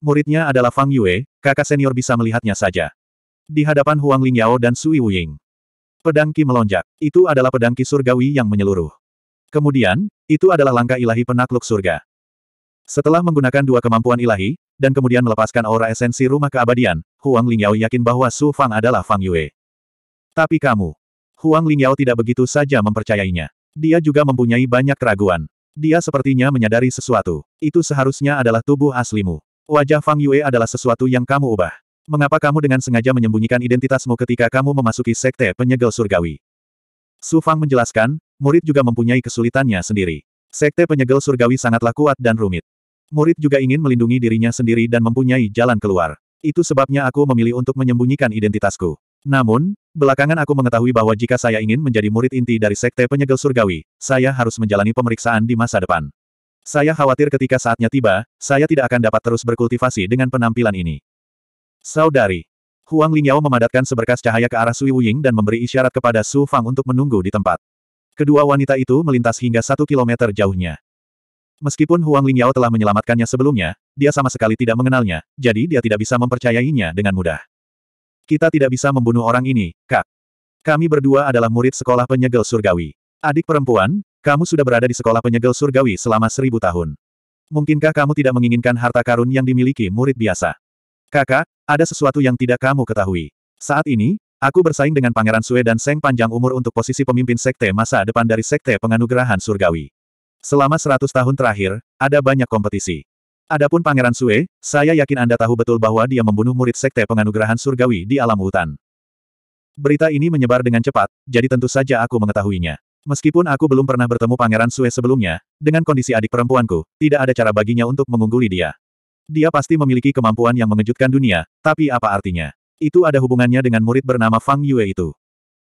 Muridnya adalah Fang Yue, kakak senior bisa melihatnya saja. Di hadapan Huang Lingyao dan Sui Wuying. Pedang Qi melonjak. Itu adalah pedang Qi surgawi yang menyeluruh. Kemudian, itu adalah langkah ilahi penakluk surga. Setelah menggunakan dua kemampuan ilahi, dan kemudian melepaskan aura esensi rumah keabadian, Huang Lingyao yakin bahwa Su Fang adalah Fang Yue. Tapi kamu, Huang Lingyao tidak begitu saja mempercayainya. Dia juga mempunyai banyak keraguan. Dia sepertinya menyadari sesuatu. Itu seharusnya adalah tubuh aslimu. Wajah Fang Yue adalah sesuatu yang kamu ubah. Mengapa kamu dengan sengaja menyembunyikan identitasmu ketika kamu memasuki sekte penyegel surgawi? Su Fang menjelaskan, murid juga mempunyai kesulitannya sendiri. Sekte penyegel surgawi sangatlah kuat dan rumit. Murid juga ingin melindungi dirinya sendiri dan mempunyai jalan keluar. Itu sebabnya aku memilih untuk menyembunyikan identitasku. Namun, belakangan aku mengetahui bahwa jika saya ingin menjadi murid inti dari Sekte Penyegel Surgawi, saya harus menjalani pemeriksaan di masa depan. Saya khawatir ketika saatnya tiba, saya tidak akan dapat terus berkultivasi dengan penampilan ini. Saudari. Huang Lingyao memadatkan seberkas cahaya ke arah Sui Wuying dan memberi isyarat kepada Su Fang untuk menunggu di tempat. Kedua wanita itu melintas hingga satu kilometer jauhnya. Meskipun Huang Lingyao telah menyelamatkannya sebelumnya, dia sama sekali tidak mengenalnya, jadi dia tidak bisa mempercayainya dengan mudah. Kita tidak bisa membunuh orang ini, Kak. Kami berdua adalah murid sekolah penyegel surgawi. Adik perempuan, kamu sudah berada di sekolah penyegel surgawi selama seribu tahun. Mungkinkah kamu tidak menginginkan harta karun yang dimiliki murid biasa? Kakak, ada sesuatu yang tidak kamu ketahui. Saat ini, aku bersaing dengan Pangeran Sue dan Seng Panjang Umur untuk posisi pemimpin sekte masa depan dari sekte penganugerahan surgawi. Selama seratus tahun terakhir, ada banyak kompetisi. Adapun Pangeran Sue, saya yakin Anda tahu betul bahwa dia membunuh murid sekte penganugerahan surgawi di alam hutan. Berita ini menyebar dengan cepat, jadi tentu saja aku mengetahuinya. Meskipun aku belum pernah bertemu Pangeran Sue sebelumnya, dengan kondisi adik perempuanku, tidak ada cara baginya untuk mengungguli dia. Dia pasti memiliki kemampuan yang mengejutkan dunia, tapi apa artinya? Itu ada hubungannya dengan murid bernama Fang Yue itu.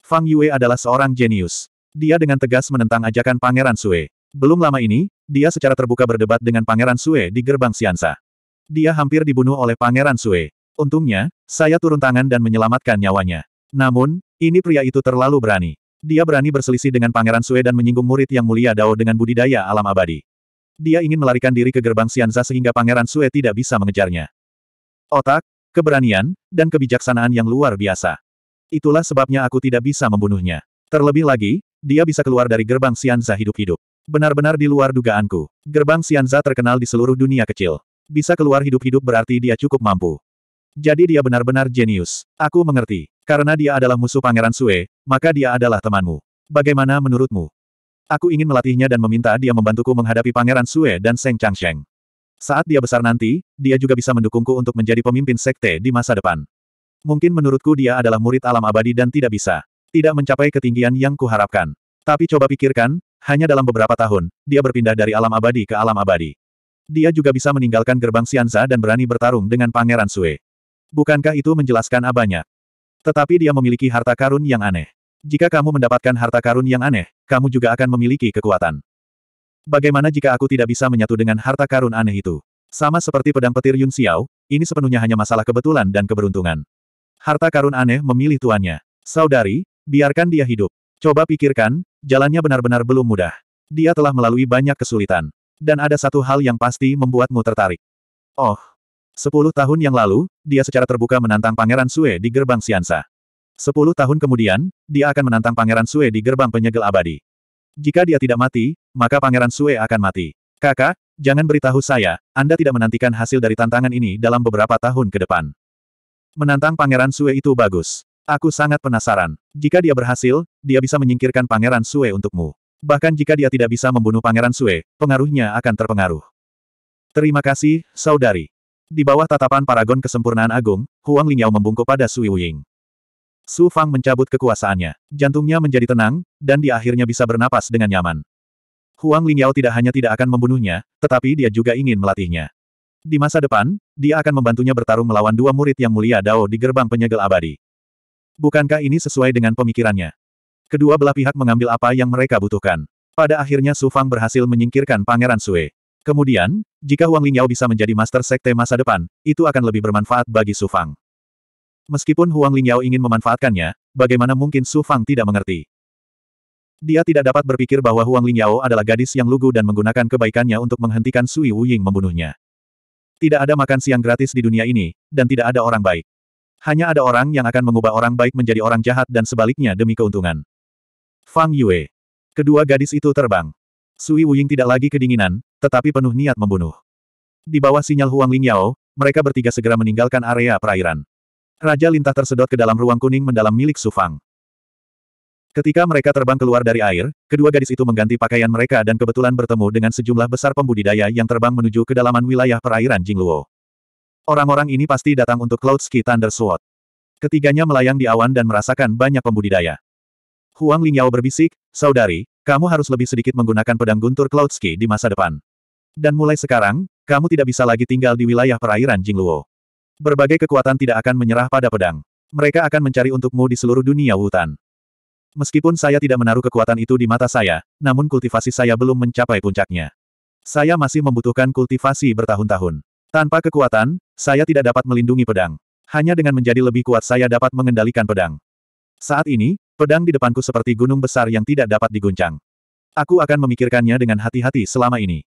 Fang Yue adalah seorang jenius. Dia dengan tegas menentang ajakan Pangeran Sue. Belum lama ini, dia secara terbuka berdebat dengan Pangeran Sue di gerbang Siansa. Dia hampir dibunuh oleh Pangeran Sue. Untungnya, saya turun tangan dan menyelamatkan nyawanya. Namun, ini pria itu terlalu berani. Dia berani berselisih dengan Pangeran Sue dan menyinggung murid yang mulia Dao dengan budidaya alam abadi. Dia ingin melarikan diri ke gerbang Sianza sehingga Pangeran Sue tidak bisa mengejarnya. Otak, keberanian, dan kebijaksanaan yang luar biasa. Itulah sebabnya aku tidak bisa membunuhnya. Terlebih lagi, dia bisa keluar dari gerbang Sianza hidup-hidup. Benar-benar di luar dugaanku. Gerbang Sianza terkenal di seluruh dunia kecil. Bisa keluar hidup-hidup berarti dia cukup mampu. Jadi dia benar-benar jenius. Aku mengerti. Karena dia adalah musuh Pangeran Sue, maka dia adalah temanmu. Bagaimana menurutmu? Aku ingin melatihnya dan meminta dia membantuku menghadapi Pangeran Sue dan Seng Changsheng. Saat dia besar nanti, dia juga bisa mendukungku untuk menjadi pemimpin sekte di masa depan. Mungkin menurutku dia adalah murid alam abadi dan tidak bisa. Tidak mencapai ketinggian yang kuharapkan. Tapi coba pikirkan, hanya dalam beberapa tahun, dia berpindah dari alam abadi ke alam abadi. Dia juga bisa meninggalkan gerbang Sianza dan berani bertarung dengan Pangeran Sue. Bukankah itu menjelaskan abanya? Tetapi dia memiliki harta karun yang aneh. Jika kamu mendapatkan harta karun yang aneh, kamu juga akan memiliki kekuatan. Bagaimana jika aku tidak bisa menyatu dengan harta karun aneh itu? Sama seperti pedang petir Yun Xiao, ini sepenuhnya hanya masalah kebetulan dan keberuntungan. Harta karun aneh memilih tuannya. Saudari, biarkan dia hidup. Coba pikirkan, jalannya benar-benar belum mudah. Dia telah melalui banyak kesulitan. Dan ada satu hal yang pasti membuatmu tertarik. Oh, Sepuluh tahun yang lalu, dia secara terbuka menantang Pangeran Sue di gerbang Siansa. Sepuluh tahun kemudian, dia akan menantang Pangeran Sue di gerbang penyegel abadi. Jika dia tidak mati, maka Pangeran Sue akan mati. Kakak, jangan beritahu saya, Anda tidak menantikan hasil dari tantangan ini dalam beberapa tahun ke depan. Menantang Pangeran Sue itu bagus. Aku sangat penasaran. Jika dia berhasil, dia bisa menyingkirkan Pangeran Sue untukmu. Bahkan jika dia tidak bisa membunuh Pangeran Sue, pengaruhnya akan terpengaruh. Terima kasih, saudari. Di bawah tatapan paragon kesempurnaan agung, Huang Lingyao membungkuk pada Sui Wuying. Su Fang mencabut kekuasaannya. Jantungnya menjadi tenang, dan dia akhirnya bisa bernapas dengan nyaman. Huang Lingyao tidak hanya tidak akan membunuhnya, tetapi dia juga ingin melatihnya. Di masa depan, dia akan membantunya bertarung melawan dua murid yang mulia Dao di gerbang penyegel abadi. Bukankah ini sesuai dengan pemikirannya? Kedua belah pihak mengambil apa yang mereka butuhkan. Pada akhirnya Su Fang berhasil menyingkirkan Pangeran Sui. Kemudian, jika Huang Lingyao bisa menjadi master sekte masa depan, itu akan lebih bermanfaat bagi Su Fang. Meskipun Huang Lingyao ingin memanfaatkannya, bagaimana mungkin Su Fang tidak mengerti? Dia tidak dapat berpikir bahwa Huang Lingyao adalah gadis yang lugu dan menggunakan kebaikannya untuk menghentikan Sui Wuying membunuhnya. Tidak ada makan siang gratis di dunia ini, dan tidak ada orang baik. Hanya ada orang yang akan mengubah orang baik menjadi orang jahat dan sebaliknya demi keuntungan. Fang Yue. Kedua gadis itu terbang. Sui Wuying tidak lagi kedinginan, tetapi penuh niat membunuh. Di bawah sinyal Huang Lingyao, mereka bertiga segera meninggalkan area perairan. Raja lintah tersedot ke dalam ruang kuning mendalam milik Sufang. Ketika mereka terbang keluar dari air, kedua gadis itu mengganti pakaian mereka dan kebetulan bertemu dengan sejumlah besar pembudidaya yang terbang menuju kedalaman wilayah perairan Jingluo. Orang-orang ini pasti datang untuk Cloud Ski Thunder Sword. Ketiganya melayang di awan dan merasakan banyak pembudidaya. Huang Lingyao berbisik, Saudari, kamu harus lebih sedikit menggunakan pedang guntur Cloud Ski di masa depan. Dan mulai sekarang, kamu tidak bisa lagi tinggal di wilayah perairan Jingluo. Berbagai kekuatan tidak akan menyerah pada pedang. Mereka akan mencari untukmu di seluruh dunia hutan. Meskipun saya tidak menaruh kekuatan itu di mata saya, namun kultivasi saya belum mencapai puncaknya. Saya masih membutuhkan kultivasi bertahun-tahun. Tanpa kekuatan, saya tidak dapat melindungi pedang. Hanya dengan menjadi lebih kuat saya dapat mengendalikan pedang. Saat ini, pedang di depanku seperti gunung besar yang tidak dapat diguncang. Aku akan memikirkannya dengan hati-hati selama ini.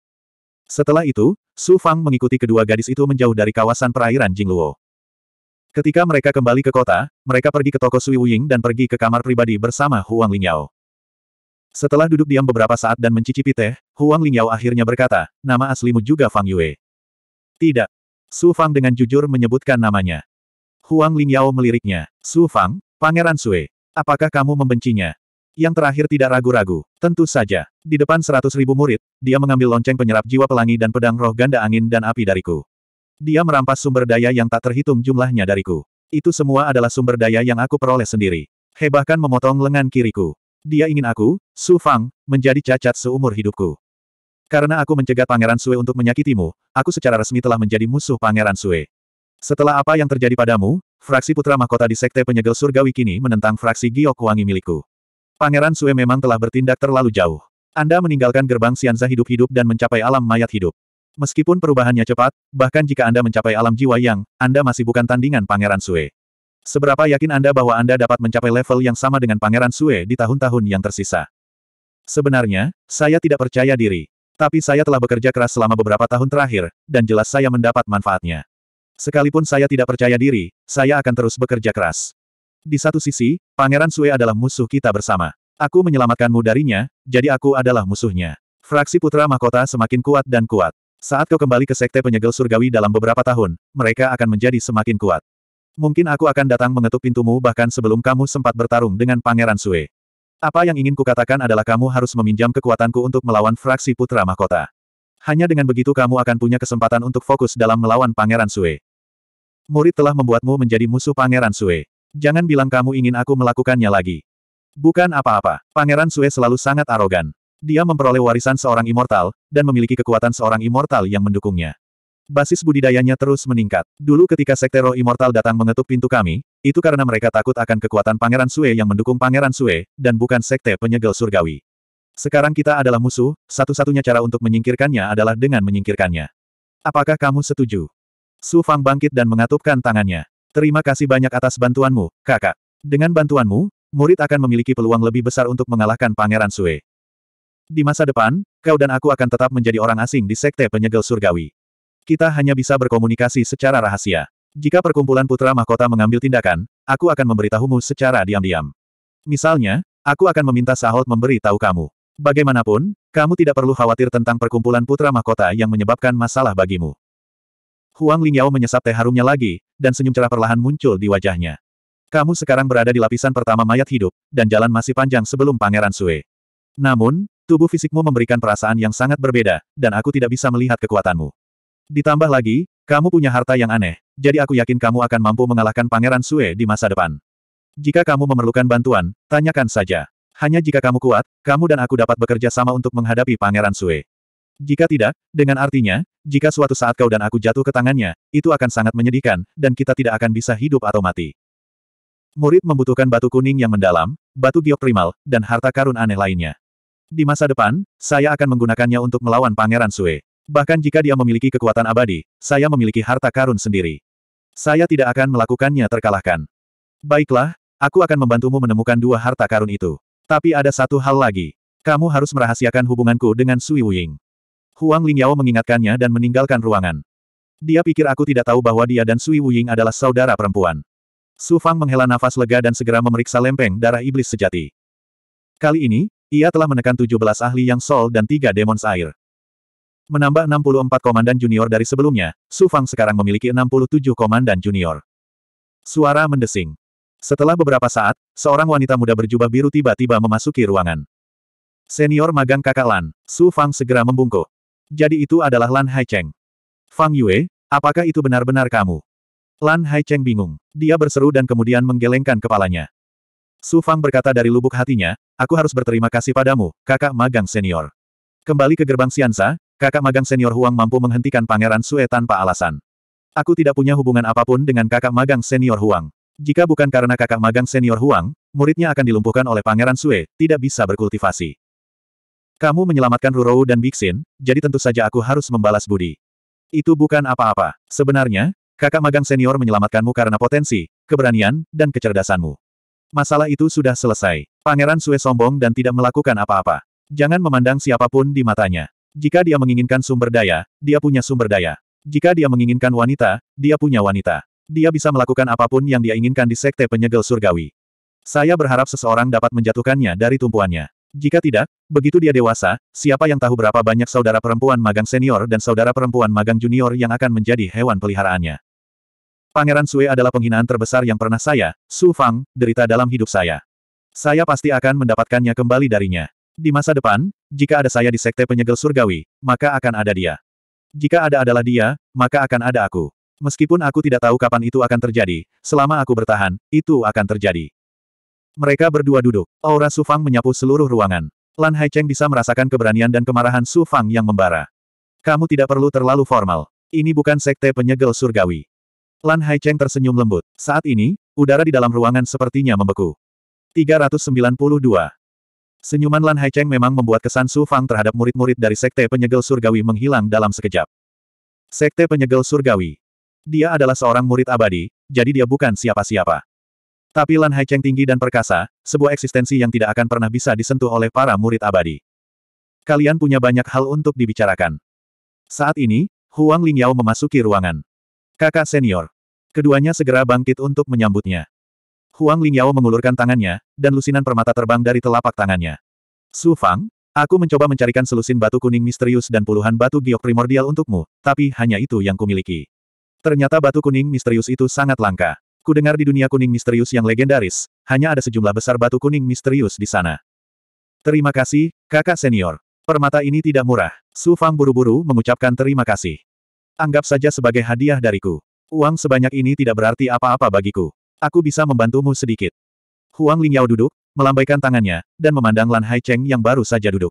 Setelah itu, Su Fang mengikuti kedua gadis itu menjauh dari kawasan perairan Jingluo. Ketika mereka kembali ke kota, mereka pergi ke toko Sui Wuying dan pergi ke kamar pribadi bersama Huang Lingyao. Setelah duduk diam beberapa saat dan mencicipi teh, Huang Lingyao akhirnya berkata, nama aslimu juga Fang Yue. Tidak. Su Fang dengan jujur menyebutkan namanya. Huang Lingyao meliriknya. Su Fang, Pangeran Sui. apakah kamu membencinya? Yang terakhir tidak ragu-ragu. Tentu saja. Di depan seratus ribu murid, dia mengambil lonceng penyerap jiwa pelangi dan pedang roh ganda angin dan api dariku. Dia merampas sumber daya yang tak terhitung jumlahnya dariku. Itu semua adalah sumber daya yang aku peroleh sendiri. He bahkan memotong lengan kiriku. Dia ingin aku, Su Fang, menjadi cacat seumur hidupku. Karena aku mencegah Pangeran Sue untuk menyakitimu, aku secara resmi telah menjadi musuh Pangeran Sue. Setelah apa yang terjadi padamu, fraksi putra mahkota di Sekte Penyegel Surgawi kini menentang fraksi Giok Wangi milikku. Pangeran Sue memang telah bertindak terlalu jauh. Anda meninggalkan gerbang Sianza hidup-hidup dan mencapai alam mayat hidup. Meskipun perubahannya cepat, bahkan jika Anda mencapai alam jiwa yang, Anda masih bukan tandingan Pangeran Sue. Seberapa yakin Anda bahwa Anda dapat mencapai level yang sama dengan Pangeran Sue di tahun-tahun yang tersisa? Sebenarnya, saya tidak percaya diri. Tapi saya telah bekerja keras selama beberapa tahun terakhir, dan jelas saya mendapat manfaatnya. Sekalipun saya tidak percaya diri, saya akan terus bekerja keras. Di satu sisi, Pangeran Sue adalah musuh kita bersama. Aku menyelamatkanmu darinya, jadi aku adalah musuhnya. Fraksi Putra Mahkota semakin kuat dan kuat. Saat kau kembali ke Sekte Penyegel Surgawi dalam beberapa tahun, mereka akan menjadi semakin kuat. Mungkin aku akan datang mengetuk pintumu bahkan sebelum kamu sempat bertarung dengan Pangeran Sue. Apa yang ingin kukatakan adalah kamu harus meminjam kekuatanku untuk melawan fraksi Putra Mahkota. Hanya dengan begitu kamu akan punya kesempatan untuk fokus dalam melawan Pangeran Sue. Murid telah membuatmu menjadi musuh Pangeran Sue. Jangan bilang kamu ingin aku melakukannya lagi. Bukan apa-apa. Pangeran Sue selalu sangat arogan. Dia memperoleh warisan seorang immortal, dan memiliki kekuatan seorang immortal yang mendukungnya. Basis budidayanya terus meningkat. Dulu ketika Sektero Immortal datang mengetuk pintu kami, itu karena mereka takut akan kekuatan Pangeran Sue yang mendukung Pangeran Sue, dan bukan Sekte Penyegel Surgawi. Sekarang kita adalah musuh, satu-satunya cara untuk menyingkirkannya adalah dengan menyingkirkannya. Apakah kamu setuju? Su Fang bangkit dan mengatupkan tangannya. Terima kasih banyak atas bantuanmu, kakak. Dengan bantuanmu, murid akan memiliki peluang lebih besar untuk mengalahkan Pangeran Sue. Di masa depan, kau dan aku akan tetap menjadi orang asing di Sekte Penyegel Surgawi. Kita hanya bisa berkomunikasi secara rahasia. Jika perkumpulan putra mahkota mengambil tindakan, aku akan memberitahumu secara diam-diam. Misalnya, aku akan meminta Sahot memberi tahu kamu. Bagaimanapun, kamu tidak perlu khawatir tentang perkumpulan putra mahkota yang menyebabkan masalah bagimu. Huang Lingyao menyesap teh harumnya lagi, dan senyum cerah perlahan muncul di wajahnya. Kamu sekarang berada di lapisan pertama mayat hidup, dan jalan masih panjang sebelum Pangeran Sue. Namun, tubuh fisikmu memberikan perasaan yang sangat berbeda, dan aku tidak bisa melihat kekuatanmu. Ditambah lagi, kamu punya harta yang aneh, jadi aku yakin kamu akan mampu mengalahkan Pangeran Sue di masa depan. Jika kamu memerlukan bantuan, tanyakan saja. Hanya jika kamu kuat, kamu dan aku dapat bekerja sama untuk menghadapi Pangeran Sue. Jika tidak, dengan artinya, jika suatu saat kau dan aku jatuh ke tangannya, itu akan sangat menyedihkan, dan kita tidak akan bisa hidup atau mati. Murid membutuhkan batu kuning yang mendalam, batu giok primal, dan harta karun aneh lainnya. Di masa depan, saya akan menggunakannya untuk melawan Pangeran Sue. Bahkan jika dia memiliki kekuatan abadi, saya memiliki harta karun sendiri. Saya tidak akan melakukannya terkalahkan. Baiklah, aku akan membantumu menemukan dua harta karun itu. Tapi ada satu hal lagi. Kamu harus merahasiakan hubunganku dengan Sui Wuying. Huang Lingyao mengingatkannya dan meninggalkan ruangan. Dia pikir aku tidak tahu bahwa dia dan Sui Wuying adalah saudara perempuan. Su Fang menghela nafas lega dan segera memeriksa lempeng darah iblis sejati. Kali ini, ia telah menekan 17 ahli yang sol dan tiga demons air. Menambah 64 komandan junior dari sebelumnya, Su Fang sekarang memiliki 67 komandan junior. Suara mendesing. Setelah beberapa saat, seorang wanita muda berjubah biru tiba-tiba memasuki ruangan. Senior magang kakak Lan, Su Fang segera membungkuk. Jadi itu adalah Lan Haicheng. Fang Yue, apakah itu benar-benar kamu? Lan Haicheng bingung. Dia berseru dan kemudian menggelengkan kepalanya. Su Fang berkata dari lubuk hatinya, aku harus berterima kasih padamu, kakak magang senior. Kembali ke gerbang Siansa, kakak magang senior Huang mampu menghentikan Pangeran Sue tanpa alasan. Aku tidak punya hubungan apapun dengan kakak magang senior Huang. Jika bukan karena kakak magang senior Huang, muridnya akan dilumpuhkan oleh Pangeran Sue, tidak bisa berkultivasi. Kamu menyelamatkan Rurou dan Bixin, jadi tentu saja aku harus membalas budi. Itu bukan apa-apa. Sebenarnya, kakak magang senior menyelamatkanmu karena potensi, keberanian, dan kecerdasanmu. Masalah itu sudah selesai. Pangeran Sue sombong dan tidak melakukan apa-apa. Jangan memandang siapapun di matanya. Jika dia menginginkan sumber daya, dia punya sumber daya. Jika dia menginginkan wanita, dia punya wanita. Dia bisa melakukan apapun yang dia inginkan di sekte penyegel surgawi. Saya berharap seseorang dapat menjatuhkannya dari tumpuannya. Jika tidak, begitu dia dewasa, siapa yang tahu berapa banyak saudara perempuan magang senior dan saudara perempuan magang junior yang akan menjadi hewan peliharaannya. Pangeran Sue adalah penghinaan terbesar yang pernah saya, Su Fang, derita dalam hidup saya. Saya pasti akan mendapatkannya kembali darinya. Di masa depan, jika ada saya di Sekte Penyegel Surgawi, maka akan ada dia. Jika ada adalah dia, maka akan ada aku. Meskipun aku tidak tahu kapan itu akan terjadi, selama aku bertahan, itu akan terjadi. Mereka berdua duduk. Aura Su Fang menyapu seluruh ruangan. Lan Haicheng bisa merasakan keberanian dan kemarahan Su Fang yang membara. Kamu tidak perlu terlalu formal. Ini bukan sekte penyegel surgawi. Lan Haicheng tersenyum lembut. Saat ini, udara di dalam ruangan sepertinya membeku. 392. Senyuman Lan Haicheng memang membuat kesan Su Fang terhadap murid-murid dari sekte penyegel surgawi menghilang dalam sekejap. Sekte penyegel surgawi. Dia adalah seorang murid abadi, jadi dia bukan siapa-siapa. Tapi Lan Haicheng tinggi dan perkasa, sebuah eksistensi yang tidak akan pernah bisa disentuh oleh para murid abadi. Kalian punya banyak hal untuk dibicarakan. Saat ini, Huang Lingyao memasuki ruangan. Kakak senior. Keduanya segera bangkit untuk menyambutnya. Huang Lingyao mengulurkan tangannya, dan lusinan permata terbang dari telapak tangannya. Su Fang, Aku mencoba mencarikan selusin batu kuning misterius dan puluhan batu giok primordial untukmu, tapi hanya itu yang kumiliki. Ternyata batu kuning misterius itu sangat langka. Ku dengar di dunia kuning misterius yang legendaris, hanya ada sejumlah besar batu kuning misterius di sana. Terima kasih, kakak senior. Permata ini tidak murah. Su Fang buru-buru mengucapkan terima kasih. Anggap saja sebagai hadiah dariku. Uang sebanyak ini tidak berarti apa-apa bagiku. Aku bisa membantumu sedikit. Huang Lingyao duduk, melambaikan tangannya, dan memandang Lan Hai Cheng yang baru saja duduk.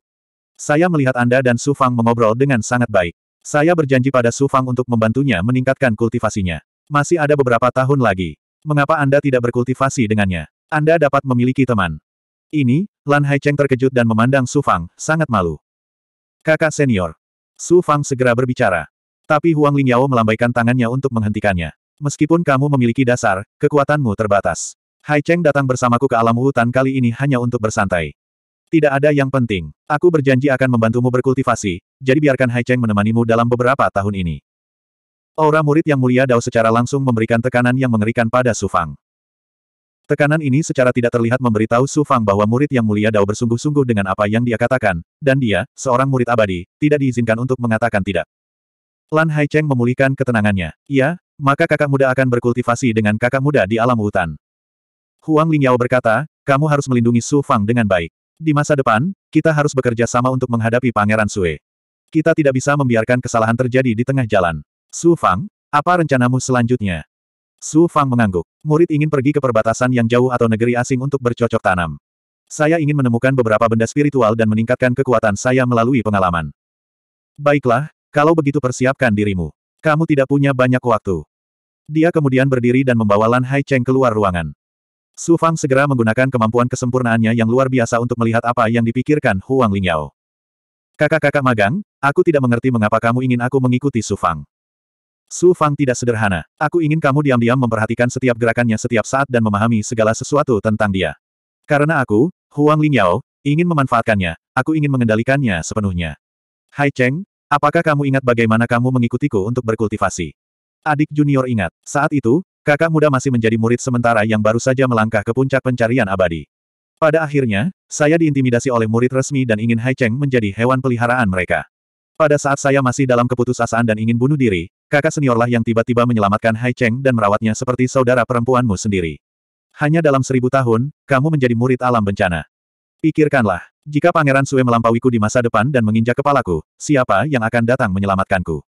Saya melihat Anda dan Su Fang mengobrol dengan sangat baik. Saya berjanji pada Su Fang untuk membantunya meningkatkan kultivasinya. Masih ada beberapa tahun lagi. Mengapa Anda tidak berkultivasi dengannya? Anda dapat memiliki teman. Ini, Lan Haicheng terkejut dan memandang Su Fang, sangat malu. Kakak senior. Su Fang segera berbicara. Tapi Huang Lingyao melambaikan tangannya untuk menghentikannya. Meskipun kamu memiliki dasar, kekuatanmu terbatas. Haicheng datang bersamaku ke alam hutan kali ini hanya untuk bersantai. Tidak ada yang penting. Aku berjanji akan membantumu berkultivasi, jadi biarkan Haicheng menemanimu dalam beberapa tahun ini. Aura murid yang mulia Dao secara langsung memberikan tekanan yang mengerikan pada Su Fang. Tekanan ini secara tidak terlihat memberitahu Su Fang bahwa murid yang mulia Dao bersungguh-sungguh dengan apa yang dia katakan, dan dia, seorang murid abadi, tidak diizinkan untuk mengatakan tidak. Lan Hai Cheng memulihkan ketenangannya. Ya, maka kakak muda akan berkultivasi dengan kakak muda di alam hutan. Huang Lingyao berkata, kamu harus melindungi Su Fang dengan baik. Di masa depan, kita harus bekerja sama untuk menghadapi Pangeran Sue. Kita tidak bisa membiarkan kesalahan terjadi di tengah jalan. Su Fang, apa rencanamu selanjutnya? Su Fang mengangguk. Murid ingin pergi ke perbatasan yang jauh atau negeri asing untuk bercocok tanam. Saya ingin menemukan beberapa benda spiritual dan meningkatkan kekuatan saya melalui pengalaman. Baiklah, kalau begitu persiapkan dirimu. Kamu tidak punya banyak waktu. Dia kemudian berdiri dan membawa Lan Hai Cheng keluar ruangan. Su Fang segera menggunakan kemampuan kesempurnaannya yang luar biasa untuk melihat apa yang dipikirkan Huang Lingyao. Kakak-kakak magang, aku tidak mengerti mengapa kamu ingin aku mengikuti Su Fang. Su Fang tidak sederhana. Aku ingin kamu diam-diam memperhatikan setiap gerakannya setiap saat dan memahami segala sesuatu tentang dia. Karena aku, Huang Lingyao, ingin memanfaatkannya, aku ingin mengendalikannya sepenuhnya. Hai Cheng, apakah kamu ingat bagaimana kamu mengikutiku untuk berkultivasi? Adik junior ingat, saat itu, kakak muda masih menjadi murid sementara yang baru saja melangkah ke puncak pencarian abadi. Pada akhirnya, saya diintimidasi oleh murid resmi dan ingin Hai Cheng menjadi hewan peliharaan mereka. Pada saat saya masih dalam keputusasaan dan ingin bunuh diri, kakak seniorlah yang tiba-tiba menyelamatkan Hai Cheng dan merawatnya seperti saudara perempuanmu sendiri. Hanya dalam seribu tahun, kamu menjadi murid alam bencana. Pikirkanlah, jika Pangeran Sue melampauiku di masa depan dan menginjak kepalaku, siapa yang akan datang menyelamatkanku?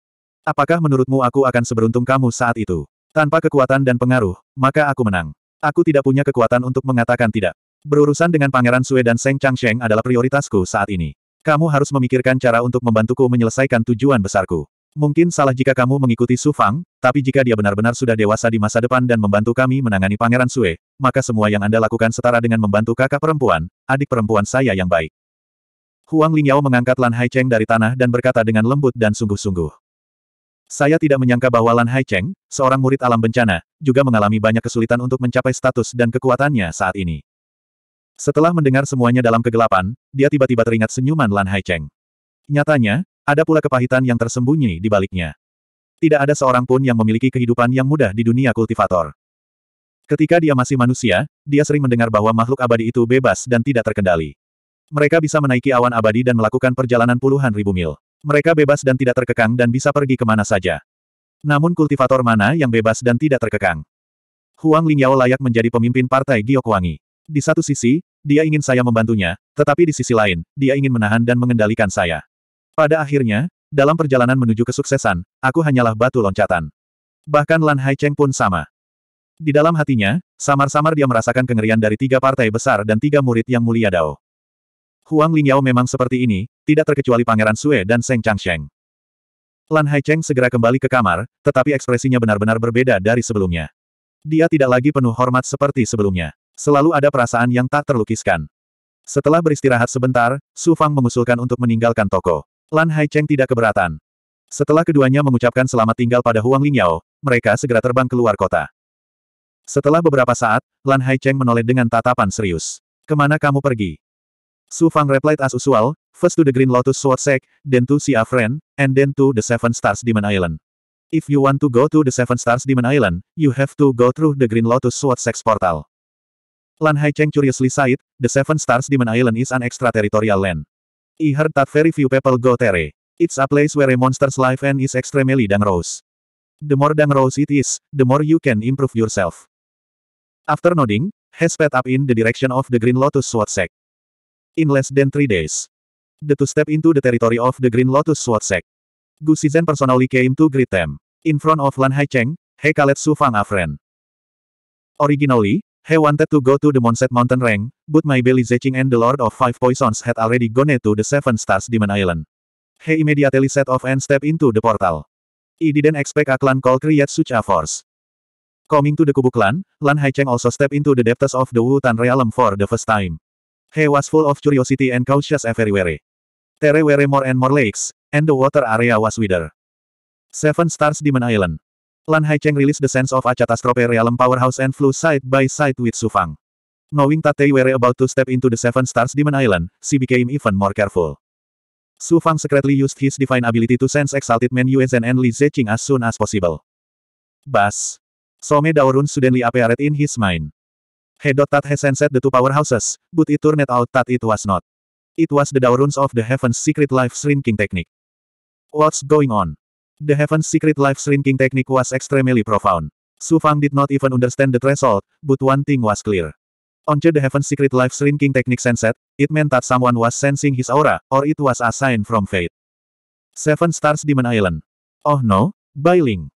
Apakah menurutmu aku akan seberuntung kamu saat itu? Tanpa kekuatan dan pengaruh, maka aku menang. Aku tidak punya kekuatan untuk mengatakan tidak. Berurusan dengan Pangeran Sue dan Seng Changsheng adalah prioritasku saat ini. Kamu harus memikirkan cara untuk membantuku menyelesaikan tujuan besarku. Mungkin salah jika kamu mengikuti Su Fang, tapi jika dia benar-benar sudah dewasa di masa depan dan membantu kami menangani Pangeran Sue, maka semua yang Anda lakukan setara dengan membantu kakak perempuan, adik perempuan saya yang baik. Huang Lingyao mengangkat Lan Cheng dari tanah dan berkata dengan lembut dan sungguh-sungguh. Saya tidak menyangka bahwa Lan Cheng, seorang murid alam bencana, juga mengalami banyak kesulitan untuk mencapai status dan kekuatannya saat ini. Setelah mendengar semuanya dalam kegelapan, dia tiba-tiba teringat senyuman Lan Haicheng. Nyatanya, ada pula kepahitan yang tersembunyi di baliknya. Tidak ada seorang pun yang memiliki kehidupan yang mudah di dunia kultivator. Ketika dia masih manusia, dia sering mendengar bahwa makhluk abadi itu bebas dan tidak terkendali. Mereka bisa menaiki awan abadi dan melakukan perjalanan puluhan ribu mil. Mereka bebas dan tidak terkekang dan bisa pergi kemana saja. Namun kultivator mana yang bebas dan tidak terkekang? Huang Lingyao layak menjadi pemimpin partai Giokwangi. Di satu sisi, dia ingin saya membantunya, tetapi di sisi lain, dia ingin menahan dan mengendalikan saya. Pada akhirnya, dalam perjalanan menuju kesuksesan, aku hanyalah batu loncatan. Bahkan Lan Haicheng pun sama. Di dalam hatinya, samar-samar dia merasakan kengerian dari tiga partai besar dan tiga murid yang mulia Dao. Huang Lingyao memang seperti ini, tidak terkecuali Pangeran Sue dan Seng Changsheng. Lan Haicheng segera kembali ke kamar, tetapi ekspresinya benar-benar berbeda dari sebelumnya. Dia tidak lagi penuh hormat seperti sebelumnya. Selalu ada perasaan yang tak terlukiskan. Setelah beristirahat sebentar, Su Fang mengusulkan untuk meninggalkan toko. Lan Hai Cheng tidak keberatan. Setelah keduanya mengucapkan selamat tinggal pada Huang Lingyao, mereka segera terbang keluar kota. Setelah beberapa saat, Lan Hai Cheng menoleh dengan tatapan serius. Kemana kamu pergi? Su Fang replied as usual, first to the Green Lotus Sword Sect, then to a Friend, and then to the Seven Stars Demon Island. If you want to go to the Seven Stars Demon Island, you have to go through the Green Lotus Sword Sex portal. Lan Haicheng curiously said, the seven stars Demon Island is an extraterritorial land. I heard that very few people go there. It's a place where a monster's life and is extremely dangerous. The more dangerous it is, the more you can improve yourself. After nodding, he sped up in the direction of the Green Lotus Sword Sect. In less than three days, the two step into the territory of the Green Lotus Sword Sect. Gu Xizhen personally came to greet them. In front of Lan Haicheng, he called Su Fang a friend. Originally, He wanted to go to the Monset Mountain Range, but my belly zeching and the Lord of Five Poisons had already gone to the Seven Stars Demon Island. He immediately set off and stepped into the portal. He didn't expect a clan called create such a force. Coming to the Kubu clan, Lan Haicheng also stepped into the depths of the Wu Tan realm for the first time. He was full of curiosity and cautious everywhere. There were more and more lakes, and the water area was wider. Seven Stars Demon Island. Lan Haicheng rilis the sense of a Tastrope realm powerhouse and flew side by side with Su Fang. Knowing that they were about to step into the Seven Stars Demon Island, she became even more careful. Su Fang secretly used his divine ability to sense exalted Man Yuezhen and Li Zeqing as soon as possible. Bas. Some Daorun suddenly appeared in his mind. He dot that has sensed the two powerhouses, but it turned out that it was not. It was the Daoruns of the Heaven's Secret Life Shrinking Technique. What's going on? The Heaven's Secret Life Shrinking Technique was extremely profound. Su Fang did not even understand the threshold, but one thing was clear. Once the Heaven's Secret Life Shrinking Technique sensed, it meant that someone was sensing his aura, or it was a sign from fate. Seven Stars Demon Island. Oh no, Bailing.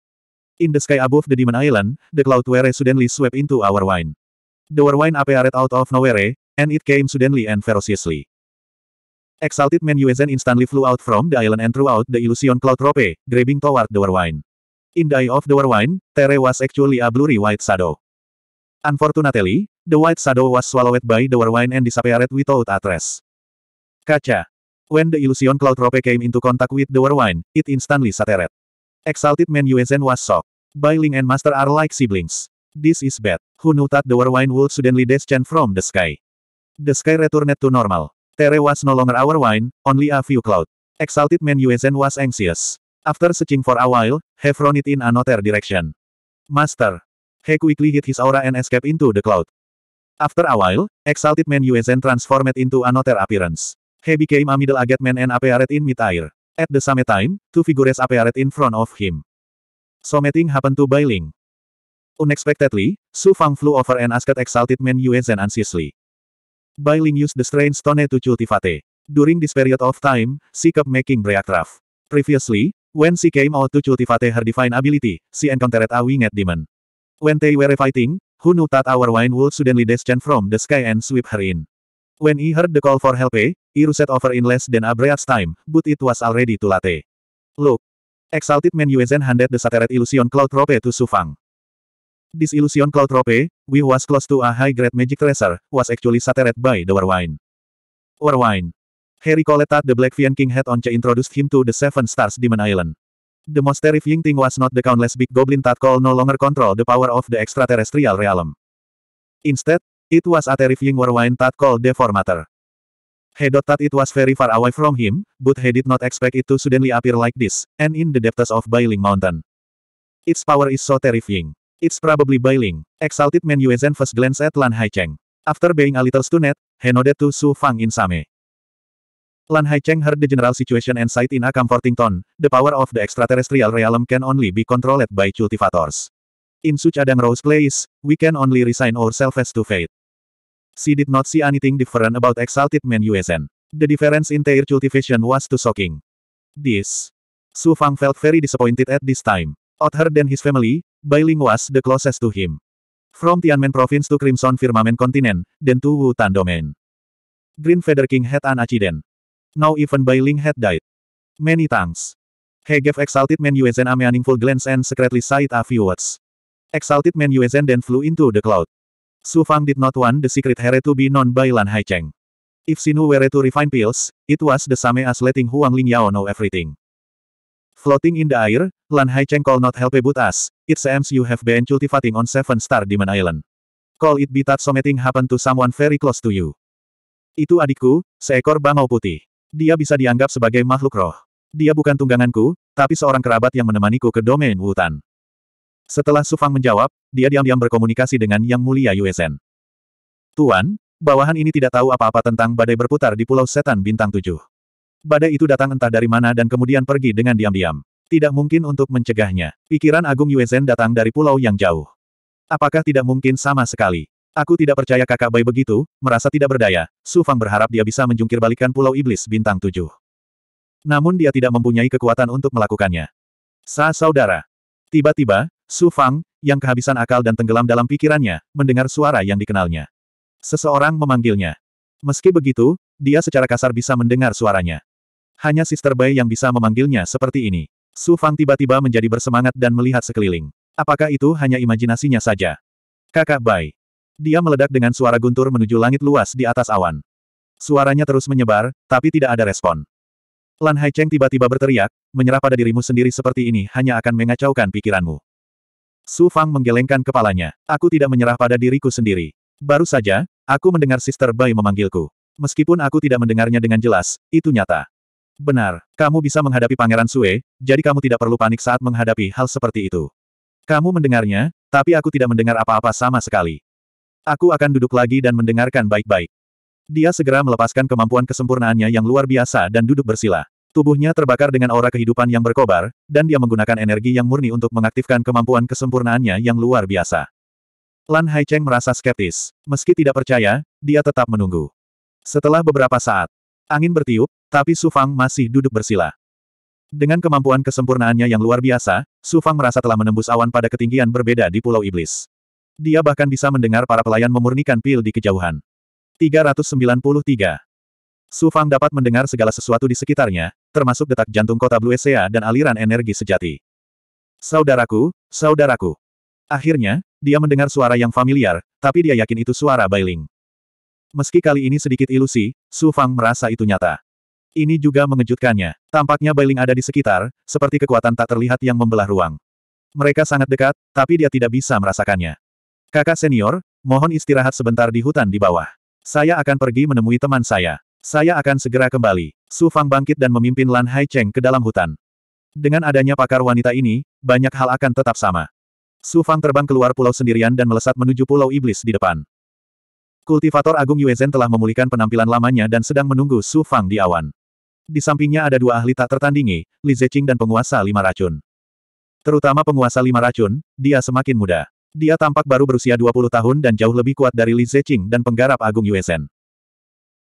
In the sky above the Demon Island, the cloud were suddenly swept into our wine. The wine appeared out of nowhere, and it came suddenly and ferociously. Exalted Man Yuezhen instantly flew out from the island and threw out the illusion cloud rope, grabbing toward the Warwine. In the eye of the Warwine, Tere was actually a blurry white shadow. Unfortunately, the white shadow was swallowed by the Warwine and disappeared without a trace. Kaca. When the illusion cloud rope came into contact with the Warwine, it instantly shattered. Exalted Man Yuezhen was shocked. Biling and Master are like siblings. This is bad. Who knew that the Warwine would suddenly descend from the sky? The sky returned to normal. Tere was no longer our wine, only a few cloud. Exalted Man Yuezhen was anxious. After searching for a while, he thrown it in another direction. Master. He quickly hit his aura and escaped into the cloud. After a while, Exalted Man Yuezhen transformed into another appearance. He became a middle aged man and appeared in mid-air. At the same time, two figures appeared in front of him. Something happened to Bailing. Unexpectedly, Su Fang flew over and asked Exalted Man Yuezhen anxiously. By Ling use the strange stone to cultivate. During this period of time, she kept making breakcraft. Previously, when she came out to cultivate her divine ability, she encountered a winged demon. When they were fighting, who knew that our wine would suddenly descend from the sky and sweep her in. When he heard the call for help, eh, he rushed over in less than a breath's time, but it was already too late. Look! Exalted Man Yuezhen handed the satellite illusion cloud rope to Su Disillusion Cloud Trope, we was close to a high-grade magic treasure, was actually shattered by the Warwine. Warwine. Harry Coletta the Black Fian King had once introduced him to the Seven Stars Demon Island. The most terrifying thing was not the countless big goblin that call no longer control the power of the extraterrestrial realm. Instead, it was a terrifying Warwine that called Deformator. He thought that it was very far away from him, but he did not expect it to suddenly appear like this, and in the depths of Bailing Mountain. Its power is so terrifying. It's probably Bailing. Exalted Man Yuezhen first glance at Lan Haicheng. After being a little stunned, he nodded to Su Fang in Same. Lan Haicheng heard the general situation and sighed in a comforting tone, the power of the extraterrestrial realm can only be controlled by cultivators. In such a dangerous place, we can only resign ourselves to fate. She did not see anything different about exalted man Yuezhen. The difference in their cultivation was too shocking. This. Su Fang felt very disappointed at this time. Other than his family, Bailing was the closest to him. From Tianmen province to Crimson Firmament continent, then to Wutan domain. Green Feather King had an accident. Now even Bailing had died. Many thanks. He gave exalted Man Yuezhen a meaningful glance and secretly sighed a few words. Exalted Man Yuezhen then flew into the cloud. Su Fang did not want the secret here to be known by Lan Haicheng. If Sinu were to refine pills, it was the same as letting Huang Lingyao know everything. Floating in the air, Lan Hai Cheng call not help but us, it seems you have been cultivating on Seven Star Demon Island. Call it be that something happen to someone very close to you. Itu adikku, seekor bangau putih. Dia bisa dianggap sebagai makhluk roh. Dia bukan tungganganku, tapi seorang kerabat yang menemaniku ke domain hutan. Setelah Sufang menjawab, dia diam-diam berkomunikasi dengan Yang Mulia Yuezen. Tuan, bawahan ini tidak tahu apa-apa tentang badai berputar di Pulau Setan Bintang Tujuh. Badai itu datang entah dari mana dan kemudian pergi dengan diam-diam. Tidak mungkin untuk mencegahnya. Pikiran Agung Yuezen datang dari pulau yang jauh. Apakah tidak mungkin sama sekali? Aku tidak percaya kakak bayi begitu, merasa tidak berdaya. Su Fang berharap dia bisa menjungkir balikan pulau iblis bintang tujuh. Namun dia tidak mempunyai kekuatan untuk melakukannya. Sa saudara. Tiba-tiba, Su Fang, yang kehabisan akal dan tenggelam dalam pikirannya, mendengar suara yang dikenalnya. Seseorang memanggilnya. Meski begitu, dia secara kasar bisa mendengar suaranya. Hanya Sister Bai yang bisa memanggilnya seperti ini. Su Fang tiba-tiba menjadi bersemangat dan melihat sekeliling. Apakah itu hanya imajinasinya saja? Kakak Bai. Dia meledak dengan suara guntur menuju langit luas di atas awan. Suaranya terus menyebar, tapi tidak ada respon. Lan Haicheng tiba-tiba berteriak, menyerah pada dirimu sendiri seperti ini hanya akan mengacaukan pikiranmu. Su Fang menggelengkan kepalanya. Aku tidak menyerah pada diriku sendiri. Baru saja, aku mendengar Sister Bai memanggilku. Meskipun aku tidak mendengarnya dengan jelas, itu nyata. Benar, kamu bisa menghadapi Pangeran Sue, jadi kamu tidak perlu panik saat menghadapi hal seperti itu. Kamu mendengarnya, tapi aku tidak mendengar apa-apa sama sekali. Aku akan duduk lagi dan mendengarkan baik-baik. Dia segera melepaskan kemampuan kesempurnaannya yang luar biasa dan duduk bersila. Tubuhnya terbakar dengan aura kehidupan yang berkobar, dan dia menggunakan energi yang murni untuk mengaktifkan kemampuan kesempurnaannya yang luar biasa. Lan Haicheng merasa skeptis. Meski tidak percaya, dia tetap menunggu. Setelah beberapa saat, Angin bertiup, tapi Su Fang masih duduk bersila. Dengan kemampuan kesempurnaannya yang luar biasa, Su Fang merasa telah menembus awan pada ketinggian berbeda di Pulau Iblis. Dia bahkan bisa mendengar para pelayan memurnikan pil di kejauhan. 393. Su Fang dapat mendengar segala sesuatu di sekitarnya, termasuk detak jantung kota Blue Sea dan aliran energi sejati. Saudaraku, saudaraku. Akhirnya, dia mendengar suara yang familiar, tapi dia yakin itu suara Bailing. Meski kali ini sedikit ilusi, Su Fang merasa itu nyata. Ini juga mengejutkannya. Tampaknya Bailing ada di sekitar, seperti kekuatan tak terlihat yang membelah ruang. Mereka sangat dekat, tapi dia tidak bisa merasakannya. Kakak senior, mohon istirahat sebentar di hutan di bawah. Saya akan pergi menemui teman saya. Saya akan segera kembali. Su Fang bangkit dan memimpin Lan Hai Cheng ke dalam hutan. Dengan adanya pakar wanita ini, banyak hal akan tetap sama. Su Fang terbang keluar pulau sendirian dan melesat menuju pulau iblis di depan. Kultivator Agung Yuezhen telah memulihkan penampilan lamanya dan sedang menunggu Su Fang di awan. Di sampingnya ada dua ahli tak tertandingi, Li Zeqing dan penguasa lima racun. Terutama penguasa lima racun, dia semakin muda. Dia tampak baru berusia 20 tahun dan jauh lebih kuat dari Li Zeqing dan penggarap Agung Yuezhen.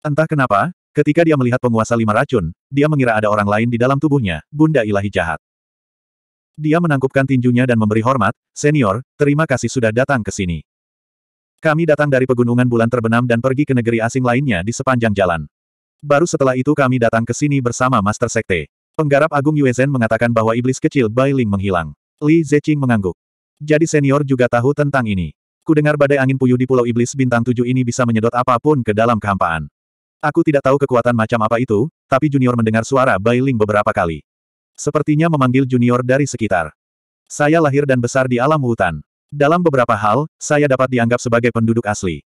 Entah kenapa, ketika dia melihat penguasa lima racun, dia mengira ada orang lain di dalam tubuhnya, bunda ilahi jahat. Dia menangkupkan tinjunya dan memberi hormat, senior, terima kasih sudah datang ke sini. Kami datang dari pegunungan bulan terbenam dan pergi ke negeri asing lainnya di sepanjang jalan. Baru setelah itu kami datang ke sini bersama Master Sekte. Penggarap Agung Yuezhen mengatakan bahwa iblis kecil Bai Ling menghilang. Li Zeqing mengangguk. Jadi senior juga tahu tentang ini. Kudengar badai angin puyuh di Pulau Iblis bintang tujuh ini bisa menyedot apapun ke dalam kehampaan. Aku tidak tahu kekuatan macam apa itu, tapi junior mendengar suara Bailing beberapa kali. Sepertinya memanggil junior dari sekitar. Saya lahir dan besar di alam hutan. Dalam beberapa hal, saya dapat dianggap sebagai penduduk asli.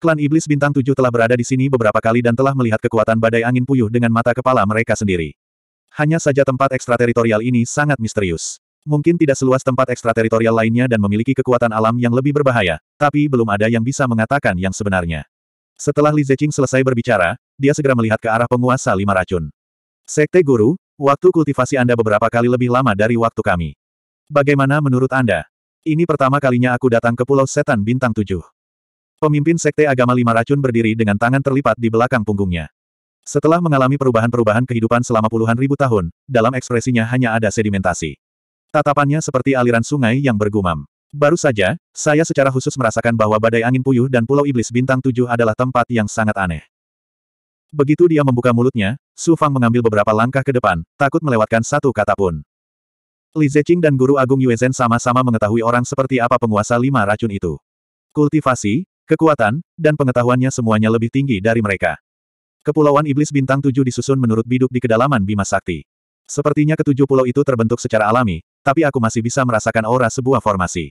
Klan Iblis Bintang Tujuh telah berada di sini beberapa kali dan telah melihat kekuatan badai angin puyuh dengan mata kepala mereka sendiri. Hanya saja tempat ekstrateritorial ini sangat misterius. Mungkin tidak seluas tempat ekstrateritorial lainnya dan memiliki kekuatan alam yang lebih berbahaya, tapi belum ada yang bisa mengatakan yang sebenarnya. Setelah Li Zeqing selesai berbicara, dia segera melihat ke arah penguasa lima racun. Sekte Guru, waktu kultivasi Anda beberapa kali lebih lama dari waktu kami. Bagaimana menurut Anda? Ini pertama kalinya aku datang ke Pulau Setan Bintang Tujuh. Pemimpin Sekte Agama Lima Racun berdiri dengan tangan terlipat di belakang punggungnya. Setelah mengalami perubahan-perubahan kehidupan selama puluhan ribu tahun, dalam ekspresinya hanya ada sedimentasi. Tatapannya seperti aliran sungai yang bergumam. Baru saja, saya secara khusus merasakan bahwa badai angin puyuh dan Pulau Iblis Bintang Tujuh adalah tempat yang sangat aneh. Begitu dia membuka mulutnya, Su Fang mengambil beberapa langkah ke depan, takut melewatkan satu kata pun. Li Zeqing dan Guru Agung Yuezhen sama-sama mengetahui orang seperti apa penguasa lima racun itu. Kultivasi, kekuatan, dan pengetahuannya semuanya lebih tinggi dari mereka. Kepulauan Iblis Bintang Tujuh disusun menurut biduk di kedalaman Bima Sakti. Sepertinya ketujuh pulau itu terbentuk secara alami, tapi aku masih bisa merasakan aura sebuah formasi.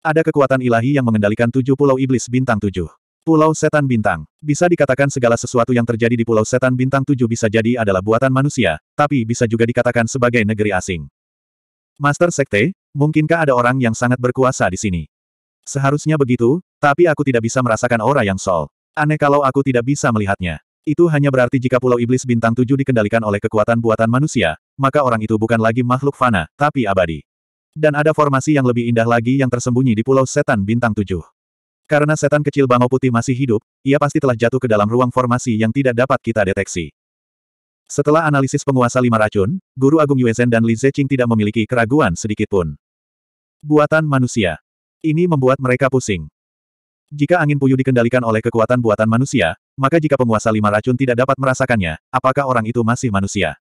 Ada kekuatan ilahi yang mengendalikan tujuh pulau Iblis Bintang Tujuh. Pulau Setan Bintang. Bisa dikatakan segala sesuatu yang terjadi di Pulau Setan Bintang Tujuh bisa jadi adalah buatan manusia, tapi bisa juga dikatakan sebagai negeri asing. Master Sekte, mungkinkah ada orang yang sangat berkuasa di sini? Seharusnya begitu, tapi aku tidak bisa merasakan aura yang sol. Aneh kalau aku tidak bisa melihatnya. Itu hanya berarti jika Pulau Iblis Bintang Tujuh dikendalikan oleh kekuatan buatan manusia, maka orang itu bukan lagi makhluk fana, tapi abadi. Dan ada formasi yang lebih indah lagi yang tersembunyi di Pulau Setan Bintang Tujuh. Karena setan kecil Bangau Putih masih hidup, ia pasti telah jatuh ke dalam ruang formasi yang tidak dapat kita deteksi. Setelah analisis penguasa lima racun, Guru Agung Yuezhen dan Li Zeqing tidak memiliki keraguan sedikitpun. Buatan manusia. Ini membuat mereka pusing. Jika angin puyuh dikendalikan oleh kekuatan buatan manusia, maka jika penguasa lima racun tidak dapat merasakannya, apakah orang itu masih manusia?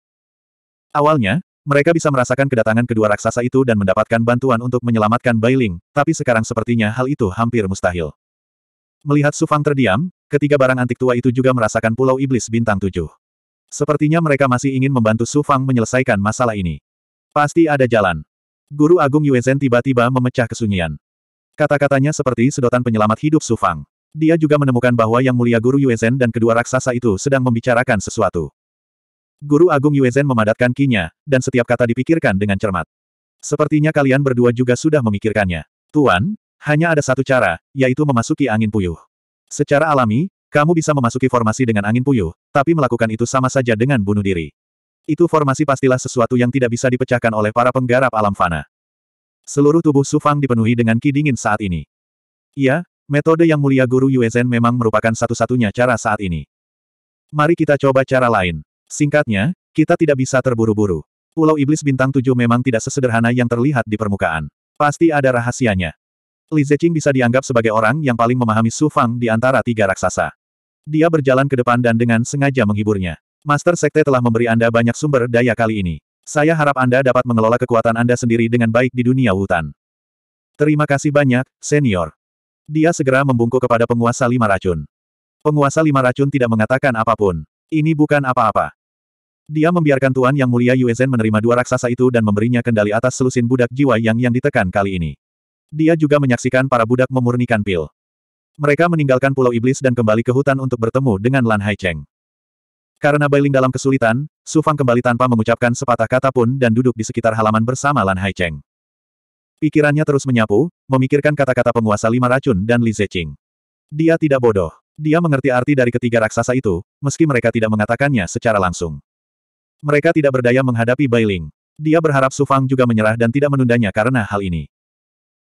Awalnya, mereka bisa merasakan kedatangan kedua raksasa itu dan mendapatkan bantuan untuk menyelamatkan Bailing, tapi sekarang sepertinya hal itu hampir mustahil. Melihat Sufang terdiam, ketiga barang antik tua itu juga merasakan pulau iblis bintang tujuh. Sepertinya mereka masih ingin membantu Su Fang menyelesaikan masalah ini. Pasti ada jalan. Guru Agung Yuezhen tiba-tiba memecah kesunyian. Kata-katanya seperti sedotan penyelamat hidup Su Fang. Dia juga menemukan bahwa Yang Mulia Guru Yuezhen dan kedua raksasa itu sedang membicarakan sesuatu. Guru Agung Yuezhen memadatkan kinya, dan setiap kata dipikirkan dengan cermat. Sepertinya kalian berdua juga sudah memikirkannya. Tuan, hanya ada satu cara, yaitu memasuki angin puyuh. Secara alami, kamu bisa memasuki formasi dengan angin puyuh, tapi melakukan itu sama saja dengan bunuh diri. Itu formasi pastilah sesuatu yang tidak bisa dipecahkan oleh para penggarap alam fana. Seluruh tubuh Sufang dipenuhi dengan ki dingin saat ini. Iya, metode yang mulia Guru Yuezhen memang merupakan satu-satunya cara saat ini. Mari kita coba cara lain. Singkatnya, kita tidak bisa terburu-buru. Pulau Iblis Bintang 7 memang tidak sesederhana yang terlihat di permukaan. Pasti ada rahasianya. Li Zeqing bisa dianggap sebagai orang yang paling memahami Su Fang di antara tiga raksasa. Dia berjalan ke depan dan dengan sengaja menghiburnya. Master Sekte telah memberi Anda banyak sumber daya kali ini. Saya harap Anda dapat mengelola kekuatan Anda sendiri dengan baik di dunia hutan. Terima kasih banyak, senior. Dia segera membungkuk kepada penguasa lima racun. Penguasa lima racun tidak mengatakan apapun. Ini bukan apa-apa. Dia membiarkan Tuan Yang Mulia Yuezen menerima dua raksasa itu dan memberinya kendali atas selusin budak jiwa yang yang ditekan kali ini. Dia juga menyaksikan para budak memurnikan pil. Mereka meninggalkan Pulau Iblis dan kembali ke hutan untuk bertemu dengan Lan Haicheng. Karena Bailing dalam kesulitan, Su Fang kembali tanpa mengucapkan sepatah kata pun dan duduk di sekitar halaman bersama Lan Haicheng. Pikirannya terus menyapu, memikirkan kata-kata penguasa lima racun dan Li Zeqing. Dia tidak bodoh. Dia mengerti arti dari ketiga raksasa itu, meski mereka tidak mengatakannya secara langsung. Mereka tidak berdaya menghadapi Bailing. Dia berharap Su Fang juga menyerah dan tidak menundanya karena hal ini.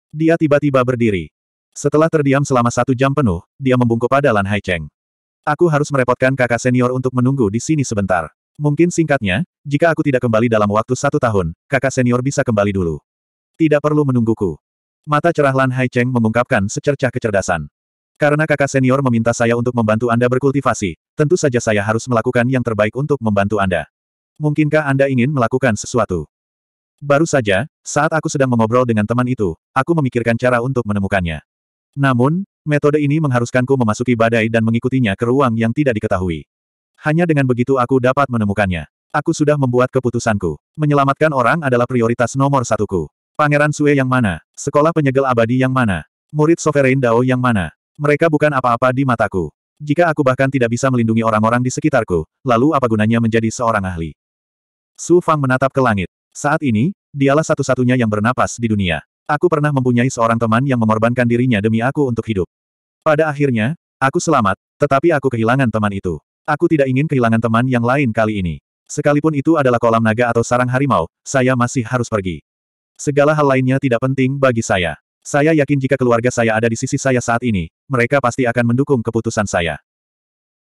Dia tiba-tiba berdiri. Setelah terdiam selama satu jam penuh, dia membungkuk pada Lan Haicheng. Aku harus merepotkan kakak senior untuk menunggu di sini sebentar. Mungkin singkatnya, jika aku tidak kembali dalam waktu satu tahun, kakak senior bisa kembali dulu. Tidak perlu menungguku. Mata cerah Lan Haicheng mengungkapkan secercah kecerdasan. Karena kakak senior meminta saya untuk membantu Anda berkultivasi, tentu saja saya harus melakukan yang terbaik untuk membantu Anda. Mungkinkah Anda ingin melakukan sesuatu? Baru saja, saat aku sedang mengobrol dengan teman itu, aku memikirkan cara untuk menemukannya. Namun, metode ini mengharuskanku memasuki badai dan mengikutinya ke ruang yang tidak diketahui. Hanya dengan begitu aku dapat menemukannya. Aku sudah membuat keputusanku. Menyelamatkan orang adalah prioritas nomor satuku. Pangeran Sue yang mana? Sekolah penyegel abadi yang mana? Murid Sovereign Dao yang mana? Mereka bukan apa-apa di mataku. Jika aku bahkan tidak bisa melindungi orang-orang di sekitarku, lalu apa gunanya menjadi seorang ahli? Su Fang menatap ke langit. Saat ini, dialah satu-satunya yang bernapas di dunia. Aku pernah mempunyai seorang teman yang mengorbankan dirinya demi aku untuk hidup. Pada akhirnya, aku selamat, tetapi aku kehilangan teman itu. Aku tidak ingin kehilangan teman yang lain kali ini. Sekalipun itu adalah kolam naga atau sarang harimau, saya masih harus pergi. Segala hal lainnya tidak penting bagi saya. Saya yakin jika keluarga saya ada di sisi saya saat ini, mereka pasti akan mendukung keputusan saya.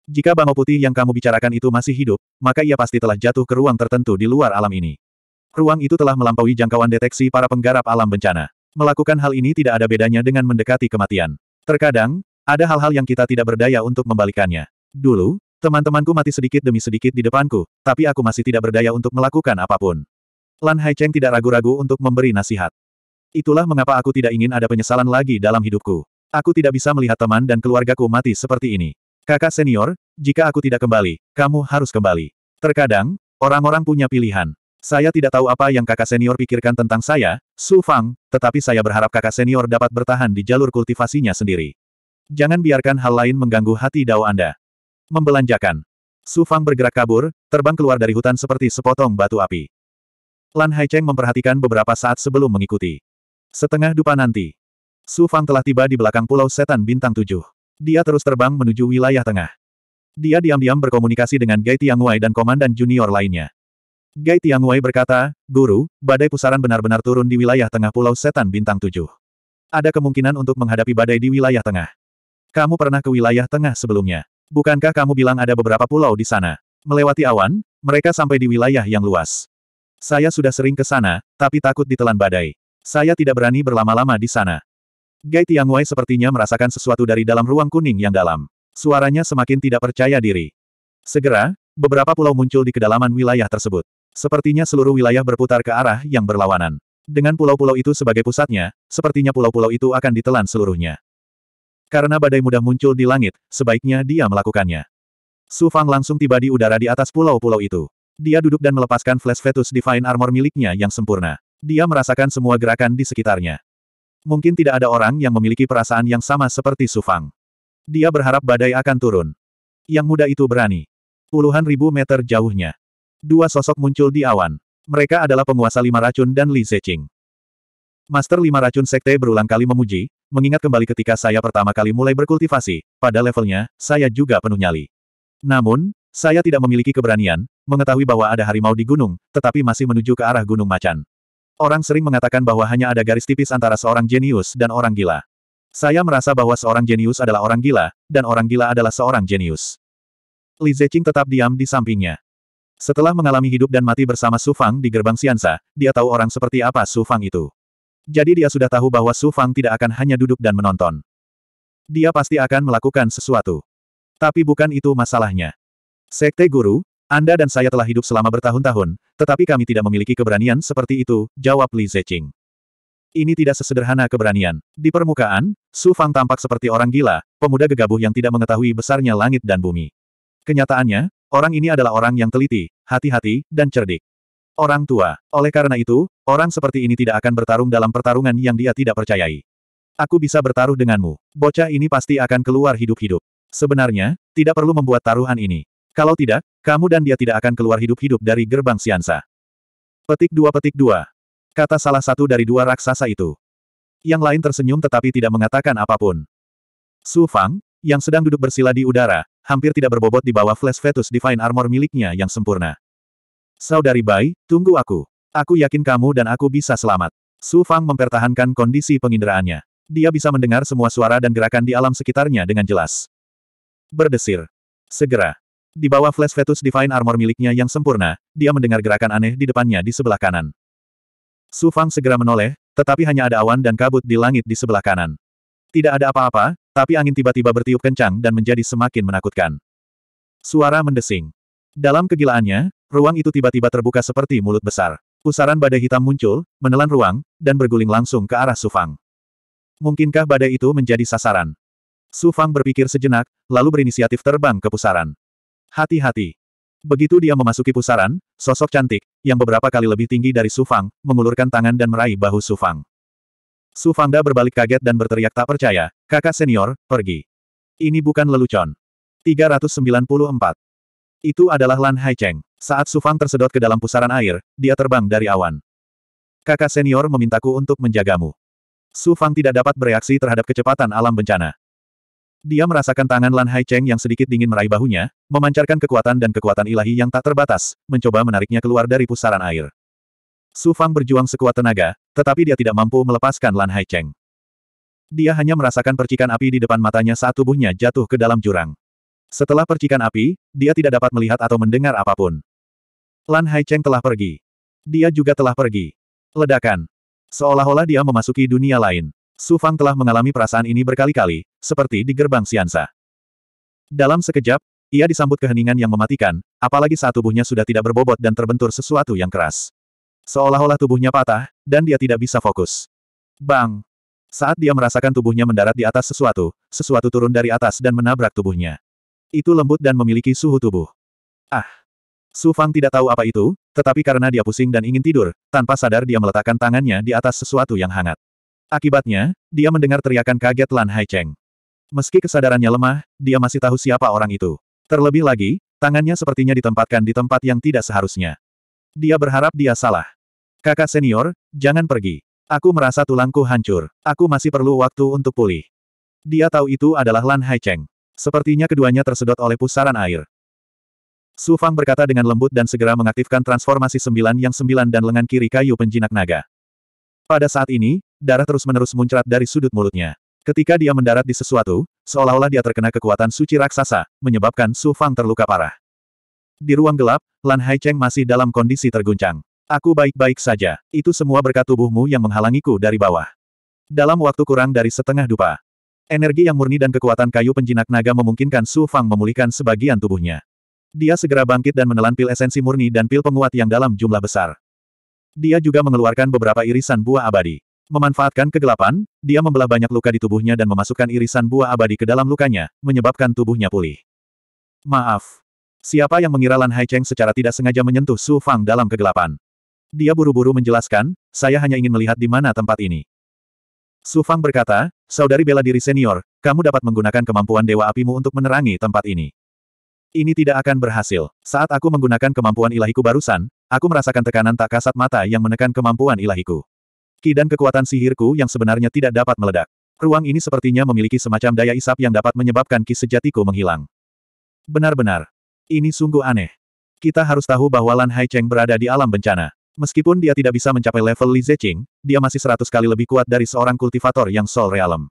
Jika bangau putih yang kamu bicarakan itu masih hidup, maka ia pasti telah jatuh ke ruang tertentu di luar alam ini. Ruang itu telah melampaui jangkauan deteksi para penggarap alam bencana. Melakukan hal ini tidak ada bedanya dengan mendekati kematian. Terkadang, ada hal-hal yang kita tidak berdaya untuk membalikannya. Dulu, teman-temanku mati sedikit demi sedikit di depanku, tapi aku masih tidak berdaya untuk melakukan apapun. Lan Haicheng tidak ragu-ragu untuk memberi nasihat. Itulah mengapa aku tidak ingin ada penyesalan lagi dalam hidupku. Aku tidak bisa melihat teman dan keluargaku mati seperti ini. Kakak senior, jika aku tidak kembali, kamu harus kembali. Terkadang, orang-orang punya pilihan. Saya tidak tahu apa yang kakak senior pikirkan tentang saya, Su Fang, tetapi saya berharap kakak senior dapat bertahan di jalur kultivasinya sendiri. Jangan biarkan hal lain mengganggu hati dao Anda. Membelanjakan. Su Fang bergerak kabur, terbang keluar dari hutan seperti sepotong batu api. Lan Haicheng memperhatikan beberapa saat sebelum mengikuti. Setengah dupa nanti. Su Fang telah tiba di belakang pulau setan bintang tujuh. Dia terus terbang menuju wilayah tengah. Dia diam-diam berkomunikasi dengan Gai Tianguai dan komandan junior lainnya. Gai Tiangwei berkata, Guru, badai pusaran benar-benar turun di wilayah tengah Pulau Setan Bintang 7. Ada kemungkinan untuk menghadapi badai di wilayah tengah. Kamu pernah ke wilayah tengah sebelumnya. Bukankah kamu bilang ada beberapa pulau di sana? Melewati awan, mereka sampai di wilayah yang luas. Saya sudah sering ke sana, tapi takut ditelan badai. Saya tidak berani berlama-lama di sana. Gai Tiangwei sepertinya merasakan sesuatu dari dalam ruang kuning yang dalam. Suaranya semakin tidak percaya diri. Segera, beberapa pulau muncul di kedalaman wilayah tersebut. Sepertinya seluruh wilayah berputar ke arah yang berlawanan. Dengan pulau-pulau itu sebagai pusatnya, sepertinya pulau-pulau itu akan ditelan seluruhnya. Karena badai mudah muncul di langit, sebaiknya dia melakukannya. Su Fang langsung tiba di udara di atas pulau-pulau itu. Dia duduk dan melepaskan flash fetus divine armor miliknya yang sempurna. Dia merasakan semua gerakan di sekitarnya. Mungkin tidak ada orang yang memiliki perasaan yang sama seperti Su Fang. Dia berharap badai akan turun. Yang muda itu berani. Puluhan ribu meter jauhnya dua sosok muncul di awan. Mereka adalah penguasa lima racun dan Li Zeqing. Master lima racun sekte berulang kali memuji, mengingat kembali ketika saya pertama kali mulai berkultivasi, pada levelnya, saya juga penuh nyali. Namun, saya tidak memiliki keberanian, mengetahui bahwa ada harimau di gunung, tetapi masih menuju ke arah gunung macan. Orang sering mengatakan bahwa hanya ada garis tipis antara seorang jenius dan orang gila. Saya merasa bahwa seorang jenius adalah orang gila, dan orang gila adalah seorang jenius. Li Zeqing tetap diam di sampingnya. Setelah mengalami hidup dan mati bersama Su Fang di gerbang Siansa, dia tahu orang seperti apa Su Fang itu. Jadi dia sudah tahu bahwa Su Fang tidak akan hanya duduk dan menonton. Dia pasti akan melakukan sesuatu. Tapi bukan itu masalahnya. Sekte Guru, Anda dan saya telah hidup selama bertahun-tahun, tetapi kami tidak memiliki keberanian seperti itu, jawab Li Zeqing. Ini tidak sesederhana keberanian. Di permukaan, Su Fang tampak seperti orang gila, pemuda gegabah yang tidak mengetahui besarnya langit dan bumi. Kenyataannya, orang ini adalah orang yang teliti, hati-hati, dan cerdik. Orang tua. Oleh karena itu, orang seperti ini tidak akan bertarung dalam pertarungan yang dia tidak percayai. Aku bisa bertaruh denganmu. Bocah ini pasti akan keluar hidup-hidup. Sebenarnya, tidak perlu membuat taruhan ini. Kalau tidak, kamu dan dia tidak akan keluar hidup-hidup dari gerbang Siansa. Petik dua petik dua. Kata salah satu dari dua raksasa itu. Yang lain tersenyum tetapi tidak mengatakan apapun. Su Fang, yang sedang duduk bersila di udara, hampir tidak berbobot di bawah Flash Fetus Divine Armor miliknya yang sempurna. Saudari Bai, tunggu aku. Aku yakin kamu dan aku bisa selamat. Su Fang mempertahankan kondisi penginderaannya. Dia bisa mendengar semua suara dan gerakan di alam sekitarnya dengan jelas. Berdesir. Segera. Di bawah Flash Fetus Divine Armor miliknya yang sempurna, dia mendengar gerakan aneh di depannya di sebelah kanan. Su Fang segera menoleh, tetapi hanya ada awan dan kabut di langit di sebelah kanan. Tidak ada apa-apa, tapi angin tiba-tiba bertiup kencang dan menjadi semakin menakutkan. Suara mendesing. Dalam kegilaannya, ruang itu tiba-tiba terbuka seperti mulut besar. Pusaran badai hitam muncul, menelan ruang, dan berguling langsung ke arah Sufang. Mungkinkah badai itu menjadi sasaran? Sufang berpikir sejenak, lalu berinisiatif terbang ke pusaran. Hati-hati. Begitu dia memasuki pusaran, sosok cantik, yang beberapa kali lebih tinggi dari Sufang, mengulurkan tangan dan meraih bahu Sufang. Sufangda berbalik kaget dan berteriak tak percaya, Kakak senior, pergi. Ini bukan lelucon. 394. Itu adalah Lan Haicheng. Saat Sufang tersedot ke dalam pusaran air, dia terbang dari awan. Kakak senior memintaku untuk menjagamu. Sufang tidak dapat bereaksi terhadap kecepatan alam bencana. Dia merasakan tangan Lan Haicheng yang sedikit dingin meraih bahunya, memancarkan kekuatan dan kekuatan ilahi yang tak terbatas, mencoba menariknya keluar dari pusaran air. Sufang berjuang sekuat tenaga, tetapi dia tidak mampu melepaskan Lan Haicheng. Dia hanya merasakan percikan api di depan matanya saat tubuhnya jatuh ke dalam jurang. Setelah percikan api, dia tidak dapat melihat atau mendengar apapun. Lan Haicheng telah pergi. Dia juga telah pergi. Ledakan. Seolah-olah dia memasuki dunia lain. Su Fang telah mengalami perasaan ini berkali-kali, seperti di gerbang Siansa. Dalam sekejap, ia disambut keheningan yang mematikan, apalagi saat tubuhnya sudah tidak berbobot dan terbentur sesuatu yang keras. Seolah-olah tubuhnya patah, dan dia tidak bisa fokus. Bang! Saat dia merasakan tubuhnya mendarat di atas sesuatu, sesuatu turun dari atas dan menabrak tubuhnya. Itu lembut dan memiliki suhu tubuh. Ah! Su Fang tidak tahu apa itu, tetapi karena dia pusing dan ingin tidur, tanpa sadar dia meletakkan tangannya di atas sesuatu yang hangat. Akibatnya, dia mendengar teriakan kaget Lan Hai Cheng. Meski kesadarannya lemah, dia masih tahu siapa orang itu. Terlebih lagi, tangannya sepertinya ditempatkan di tempat yang tidak seharusnya. Dia berharap dia salah. Kakak senior, jangan pergi. Aku merasa tulangku hancur. Aku masih perlu waktu untuk pulih. Dia tahu itu adalah Lan Haicheng. Sepertinya keduanya tersedot oleh pusaran air. Su Fang berkata dengan lembut dan segera mengaktifkan transformasi sembilan yang sembilan dan lengan kiri kayu penjinak naga. Pada saat ini, darah terus-menerus muncrat dari sudut mulutnya. Ketika dia mendarat di sesuatu, seolah-olah dia terkena kekuatan suci raksasa, menyebabkan Su Fang terluka parah. Di ruang gelap, Lan Haicheng masih dalam kondisi terguncang. Aku baik-baik saja. Itu semua berkat tubuhmu yang menghalangiku dari bawah. Dalam waktu kurang dari setengah dupa, energi yang murni dan kekuatan kayu penjinak naga memungkinkan Su Fang memulihkan sebagian tubuhnya. Dia segera bangkit dan menelan pil esensi murni dan pil penguat yang dalam jumlah besar. Dia juga mengeluarkan beberapa irisan buah abadi. Memanfaatkan kegelapan, dia membelah banyak luka di tubuhnya dan memasukkan irisan buah abadi ke dalam lukanya, menyebabkan tubuhnya pulih. Maaf. Siapa yang mengira Lan Hai Cheng secara tidak sengaja menyentuh Su Fang dalam kegelapan? Dia buru-buru menjelaskan, saya hanya ingin melihat di mana tempat ini. Su Fang berkata, saudari bela diri senior, kamu dapat menggunakan kemampuan Dewa Apimu untuk menerangi tempat ini. Ini tidak akan berhasil. Saat aku menggunakan kemampuan ilahiku barusan, aku merasakan tekanan tak kasat mata yang menekan kemampuan ilahiku. Ki dan kekuatan sihirku yang sebenarnya tidak dapat meledak. Ruang ini sepertinya memiliki semacam daya isap yang dapat menyebabkan ki sejatiku menghilang. Benar-benar. Ini sungguh aneh. Kita harus tahu bahwa Lan Hai Cheng berada di alam bencana. Meskipun dia tidak bisa mencapai level Li Zeqing, dia masih seratus kali lebih kuat dari seorang kultivator yang Sol Realm.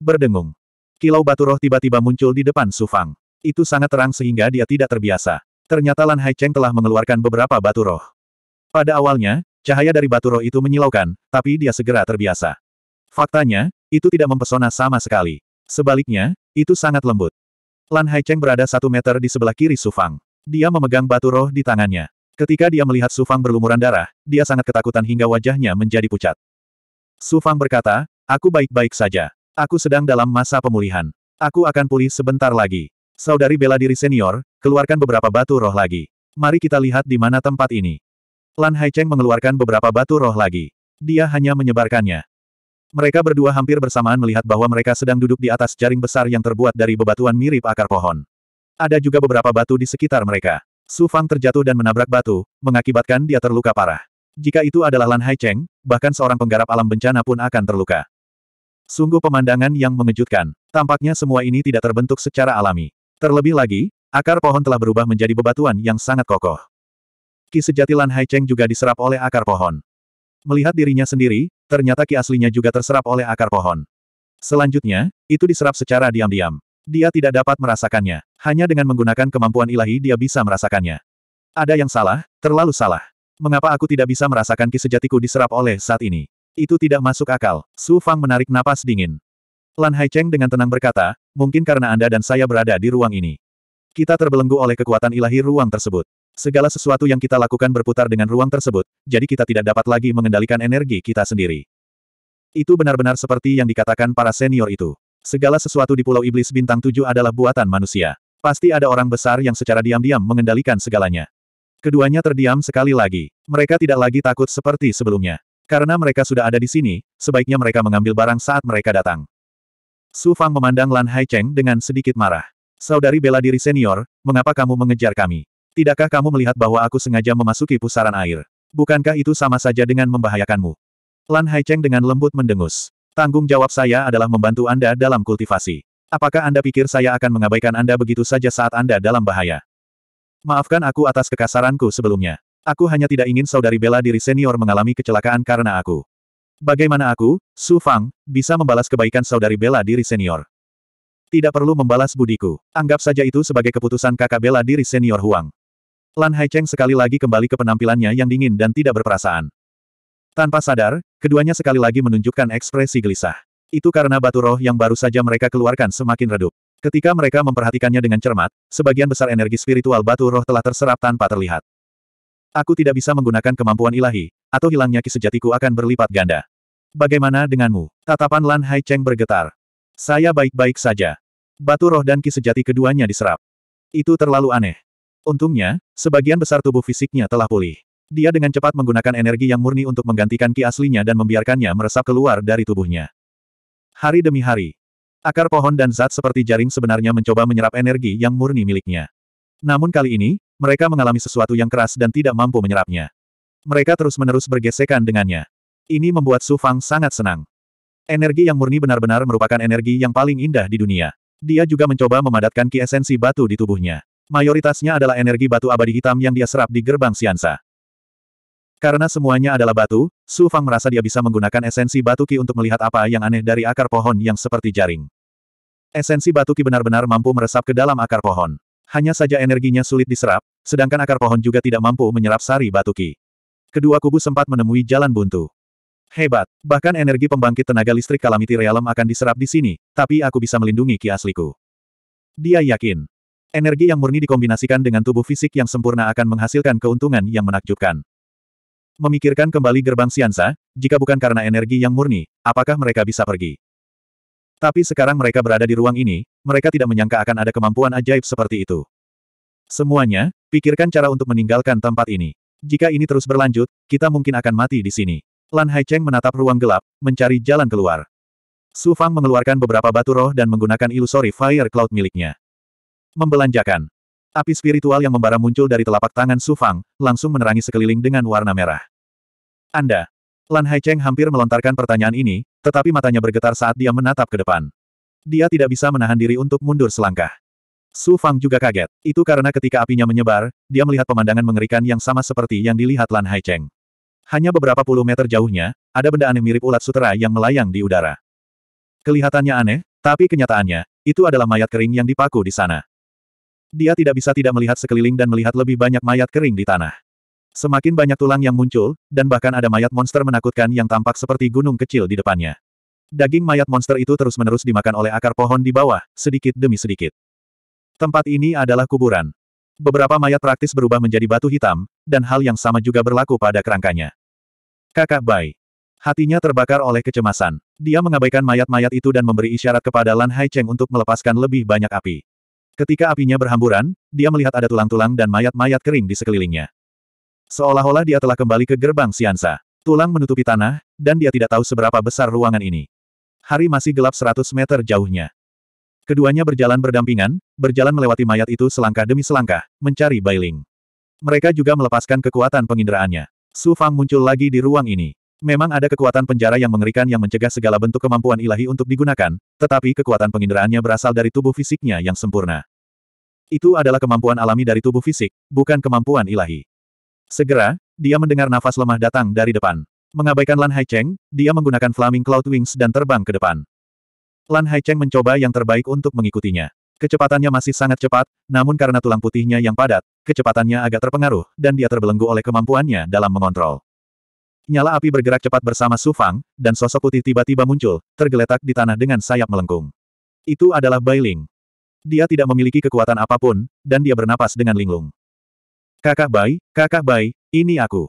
Berdengung. Kilau batu roh tiba-tiba muncul di depan Su Fang. Itu sangat terang sehingga dia tidak terbiasa. Ternyata Lan Hai Cheng telah mengeluarkan beberapa batu roh. Pada awalnya, cahaya dari batu roh itu menyilaukan, tapi dia segera terbiasa. Faktanya, itu tidak mempesona sama sekali. Sebaliknya, itu sangat lembut. Lan Hai Cheng berada satu meter di sebelah kiri Su Fang. Dia memegang batu roh di tangannya. Ketika dia melihat Sufang berlumuran darah, dia sangat ketakutan hingga wajahnya menjadi pucat. Sufang berkata, aku baik-baik saja. Aku sedang dalam masa pemulihan. Aku akan pulih sebentar lagi. Saudari bela diri senior, keluarkan beberapa batu roh lagi. Mari kita lihat di mana tempat ini. Lan Haicheng mengeluarkan beberapa batu roh lagi. Dia hanya menyebarkannya. Mereka berdua hampir bersamaan melihat bahwa mereka sedang duduk di atas jaring besar yang terbuat dari bebatuan mirip akar pohon. Ada juga beberapa batu di sekitar mereka. Su Fang terjatuh dan menabrak batu, mengakibatkan dia terluka parah. Jika itu adalah Lan Hai Cheng, bahkan seorang penggarap alam bencana pun akan terluka. Sungguh pemandangan yang mengejutkan. Tampaknya semua ini tidak terbentuk secara alami. Terlebih lagi, akar pohon telah berubah menjadi bebatuan yang sangat kokoh. Ki sejati Lan Hai Cheng juga diserap oleh akar pohon. Melihat dirinya sendiri, ternyata ki aslinya juga terserap oleh akar pohon. Selanjutnya, itu diserap secara diam-diam. Dia tidak dapat merasakannya. Hanya dengan menggunakan kemampuan ilahi dia bisa merasakannya. Ada yang salah, terlalu salah. Mengapa aku tidak bisa merasakan ki sejatiku diserap oleh saat ini? Itu tidak masuk akal. Su Fang menarik napas dingin. Lan Haicheng dengan tenang berkata, mungkin karena Anda dan saya berada di ruang ini. Kita terbelenggu oleh kekuatan ilahi ruang tersebut. Segala sesuatu yang kita lakukan berputar dengan ruang tersebut, jadi kita tidak dapat lagi mengendalikan energi kita sendiri. Itu benar-benar seperti yang dikatakan para senior itu. Segala sesuatu di Pulau Iblis Bintang Tujuh adalah buatan manusia. Pasti ada orang besar yang secara diam-diam mengendalikan segalanya. Keduanya terdiam sekali lagi. Mereka tidak lagi takut seperti sebelumnya. Karena mereka sudah ada di sini, sebaiknya mereka mengambil barang saat mereka datang. Su Fang memandang Lan Hai Cheng dengan sedikit marah. Saudari bela diri senior, mengapa kamu mengejar kami? Tidakkah kamu melihat bahwa aku sengaja memasuki pusaran air? Bukankah itu sama saja dengan membahayakanmu? Lan Hai Cheng dengan lembut mendengus. Tanggung jawab saya adalah membantu Anda dalam kultivasi. Apakah Anda pikir saya akan mengabaikan Anda begitu saja saat Anda dalam bahaya? Maafkan aku atas kekasaranku sebelumnya. Aku hanya tidak ingin saudari bela diri senior mengalami kecelakaan karena aku. Bagaimana aku, Su Fang, bisa membalas kebaikan saudari bela diri senior? Tidak perlu membalas budiku. Anggap saja itu sebagai keputusan kakak bela diri senior Huang. Lan Haicheng sekali lagi kembali ke penampilannya yang dingin dan tidak berperasaan. Tanpa sadar, keduanya sekali lagi menunjukkan ekspresi gelisah. Itu karena batu roh yang baru saja mereka keluarkan semakin redup. Ketika mereka memperhatikannya dengan cermat, sebagian besar energi spiritual batu roh telah terserap tanpa terlihat. Aku tidak bisa menggunakan kemampuan ilahi, atau hilangnya kisejatiku akan berlipat ganda. Bagaimana denganmu? Tatapan Lan Hai Cheng bergetar. Saya baik-baik saja. Batu roh dan kisejati keduanya diserap. Itu terlalu aneh. Untungnya, sebagian besar tubuh fisiknya telah pulih. Dia dengan cepat menggunakan energi yang murni untuk menggantikan ki aslinya dan membiarkannya meresap keluar dari tubuhnya. Hari demi hari, akar pohon dan zat seperti jaring sebenarnya mencoba menyerap energi yang murni miliknya. Namun kali ini, mereka mengalami sesuatu yang keras dan tidak mampu menyerapnya. Mereka terus-menerus bergesekan dengannya. Ini membuat Su Fang sangat senang. Energi yang murni benar-benar merupakan energi yang paling indah di dunia. Dia juga mencoba memadatkan ki esensi batu di tubuhnya. Mayoritasnya adalah energi batu abadi hitam yang dia serap di gerbang Siansa. Karena semuanya adalah batu, Su Fang merasa dia bisa menggunakan esensi batu ki untuk melihat apa yang aneh dari akar pohon yang seperti jaring. Esensi batu ki benar-benar mampu meresap ke dalam akar pohon. Hanya saja energinya sulit diserap, sedangkan akar pohon juga tidak mampu menyerap sari batu ki. Kedua kubu sempat menemui jalan buntu. Hebat, bahkan energi pembangkit tenaga listrik Calamity Realm akan diserap di sini, tapi aku bisa melindungi ki asliku. Dia yakin. Energi yang murni dikombinasikan dengan tubuh fisik yang sempurna akan menghasilkan keuntungan yang menakjubkan. Memikirkan kembali gerbang Siansa, jika bukan karena energi yang murni, apakah mereka bisa pergi? Tapi sekarang mereka berada di ruang ini, mereka tidak menyangka akan ada kemampuan ajaib seperti itu. Semuanya, pikirkan cara untuk meninggalkan tempat ini. Jika ini terus berlanjut, kita mungkin akan mati di sini. Lan Haicheng menatap ruang gelap, mencari jalan keluar. Su Fang mengeluarkan beberapa batu roh dan menggunakan ilusori Fire Cloud miliknya. Membelanjakan. Api spiritual yang membara muncul dari telapak tangan Su Fang, langsung menerangi sekeliling dengan warna merah. Anda. Lan Haicheng hampir melontarkan pertanyaan ini, tetapi matanya bergetar saat dia menatap ke depan. Dia tidak bisa menahan diri untuk mundur selangkah. Su Fang juga kaget. Itu karena ketika apinya menyebar, dia melihat pemandangan mengerikan yang sama seperti yang dilihat Lan Haicheng. Hanya beberapa puluh meter jauhnya, ada benda aneh mirip ulat sutera yang melayang di udara. Kelihatannya aneh, tapi kenyataannya, itu adalah mayat kering yang dipaku di sana. Dia tidak bisa tidak melihat sekeliling dan melihat lebih banyak mayat kering di tanah. Semakin banyak tulang yang muncul, dan bahkan ada mayat monster menakutkan yang tampak seperti gunung kecil di depannya. Daging mayat monster itu terus-menerus dimakan oleh akar pohon di bawah, sedikit demi sedikit. Tempat ini adalah kuburan. Beberapa mayat praktis berubah menjadi batu hitam, dan hal yang sama juga berlaku pada kerangkanya. Kakak Bai. Hatinya terbakar oleh kecemasan. Dia mengabaikan mayat-mayat itu dan memberi isyarat kepada Lan Hai Cheng untuk melepaskan lebih banyak api. Ketika apinya berhamburan, dia melihat ada tulang-tulang dan mayat-mayat kering di sekelilingnya. Seolah-olah dia telah kembali ke gerbang Siansa. Tulang menutupi tanah, dan dia tidak tahu seberapa besar ruangan ini. Hari masih gelap 100 meter jauhnya. Keduanya berjalan berdampingan, berjalan melewati mayat itu selangkah demi selangkah, mencari Bailing. Mereka juga melepaskan kekuatan penginderaannya. Su Fang muncul lagi di ruang ini. Memang ada kekuatan penjara yang mengerikan yang mencegah segala bentuk kemampuan ilahi untuk digunakan, tetapi kekuatan penginderaannya berasal dari tubuh fisiknya yang sempurna. Itu adalah kemampuan alami dari tubuh fisik, bukan kemampuan ilahi. Segera, dia mendengar nafas lemah datang dari depan. Mengabaikan Lan Haicheng, dia menggunakan Flaming Cloud Wings dan terbang ke depan. Lan Haicheng mencoba yang terbaik untuk mengikutinya. Kecepatannya masih sangat cepat, namun karena tulang putihnya yang padat, kecepatannya agak terpengaruh, dan dia terbelenggu oleh kemampuannya dalam mengontrol. Nyala api bergerak cepat bersama Su Fang, dan sosok putih tiba-tiba muncul, tergeletak di tanah dengan sayap melengkung. Itu adalah Bailing. Dia tidak memiliki kekuatan apapun, dan dia bernapas dengan linglung. Kakak Bai, kakak Bai, ini aku.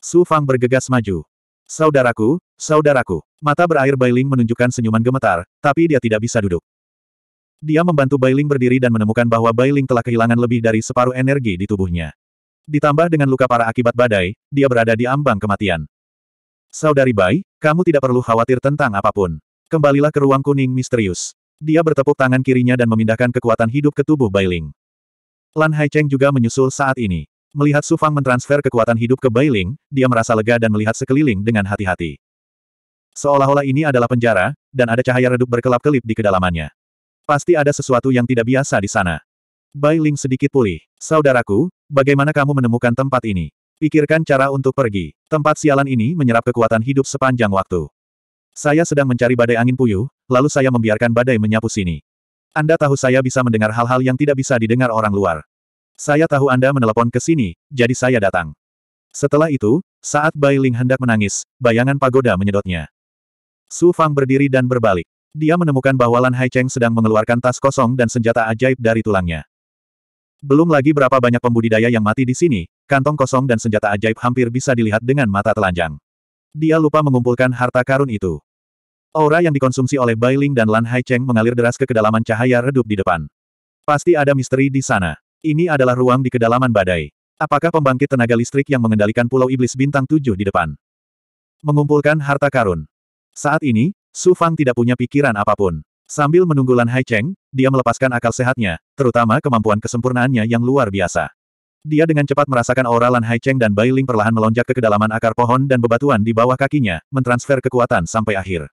Su Fang bergegas maju. Saudaraku, saudaraku. Mata berair Bailing menunjukkan senyuman gemetar, tapi dia tidak bisa duduk. Dia membantu Bailing berdiri dan menemukan bahwa Bailing telah kehilangan lebih dari separuh energi di tubuhnya. Ditambah dengan luka parah akibat badai, dia berada di ambang kematian. Saudari Bai, kamu tidak perlu khawatir tentang apapun. Kembalilah ke ruang kuning misterius. Dia bertepuk tangan kirinya dan memindahkan kekuatan hidup ke tubuh Bai Ling. Lan Haicheng juga menyusul saat ini. Melihat Su Fang mentransfer kekuatan hidup ke Bai Ling, dia merasa lega dan melihat sekeliling dengan hati-hati. Seolah-olah ini adalah penjara, dan ada cahaya redup berkelap-kelip di kedalamannya. Pasti ada sesuatu yang tidak biasa di sana. Bai Ling sedikit pulih. Saudaraku, bagaimana kamu menemukan tempat ini? Pikirkan cara untuk pergi. Tempat sialan ini menyerap kekuatan hidup sepanjang waktu. Saya sedang mencari badai angin puyuh, lalu saya membiarkan badai menyapu sini. Anda tahu saya bisa mendengar hal-hal yang tidak bisa didengar orang luar. Saya tahu Anda menelepon ke sini, jadi saya datang. Setelah itu, saat Bai Ling hendak menangis, bayangan pagoda menyedotnya. Su Fang berdiri dan berbalik. Dia menemukan bahwa Lan Hai Cheng sedang mengeluarkan tas kosong dan senjata ajaib dari tulangnya. Belum lagi berapa banyak pembudidaya yang mati di sini, kantong kosong dan senjata ajaib hampir bisa dilihat dengan mata telanjang. Dia lupa mengumpulkan harta karun itu. Aura yang dikonsumsi oleh Bai Ling dan Lan Hai Cheng mengalir deras ke kedalaman cahaya redup di depan. Pasti ada misteri di sana. Ini adalah ruang di kedalaman badai. Apakah pembangkit tenaga listrik yang mengendalikan Pulau Iblis Bintang 7 di depan? Mengumpulkan harta karun. Saat ini, Su Fang tidak punya pikiran apapun. Sambil menunggu Lan Haicheng, dia melepaskan akal sehatnya, terutama kemampuan kesempurnaannya yang luar biasa. Dia dengan cepat merasakan aura Lan Haicheng dan Bai Ling perlahan melonjak ke kedalaman akar pohon dan bebatuan di bawah kakinya, mentransfer kekuatan sampai akhir.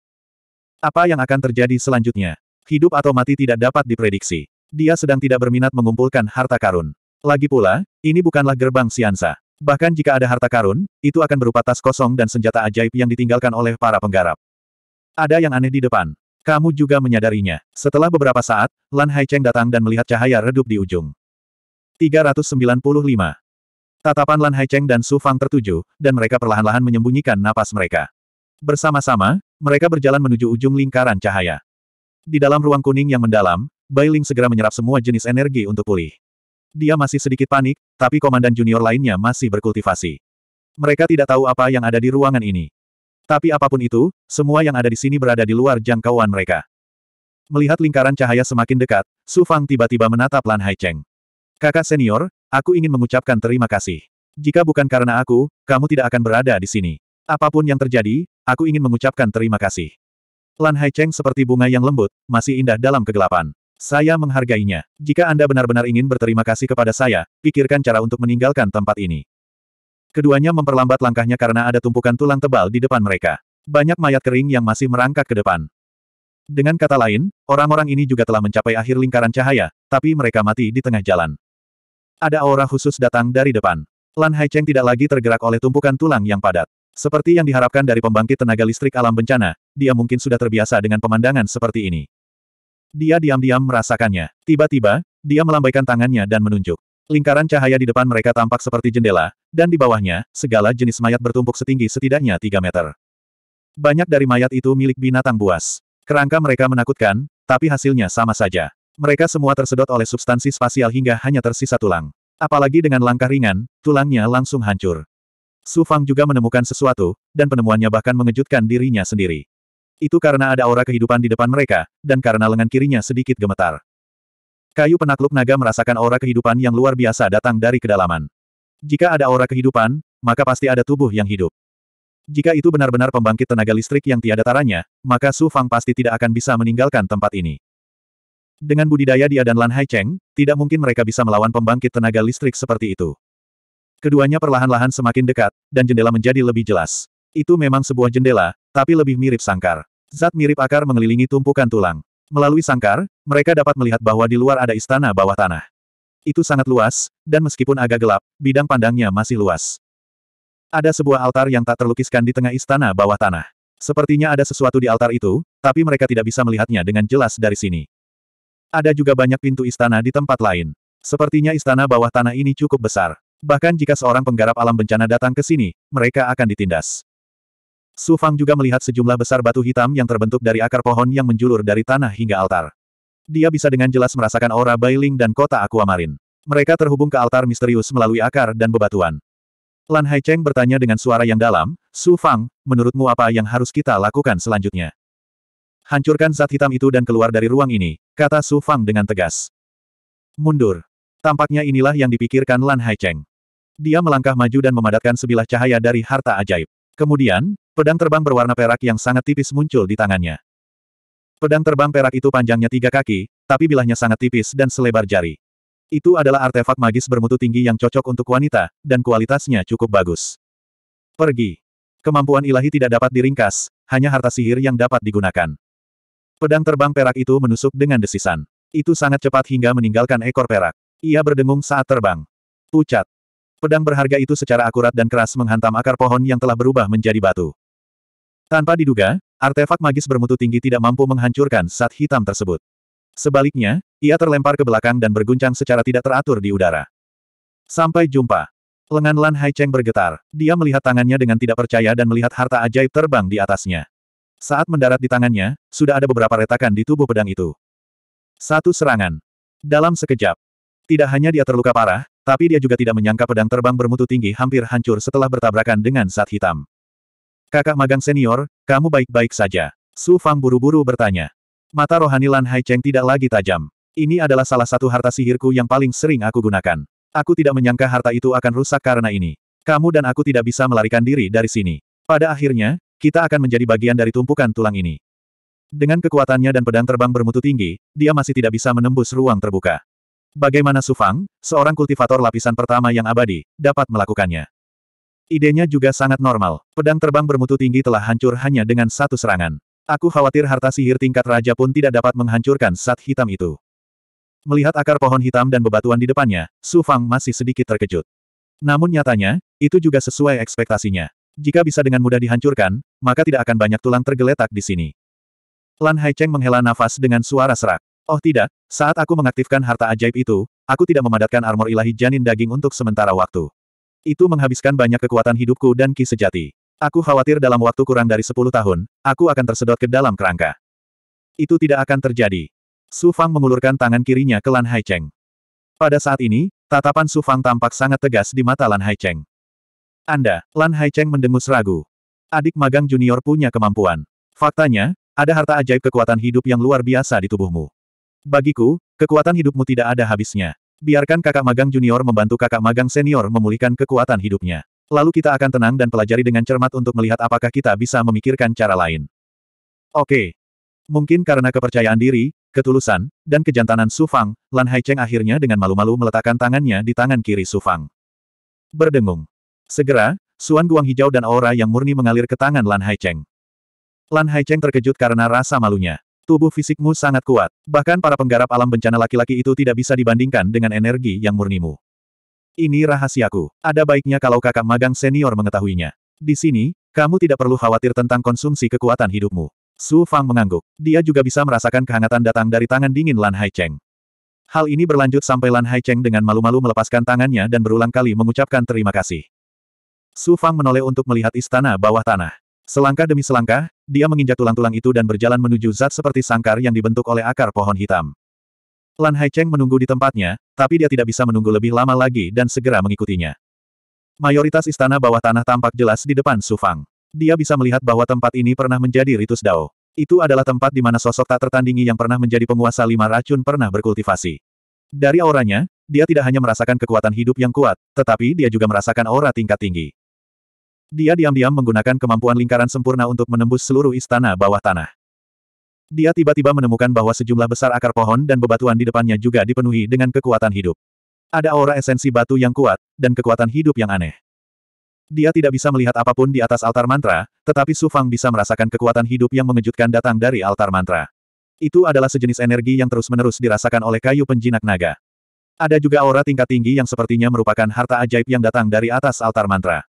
Apa yang akan terjadi selanjutnya? Hidup atau mati tidak dapat diprediksi. Dia sedang tidak berminat mengumpulkan harta karun. Lagi pula, ini bukanlah gerbang Siansa. Bahkan jika ada harta karun, itu akan berupa tas kosong dan senjata ajaib yang ditinggalkan oleh para penggarap. Ada yang aneh di depan kamu juga menyadarinya. Setelah beberapa saat, Lan Haicheng datang dan melihat cahaya redup di ujung. 395. Tatapan Lan Haicheng dan Su Fang tertuju, dan mereka perlahan-lahan menyembunyikan napas mereka. Bersama-sama, mereka berjalan menuju ujung lingkaran cahaya. Di dalam ruang kuning yang mendalam, Bai Ling segera menyerap semua jenis energi untuk pulih. Dia masih sedikit panik, tapi komandan junior lainnya masih berkultivasi. Mereka tidak tahu apa yang ada di ruangan ini. Tapi apapun itu, semua yang ada di sini berada di luar jangkauan mereka. Melihat lingkaran cahaya semakin dekat, Su Fang tiba-tiba menatap Lan Haicheng. Kakak senior, aku ingin mengucapkan terima kasih. Jika bukan karena aku, kamu tidak akan berada di sini. Apapun yang terjadi, aku ingin mengucapkan terima kasih. Lan Haicheng seperti bunga yang lembut, masih indah dalam kegelapan. Saya menghargainya. Jika Anda benar-benar ingin berterima kasih kepada saya, pikirkan cara untuk meninggalkan tempat ini. Keduanya memperlambat langkahnya karena ada tumpukan tulang tebal di depan mereka. Banyak mayat kering yang masih merangkak ke depan. Dengan kata lain, orang-orang ini juga telah mencapai akhir lingkaran cahaya, tapi mereka mati di tengah jalan. Ada aura khusus datang dari depan. Lan Haicheng tidak lagi tergerak oleh tumpukan tulang yang padat. Seperti yang diharapkan dari pembangkit tenaga listrik alam bencana, dia mungkin sudah terbiasa dengan pemandangan seperti ini. Dia diam-diam merasakannya. Tiba-tiba, dia melambaikan tangannya dan menunjuk. Lingkaran cahaya di depan mereka tampak seperti jendela, dan di bawahnya, segala jenis mayat bertumpuk setinggi setidaknya 3 meter. Banyak dari mayat itu milik binatang buas. Kerangka mereka menakutkan, tapi hasilnya sama saja. Mereka semua tersedot oleh substansi spasial hingga hanya tersisa tulang. Apalagi dengan langkah ringan, tulangnya langsung hancur. Su Fang juga menemukan sesuatu, dan penemuannya bahkan mengejutkan dirinya sendiri. Itu karena ada aura kehidupan di depan mereka, dan karena lengan kirinya sedikit gemetar. Kayu penakluk naga merasakan aura kehidupan yang luar biasa datang dari kedalaman. Jika ada aura kehidupan, maka pasti ada tubuh yang hidup. Jika itu benar-benar pembangkit tenaga listrik yang tiada taranya, maka Su Fang pasti tidak akan bisa meninggalkan tempat ini. Dengan budidaya dia dan Lan Hai Cheng, tidak mungkin mereka bisa melawan pembangkit tenaga listrik seperti itu. Keduanya perlahan-lahan semakin dekat, dan jendela menjadi lebih jelas. Itu memang sebuah jendela, tapi lebih mirip sangkar. Zat mirip akar mengelilingi tumpukan tulang. Melalui sangkar, mereka dapat melihat bahwa di luar ada istana bawah tanah. Itu sangat luas, dan meskipun agak gelap, bidang pandangnya masih luas. Ada sebuah altar yang tak terlukiskan di tengah istana bawah tanah. Sepertinya ada sesuatu di altar itu, tapi mereka tidak bisa melihatnya dengan jelas dari sini. Ada juga banyak pintu istana di tempat lain. Sepertinya istana bawah tanah ini cukup besar. Bahkan jika seorang penggarap alam bencana datang ke sini, mereka akan ditindas. Su Fang juga melihat sejumlah besar batu hitam yang terbentuk dari akar pohon yang menjulur dari tanah hingga altar. Dia bisa dengan jelas merasakan aura Bailing dan kota Aquamarin. Mereka terhubung ke altar misterius melalui akar dan bebatuan. Lan Haicheng bertanya dengan suara yang dalam, Su Fang, menurutmu apa yang harus kita lakukan selanjutnya? Hancurkan zat hitam itu dan keluar dari ruang ini, kata Su Fang dengan tegas. Mundur. Tampaknya inilah yang dipikirkan Lan Haicheng. Dia melangkah maju dan memadatkan sebilah cahaya dari harta ajaib. Kemudian, pedang terbang berwarna perak yang sangat tipis muncul di tangannya. Pedang terbang perak itu panjangnya tiga kaki, tapi bilahnya sangat tipis dan selebar jari. Itu adalah artefak magis bermutu tinggi yang cocok untuk wanita, dan kualitasnya cukup bagus. Pergi. Kemampuan ilahi tidak dapat diringkas, hanya harta sihir yang dapat digunakan. Pedang terbang perak itu menusuk dengan desisan. Itu sangat cepat hingga meninggalkan ekor perak. Ia berdengung saat terbang. Pucat. Pedang berharga itu secara akurat dan keras menghantam akar pohon yang telah berubah menjadi batu. Tanpa diduga, artefak magis bermutu tinggi tidak mampu menghancurkan sat hitam tersebut. Sebaliknya, ia terlempar ke belakang dan berguncang secara tidak teratur di udara. Sampai jumpa. Lengan Lan Hai Cheng bergetar. Dia melihat tangannya dengan tidak percaya dan melihat harta ajaib terbang di atasnya. Saat mendarat di tangannya, sudah ada beberapa retakan di tubuh pedang itu. Satu serangan. Dalam sekejap. Tidak hanya dia terluka parah, tapi dia juga tidak menyangka pedang terbang bermutu tinggi hampir hancur setelah bertabrakan dengan saat hitam. Kakak magang senior, kamu baik-baik saja. Su Fang buru-buru bertanya. Mata rohani Lan Hai Cheng tidak lagi tajam. Ini adalah salah satu harta sihirku yang paling sering aku gunakan. Aku tidak menyangka harta itu akan rusak karena ini. Kamu dan aku tidak bisa melarikan diri dari sini. Pada akhirnya, kita akan menjadi bagian dari tumpukan tulang ini. Dengan kekuatannya dan pedang terbang bermutu tinggi, dia masih tidak bisa menembus ruang terbuka. Bagaimana Sufang, seorang kultivator lapisan pertama yang abadi, dapat melakukannya? Idenya juga sangat normal. Pedang terbang bermutu tinggi telah hancur hanya dengan satu serangan. Aku khawatir harta sihir tingkat raja pun tidak dapat menghancurkan sat hitam itu. Melihat akar pohon hitam dan bebatuan di depannya, Su Fang masih sedikit terkejut. Namun nyatanya, itu juga sesuai ekspektasinya. Jika bisa dengan mudah dihancurkan, maka tidak akan banyak tulang tergeletak di sini. Lan Haicheng menghela nafas dengan suara serak. Oh tidak, saat aku mengaktifkan harta ajaib itu, aku tidak memadatkan armor ilahi janin daging untuk sementara waktu. Itu menghabiskan banyak kekuatan hidupku dan ki sejati. Aku khawatir dalam waktu kurang dari 10 tahun, aku akan tersedot ke dalam kerangka. Itu tidak akan terjadi. Su Fang mengulurkan tangan kirinya ke Lan Hai Cheng. Pada saat ini, tatapan Su Fang tampak sangat tegas di mata Lan Hai Cheng. Anda, Lan Hai Cheng mendengus ragu. Adik magang junior punya kemampuan. Faktanya, ada harta ajaib kekuatan hidup yang luar biasa di tubuhmu. Bagiku, kekuatan hidupmu tidak ada habisnya. Biarkan kakak magang junior membantu kakak magang senior memulihkan kekuatan hidupnya. Lalu kita akan tenang dan pelajari dengan cermat untuk melihat apakah kita bisa memikirkan cara lain. Oke. Mungkin karena kepercayaan diri, ketulusan, dan kejantanan Su Fang, Lan Haicheng akhirnya dengan malu-malu meletakkan tangannya di tangan kiri Su Fang. Berdengung. Segera, suan guang hijau dan aura yang murni mengalir ke tangan Lan Haicheng. Lan Haicheng terkejut karena rasa malunya. Tubuh fisikmu sangat kuat. Bahkan para penggarap alam bencana laki-laki itu tidak bisa dibandingkan dengan energi yang murnimu. Ini rahasiaku. Ada baiknya kalau kakak magang senior mengetahuinya. Di sini, kamu tidak perlu khawatir tentang konsumsi kekuatan hidupmu. Su Fang mengangguk. Dia juga bisa merasakan kehangatan datang dari tangan dingin Lan Hai Cheng. Hal ini berlanjut sampai Lan Hai Cheng dengan malu-malu melepaskan tangannya dan berulang kali mengucapkan terima kasih. Su Fang menoleh untuk melihat istana bawah tanah. Selangkah demi selangkah, dia menginjak tulang-tulang itu dan berjalan menuju zat seperti sangkar yang dibentuk oleh akar pohon hitam. Lan Haicheng menunggu di tempatnya, tapi dia tidak bisa menunggu lebih lama lagi dan segera mengikutinya. Mayoritas istana bawah tanah tampak jelas di depan Su Fang. Dia bisa melihat bahwa tempat ini pernah menjadi Ritus Dao. Itu adalah tempat di mana sosok tak tertandingi yang pernah menjadi penguasa lima racun pernah berkultivasi. Dari auranya, dia tidak hanya merasakan kekuatan hidup yang kuat, tetapi dia juga merasakan aura tingkat tinggi. Dia diam-diam menggunakan kemampuan lingkaran sempurna untuk menembus seluruh istana bawah tanah. Dia tiba-tiba menemukan bahwa sejumlah besar akar pohon dan bebatuan di depannya juga dipenuhi dengan kekuatan hidup. Ada aura esensi batu yang kuat, dan kekuatan hidup yang aneh. Dia tidak bisa melihat apapun di atas altar mantra, tetapi Su Fang bisa merasakan kekuatan hidup yang mengejutkan datang dari altar mantra. Itu adalah sejenis energi yang terus-menerus dirasakan oleh kayu penjinak naga. Ada juga aura tingkat tinggi yang sepertinya merupakan harta ajaib yang datang dari atas altar mantra.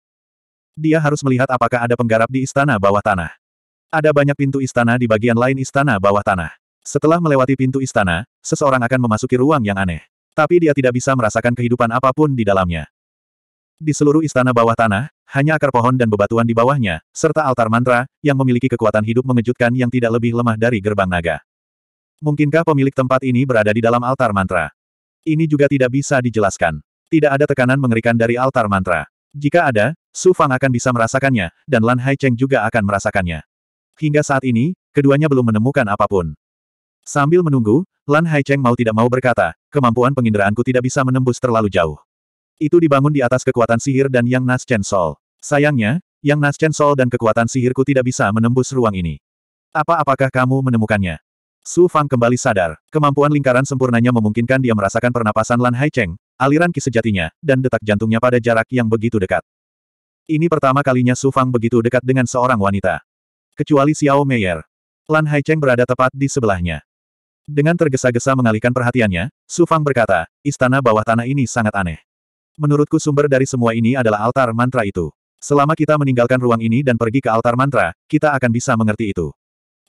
Dia harus melihat apakah ada penggarap di istana bawah tanah. Ada banyak pintu istana di bagian lain istana bawah tanah. Setelah melewati pintu istana, seseorang akan memasuki ruang yang aneh. Tapi dia tidak bisa merasakan kehidupan apapun di dalamnya. Di seluruh istana bawah tanah, hanya akar pohon dan bebatuan di bawahnya, serta altar mantra, yang memiliki kekuatan hidup mengejutkan yang tidak lebih lemah dari gerbang naga. Mungkinkah pemilik tempat ini berada di dalam altar mantra? Ini juga tidak bisa dijelaskan. Tidak ada tekanan mengerikan dari altar mantra. Jika ada, Su Fang akan bisa merasakannya, dan Lan Hai Cheng juga akan merasakannya. Hingga saat ini, keduanya belum menemukan apapun. Sambil menunggu, Lan Hai Cheng mau tidak mau berkata, kemampuan penginderaanku tidak bisa menembus terlalu jauh. Itu dibangun di atas kekuatan sihir dan Yang Nas Chen Sol. Sayangnya, Yang Nas Chen Sol dan kekuatan sihirku tidak bisa menembus ruang ini. Apa-apakah kamu menemukannya? Su Fang kembali sadar, kemampuan lingkaran sempurnanya memungkinkan dia merasakan pernapasan Lan Hai Cheng aliran ki sejatinya, dan detak jantungnya pada jarak yang begitu dekat. Ini pertama kalinya Su Fang begitu dekat dengan seorang wanita. Kecuali Xiao Meier. Lan Haicheng berada tepat di sebelahnya. Dengan tergesa-gesa mengalihkan perhatiannya, Su Fang berkata, istana bawah tanah ini sangat aneh. Menurutku sumber dari semua ini adalah altar mantra itu. Selama kita meninggalkan ruang ini dan pergi ke altar mantra, kita akan bisa mengerti itu.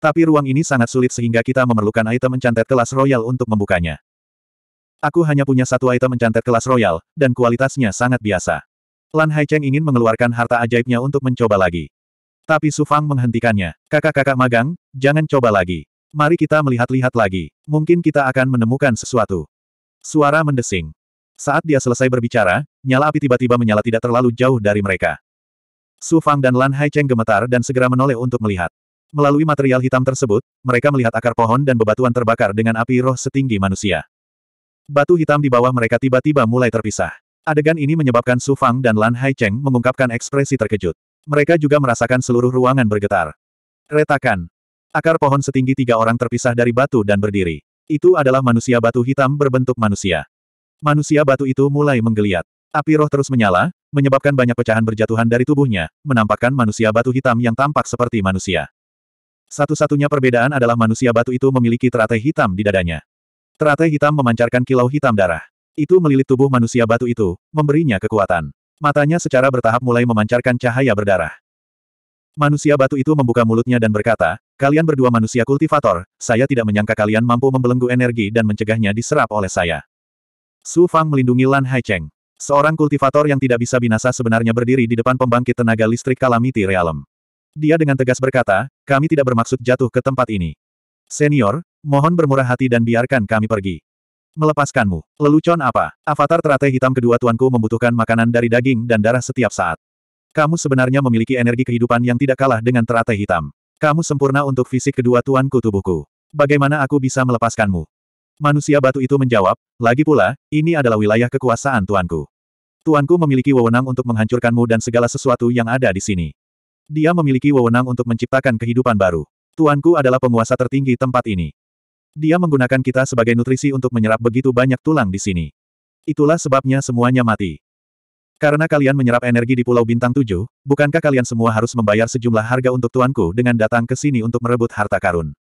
Tapi ruang ini sangat sulit sehingga kita memerlukan item mencantet kelas royal untuk membukanya. Aku hanya punya satu item mencantet kelas royal, dan kualitasnya sangat biasa. Lan Haicheng ingin mengeluarkan harta ajaibnya untuk mencoba lagi. Tapi Su Fang menghentikannya. Kakak-kakak magang, jangan coba lagi. Mari kita melihat-lihat lagi. Mungkin kita akan menemukan sesuatu. Suara mendesing. Saat dia selesai berbicara, nyala api tiba-tiba menyala tidak terlalu jauh dari mereka. Su Fang dan Lan Haicheng gemetar dan segera menoleh untuk melihat. Melalui material hitam tersebut, mereka melihat akar pohon dan bebatuan terbakar dengan api roh setinggi manusia. Batu hitam di bawah mereka tiba-tiba mulai terpisah. Adegan ini menyebabkan Su Fang dan Lan Haicheng mengungkapkan ekspresi terkejut. Mereka juga merasakan seluruh ruangan bergetar. Retakan. Akar pohon setinggi tiga orang terpisah dari batu dan berdiri. Itu adalah manusia batu hitam berbentuk manusia. Manusia batu itu mulai menggeliat. Api roh terus menyala, menyebabkan banyak pecahan berjatuhan dari tubuhnya, menampakkan manusia batu hitam yang tampak seperti manusia. Satu-satunya perbedaan adalah manusia batu itu memiliki teratai hitam di dadanya. Teratai hitam memancarkan kilau hitam darah. Itu melilit tubuh manusia batu itu, memberinya kekuatan. Matanya secara bertahap mulai memancarkan cahaya berdarah. Manusia batu itu membuka mulutnya dan berkata, Kalian berdua manusia kultivator, saya tidak menyangka kalian mampu membelenggu energi dan mencegahnya diserap oleh saya. Su Fang melindungi Lan Haicheng. Seorang kultivator yang tidak bisa binasa sebenarnya berdiri di depan pembangkit tenaga listrik Kalamiti Realem. Dia dengan tegas berkata, kami tidak bermaksud jatuh ke tempat ini. Senior, mohon bermurah hati dan biarkan kami pergi. Melepaskanmu. Lelucon apa? Avatar teratai hitam kedua tuanku membutuhkan makanan dari daging dan darah setiap saat. Kamu sebenarnya memiliki energi kehidupan yang tidak kalah dengan teratai hitam. Kamu sempurna untuk fisik kedua tuanku tubuhku. Bagaimana aku bisa melepaskanmu? Manusia batu itu menjawab, lagi pula, ini adalah wilayah kekuasaan tuanku. Tuanku memiliki wewenang untuk menghancurkanmu dan segala sesuatu yang ada di sini. Dia memiliki wewenang untuk menciptakan kehidupan baru. Tuanku adalah penguasa tertinggi tempat ini. Dia menggunakan kita sebagai nutrisi untuk menyerap begitu banyak tulang di sini. Itulah sebabnya semuanya mati. Karena kalian menyerap energi di Pulau Bintang Tujuh, bukankah kalian semua harus membayar sejumlah harga untuk tuanku dengan datang ke sini untuk merebut harta karun?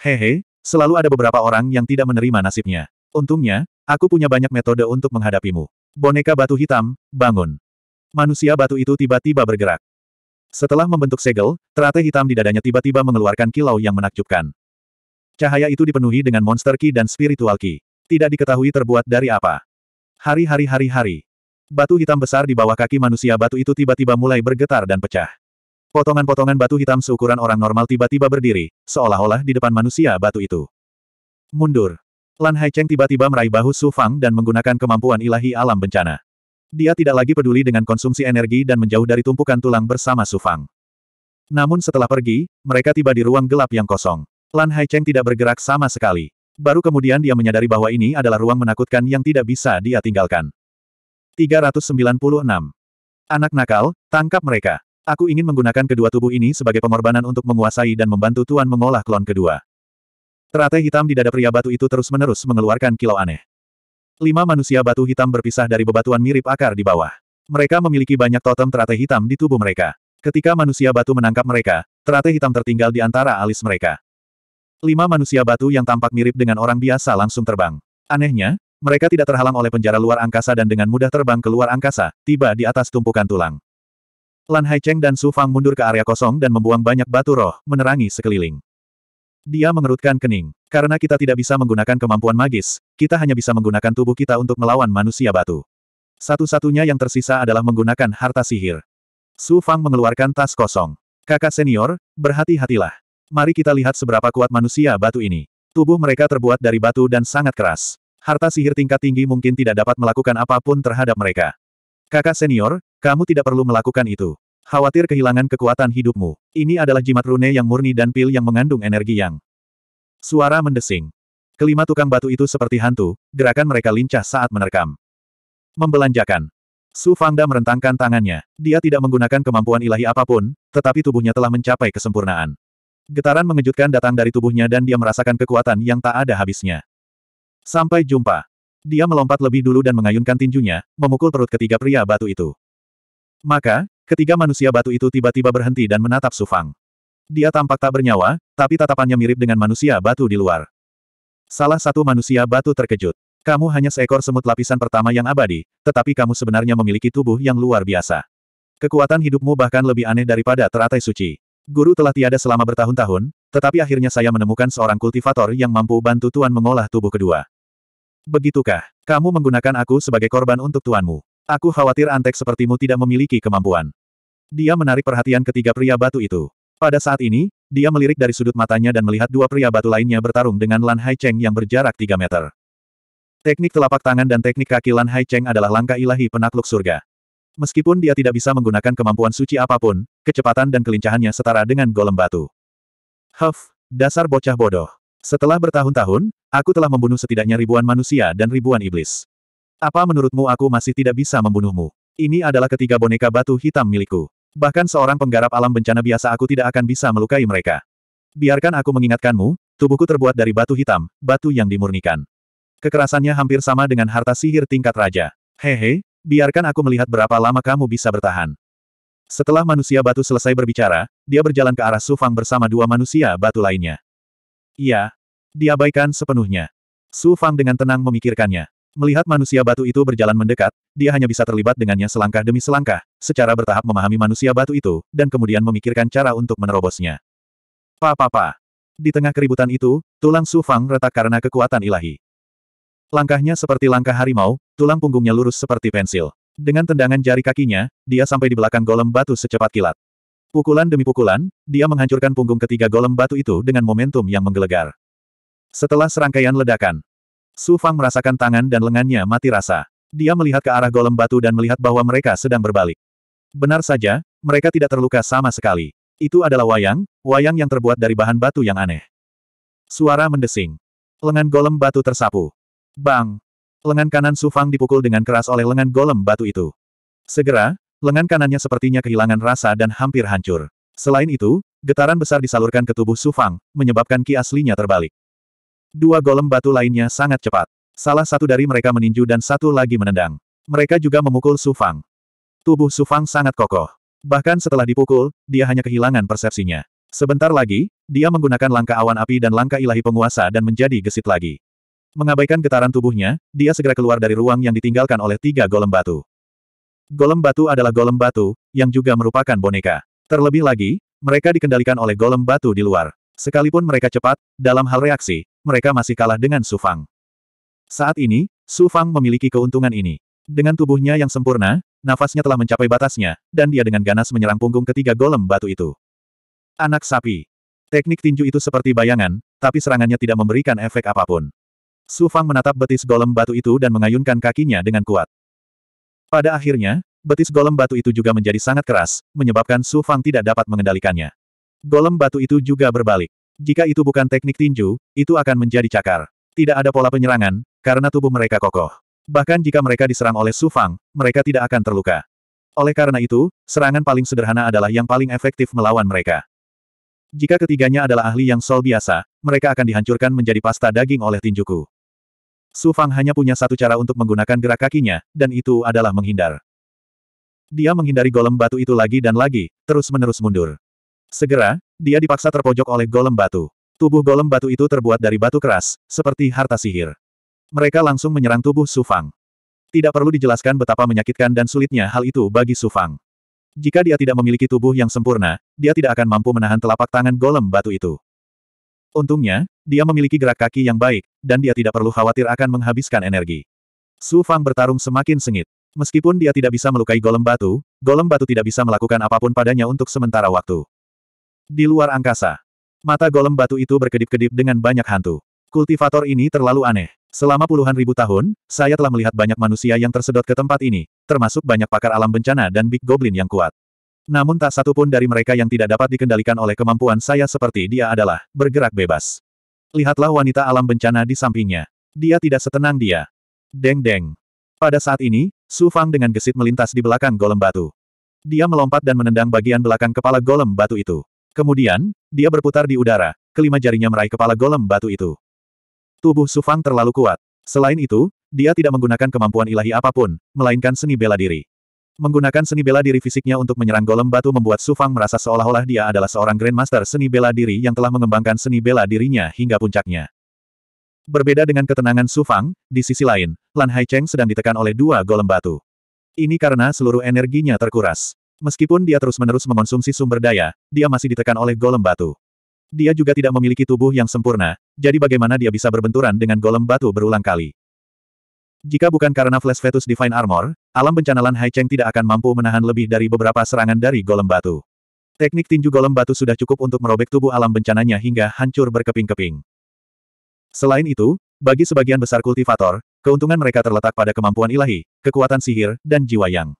Hehe, selalu ada beberapa orang yang tidak menerima nasibnya. Untungnya, aku punya banyak metode untuk menghadapimu. Boneka batu hitam, bangun. Manusia batu itu tiba-tiba bergerak. Setelah membentuk segel, terate hitam di dadanya tiba-tiba mengeluarkan kilau yang menakjubkan. Cahaya itu dipenuhi dengan monster ki dan spiritual ki. Tidak diketahui terbuat dari apa. Hari-hari hari-hari. Batu hitam besar di bawah kaki manusia batu itu tiba-tiba mulai bergetar dan pecah. Potongan-potongan batu hitam seukuran orang normal tiba-tiba berdiri, seolah-olah di depan manusia batu itu. Mundur. Lan Haicheng tiba-tiba meraih bahu Su Fang dan menggunakan kemampuan ilahi alam bencana. Dia tidak lagi peduli dengan konsumsi energi dan menjauh dari tumpukan tulang bersama Su Fang. Namun setelah pergi, mereka tiba di ruang gelap yang kosong. Lan Haicheng tidak bergerak sama sekali. Baru kemudian dia menyadari bahwa ini adalah ruang menakutkan yang tidak bisa dia tinggalkan. 396. Anak nakal, tangkap mereka. Aku ingin menggunakan kedua tubuh ini sebagai pengorbanan untuk menguasai dan membantu Tuan mengolah klon kedua. Teratai hitam di dada pria batu itu terus-menerus mengeluarkan kilau aneh. Lima manusia batu hitam berpisah dari bebatuan mirip akar di bawah. Mereka memiliki banyak totem teratai hitam di tubuh mereka. Ketika manusia batu menangkap mereka, teratai hitam tertinggal di antara alis mereka. Lima manusia batu yang tampak mirip dengan orang biasa langsung terbang. Anehnya, mereka tidak terhalang oleh penjara luar angkasa dan dengan mudah terbang ke luar angkasa, tiba di atas tumpukan tulang. Lan Haicheng dan Su Fang mundur ke area kosong dan membuang banyak batu roh, menerangi sekeliling. Dia mengerutkan kening. Karena kita tidak bisa menggunakan kemampuan magis, kita hanya bisa menggunakan tubuh kita untuk melawan manusia batu. Satu-satunya yang tersisa adalah menggunakan harta sihir. Su Fang mengeluarkan tas kosong. Kakak senior, berhati-hatilah. Mari kita lihat seberapa kuat manusia batu ini. Tubuh mereka terbuat dari batu dan sangat keras. Harta sihir tingkat tinggi mungkin tidak dapat melakukan apapun terhadap mereka. Kakak senior, kamu tidak perlu melakukan itu. Khawatir kehilangan kekuatan hidupmu. Ini adalah jimat rune yang murni dan pil yang mengandung energi yang... Suara mendesing. Kelima tukang batu itu seperti hantu, gerakan mereka lincah saat menerkam. Membelanjakan. Su Fangda merentangkan tangannya. Dia tidak menggunakan kemampuan ilahi apapun, tetapi tubuhnya telah mencapai kesempurnaan. Getaran mengejutkan datang dari tubuhnya dan dia merasakan kekuatan yang tak ada habisnya. Sampai jumpa. Dia melompat lebih dulu dan mengayunkan tinjunya, memukul perut ketiga pria batu itu. Maka, ketiga manusia batu itu tiba-tiba berhenti dan menatap Sufang. Dia tampak tak bernyawa, tapi tatapannya mirip dengan manusia batu di luar. Salah satu manusia batu terkejut. Kamu hanya seekor semut lapisan pertama yang abadi, tetapi kamu sebenarnya memiliki tubuh yang luar biasa. Kekuatan hidupmu bahkan lebih aneh daripada teratai suci. Guru telah tiada selama bertahun-tahun, tetapi akhirnya saya menemukan seorang kultivator yang mampu bantu Tuan mengolah tubuh kedua. Begitukah, kamu menggunakan aku sebagai korban untuk tuanmu? Aku khawatir antek sepertimu tidak memiliki kemampuan. Dia menarik perhatian ketiga pria batu itu. Pada saat ini, dia melirik dari sudut matanya dan melihat dua pria batu lainnya bertarung dengan Lan Hai Cheng yang berjarak 3 meter. Teknik telapak tangan dan teknik kaki Lan Hai Cheng adalah langkah ilahi penakluk surga. Meskipun dia tidak bisa menggunakan kemampuan suci apapun, kecepatan dan kelincahannya setara dengan golem batu. Huff, dasar bocah bodoh. Setelah bertahun-tahun, aku telah membunuh setidaknya ribuan manusia dan ribuan iblis. Apa menurutmu aku masih tidak bisa membunuhmu? Ini adalah ketiga boneka batu hitam milikku. Bahkan seorang penggarap alam bencana biasa aku tidak akan bisa melukai mereka. Biarkan aku mengingatkanmu, tubuhku terbuat dari batu hitam, batu yang dimurnikan. Kekerasannya hampir sama dengan harta sihir tingkat raja. Hehe, biarkan aku melihat berapa lama kamu bisa bertahan. Setelah manusia batu selesai berbicara, dia berjalan ke arah Sufang bersama dua manusia batu lainnya. Iya, diabaikan sepenuhnya. Sufang dengan tenang memikirkannya. Melihat manusia batu itu berjalan mendekat, dia hanya bisa terlibat dengannya selangkah demi selangkah, secara bertahap memahami manusia batu itu, dan kemudian memikirkan cara untuk menerobosnya. Pa pa pa. Di tengah keributan itu, tulang Sufang retak karena kekuatan ilahi. Langkahnya seperti langkah harimau, tulang punggungnya lurus seperti pensil. Dengan tendangan jari kakinya, dia sampai di belakang golem batu secepat kilat. Pukulan demi pukulan, dia menghancurkan punggung ketiga golem batu itu dengan momentum yang menggelegar. Setelah serangkaian ledakan, Su Fang merasakan tangan dan lengannya mati rasa. Dia melihat ke arah golem batu dan melihat bahwa mereka sedang berbalik. Benar saja, mereka tidak terluka sama sekali. Itu adalah wayang, wayang yang terbuat dari bahan batu yang aneh. Suara mendesing. Lengan golem batu tersapu. Bang! Lengan kanan Sufang dipukul dengan keras oleh lengan golem batu itu. Segera, lengan kanannya sepertinya kehilangan rasa dan hampir hancur. Selain itu, getaran besar disalurkan ke tubuh Sufang, menyebabkan ki aslinya terbalik. Dua golem batu lainnya sangat cepat. Salah satu dari mereka meninju dan satu lagi menendang. Mereka juga memukul Sufang. Tubuh Sufang sangat kokoh. Bahkan setelah dipukul, dia hanya kehilangan persepsinya. Sebentar lagi, dia menggunakan langkah awan api dan langkah ilahi penguasa dan menjadi gesit lagi. Mengabaikan getaran tubuhnya, dia segera keluar dari ruang yang ditinggalkan oleh tiga golem batu. Golem batu adalah golem batu, yang juga merupakan boneka. Terlebih lagi, mereka dikendalikan oleh golem batu di luar. Sekalipun mereka cepat, dalam hal reaksi, mereka masih kalah dengan Su Fang. Saat ini, Su Fang memiliki keuntungan ini. Dengan tubuhnya yang sempurna, nafasnya telah mencapai batasnya, dan dia dengan ganas menyerang punggung ketiga golem batu itu. Anak sapi. Teknik tinju itu seperti bayangan, tapi serangannya tidak memberikan efek apapun. Su Fang menatap betis golem batu itu dan mengayunkan kakinya dengan kuat. Pada akhirnya, betis golem batu itu juga menjadi sangat keras, menyebabkan Su Fang tidak dapat mengendalikannya. Golem batu itu juga berbalik. Jika itu bukan teknik tinju, itu akan menjadi cakar. Tidak ada pola penyerangan, karena tubuh mereka kokoh. Bahkan jika mereka diserang oleh Su Fang, mereka tidak akan terluka. Oleh karena itu, serangan paling sederhana adalah yang paling efektif melawan mereka. Jika ketiganya adalah ahli yang sol biasa, mereka akan dihancurkan menjadi pasta daging oleh tinjuku. Su Fang hanya punya satu cara untuk menggunakan gerak kakinya, dan itu adalah menghindar. Dia menghindari golem batu itu lagi dan lagi, terus-menerus mundur. Segera, dia dipaksa terpojok oleh golem batu. Tubuh golem batu itu terbuat dari batu keras, seperti harta sihir. Mereka langsung menyerang tubuh Su Fang. Tidak perlu dijelaskan betapa menyakitkan dan sulitnya hal itu bagi Su Fang. Jika dia tidak memiliki tubuh yang sempurna, dia tidak akan mampu menahan telapak tangan golem batu itu. Untungnya, dia memiliki gerak kaki yang baik, dan dia tidak perlu khawatir akan menghabiskan energi. Su Fang bertarung semakin sengit. Meskipun dia tidak bisa melukai golem batu, golem batu tidak bisa melakukan apapun padanya untuk sementara waktu. Di luar angkasa, mata golem batu itu berkedip-kedip dengan banyak hantu. Kultivator ini terlalu aneh. Selama puluhan ribu tahun, saya telah melihat banyak manusia yang tersedot ke tempat ini, termasuk banyak pakar alam bencana dan Big Goblin yang kuat. Namun tak satu pun dari mereka yang tidak dapat dikendalikan oleh kemampuan saya seperti dia adalah bergerak bebas. Lihatlah wanita alam bencana di sampingnya. Dia tidak setenang dia. Deng-deng. Pada saat ini, Su Fang dengan gesit melintas di belakang golem batu. Dia melompat dan menendang bagian belakang kepala golem batu itu. Kemudian, dia berputar di udara, kelima jarinya meraih kepala golem batu itu. Tubuh Su Fang terlalu kuat. Selain itu, dia tidak menggunakan kemampuan ilahi apapun, melainkan seni bela diri. Menggunakan seni bela diri fisiknya untuk menyerang golem batu membuat Su Fang merasa seolah-olah dia adalah seorang grandmaster seni bela diri yang telah mengembangkan seni bela dirinya hingga puncaknya. Berbeda dengan ketenangan Su Fang, di sisi lain, Lan Hai Cheng sedang ditekan oleh dua golem batu. Ini karena seluruh energinya terkuras. Meskipun dia terus-menerus mengonsumsi sumber daya, dia masih ditekan oleh golem batu. Dia juga tidak memiliki tubuh yang sempurna, jadi bagaimana dia bisa berbenturan dengan golem batu berulang kali. Jika bukan karena Flash Fetus Divine Armor, alam bencana Lan Hai Cheng tidak akan mampu menahan lebih dari beberapa serangan dari golem batu. Teknik tinju golem batu sudah cukup untuk merobek tubuh alam bencananya hingga hancur berkeping-keping. Selain itu, bagi sebagian besar kultivator, keuntungan mereka terletak pada kemampuan ilahi, kekuatan sihir, dan jiwa yang.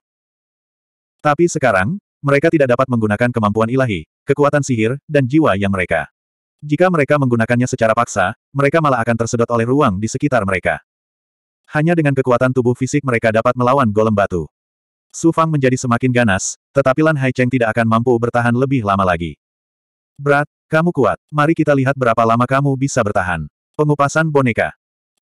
Tapi sekarang, mereka tidak dapat menggunakan kemampuan ilahi, kekuatan sihir, dan jiwa yang mereka. Jika mereka menggunakannya secara paksa, mereka malah akan tersedot oleh ruang di sekitar mereka. Hanya dengan kekuatan tubuh fisik mereka dapat melawan golem batu. Su Fang menjadi semakin ganas, tetapi Lan Hai Cheng tidak akan mampu bertahan lebih lama lagi. Berat, kamu kuat, mari kita lihat berapa lama kamu bisa bertahan. Pengupasan boneka.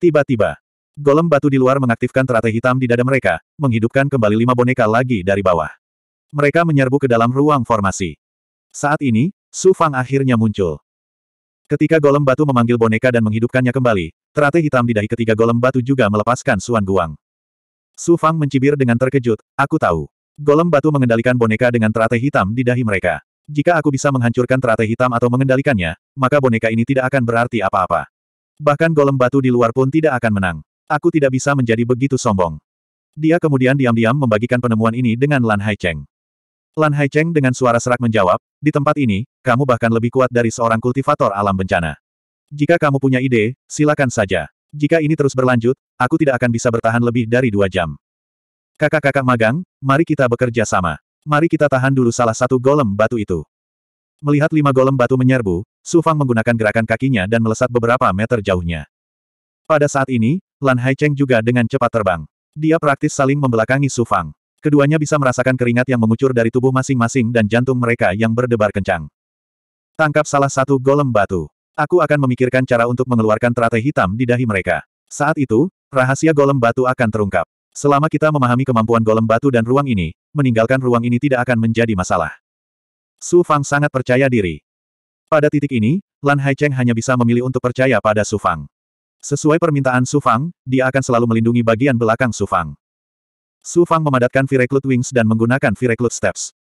Tiba-tiba, golem batu di luar mengaktifkan teratai hitam di dada mereka, menghidupkan kembali lima boneka lagi dari bawah. Mereka menyerbu ke dalam ruang formasi. Saat ini, Su Fang akhirnya muncul. Ketika golem batu memanggil boneka dan menghidupkannya kembali, trate hitam di dahi ketiga golem batu juga melepaskan Suan Guang. Su Fang mencibir dengan terkejut, aku tahu. Golem batu mengendalikan boneka dengan trate hitam di dahi mereka. Jika aku bisa menghancurkan trate hitam atau mengendalikannya, maka boneka ini tidak akan berarti apa-apa. Bahkan golem batu di luar pun tidak akan menang. Aku tidak bisa menjadi begitu sombong. Dia kemudian diam-diam membagikan penemuan ini dengan Lan Hai Cheng. Lan Haicheng dengan suara serak menjawab, di tempat ini, kamu bahkan lebih kuat dari seorang kultivator alam bencana. Jika kamu punya ide, silakan saja. Jika ini terus berlanjut, aku tidak akan bisa bertahan lebih dari dua jam. Kakak-kakak magang, mari kita bekerja sama. Mari kita tahan dulu salah satu golem batu itu. Melihat lima golem batu menyerbu, Su Fang menggunakan gerakan kakinya dan melesat beberapa meter jauhnya. Pada saat ini, Lan Haicheng juga dengan cepat terbang. Dia praktis saling membelakangi Su Fang. Keduanya bisa merasakan keringat yang mengucur dari tubuh masing-masing dan jantung mereka yang berdebar kencang. Tangkap salah satu golem batu. Aku akan memikirkan cara untuk mengeluarkan teratai hitam di dahi mereka. Saat itu, rahasia golem batu akan terungkap. Selama kita memahami kemampuan golem batu dan ruang ini, meninggalkan ruang ini tidak akan menjadi masalah. Su Fang sangat percaya diri. Pada titik ini, Lan Haicheng hanya bisa memilih untuk percaya pada Su Fang. Sesuai permintaan Su Fang, dia akan selalu melindungi bagian belakang Su Fang. Su Fang memadatkan v Wings dan menggunakan v Steps.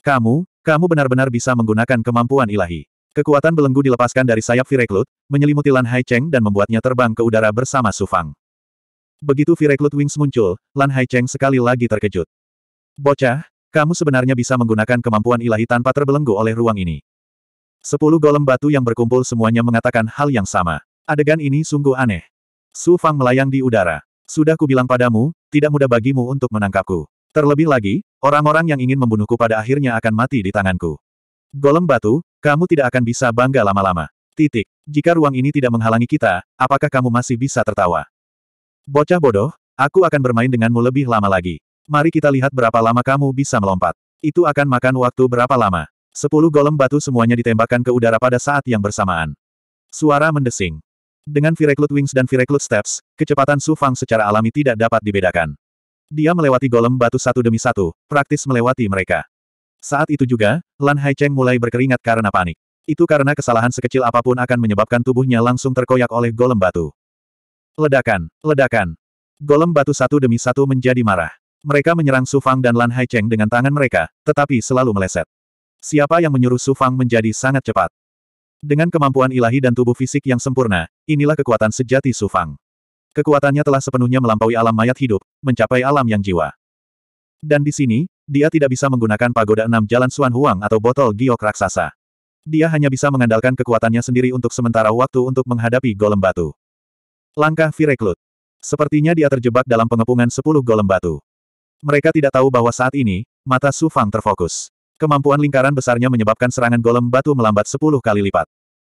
Kamu, kamu benar-benar bisa menggunakan kemampuan ilahi. Kekuatan belenggu dilepaskan dari sayap v menyelimuti Lan Hai Cheng dan membuatnya terbang ke udara bersama Su Fang. Begitu v Wings muncul, Lan Hai Cheng sekali lagi terkejut. Bocah, kamu sebenarnya bisa menggunakan kemampuan ilahi tanpa terbelenggu oleh ruang ini. Sepuluh golem batu yang berkumpul semuanya mengatakan hal yang sama. Adegan ini sungguh aneh. Su Fang melayang di udara. Sudah kubilang padamu, tidak mudah bagimu untuk menangkapku. Terlebih lagi, orang-orang yang ingin membunuhku pada akhirnya akan mati di tanganku. Golem batu, kamu tidak akan bisa bangga lama-lama. Titik. Jika ruang ini tidak menghalangi kita, apakah kamu masih bisa tertawa? Bocah bodoh, aku akan bermain denganmu lebih lama lagi. Mari kita lihat berapa lama kamu bisa melompat. Itu akan makan waktu berapa lama. Sepuluh golem batu semuanya ditembakkan ke udara pada saat yang bersamaan. Suara mendesing. Dengan Vireclut Wings dan Vireclut Steps, kecepatan Su Fang secara alami tidak dapat dibedakan. Dia melewati golem batu satu demi satu, praktis melewati mereka. Saat itu juga, Lan Haicheng mulai berkeringat karena panik. Itu karena kesalahan sekecil apapun akan menyebabkan tubuhnya langsung terkoyak oleh golem batu. Ledakan, ledakan. Golem batu satu demi satu menjadi marah. Mereka menyerang Su Fang dan Lan Haicheng dengan tangan mereka, tetapi selalu meleset. Siapa yang menyuruh Su Fang menjadi sangat cepat? Dengan kemampuan ilahi dan tubuh fisik yang sempurna, inilah kekuatan sejati Sufang. Kekuatannya telah sepenuhnya melampaui alam mayat hidup, mencapai alam yang jiwa. Dan di sini, dia tidak bisa menggunakan pagoda enam jalan Suan Huang atau botol giok raksasa. Dia hanya bisa mengandalkan kekuatannya sendiri untuk sementara waktu untuk menghadapi golem batu. Langkah Vireklut. Sepertinya dia terjebak dalam pengepungan sepuluh golem batu. Mereka tidak tahu bahwa saat ini, mata Su Fang terfokus. Kemampuan lingkaran besarnya menyebabkan serangan golem batu melambat sepuluh kali lipat.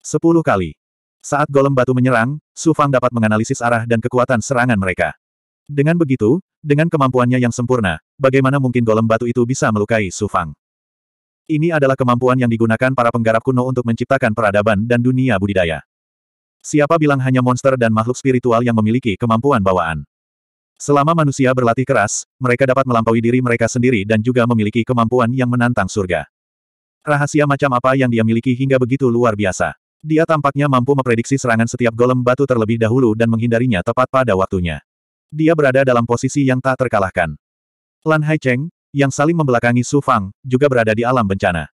Sepuluh kali. Saat golem batu menyerang, Su Fang dapat menganalisis arah dan kekuatan serangan mereka. Dengan begitu, dengan kemampuannya yang sempurna, bagaimana mungkin golem batu itu bisa melukai Su Fang? Ini adalah kemampuan yang digunakan para penggarap kuno untuk menciptakan peradaban dan dunia budidaya. Siapa bilang hanya monster dan makhluk spiritual yang memiliki kemampuan bawaan? Selama manusia berlatih keras, mereka dapat melampaui diri mereka sendiri dan juga memiliki kemampuan yang menantang surga. Rahasia macam apa yang dia miliki hingga begitu luar biasa? Dia tampaknya mampu memprediksi serangan setiap golem batu terlebih dahulu dan menghindarinya tepat pada waktunya. Dia berada dalam posisi yang tak terkalahkan. Lan Haicheng, yang saling membelakangi Su Fang, juga berada di alam bencana.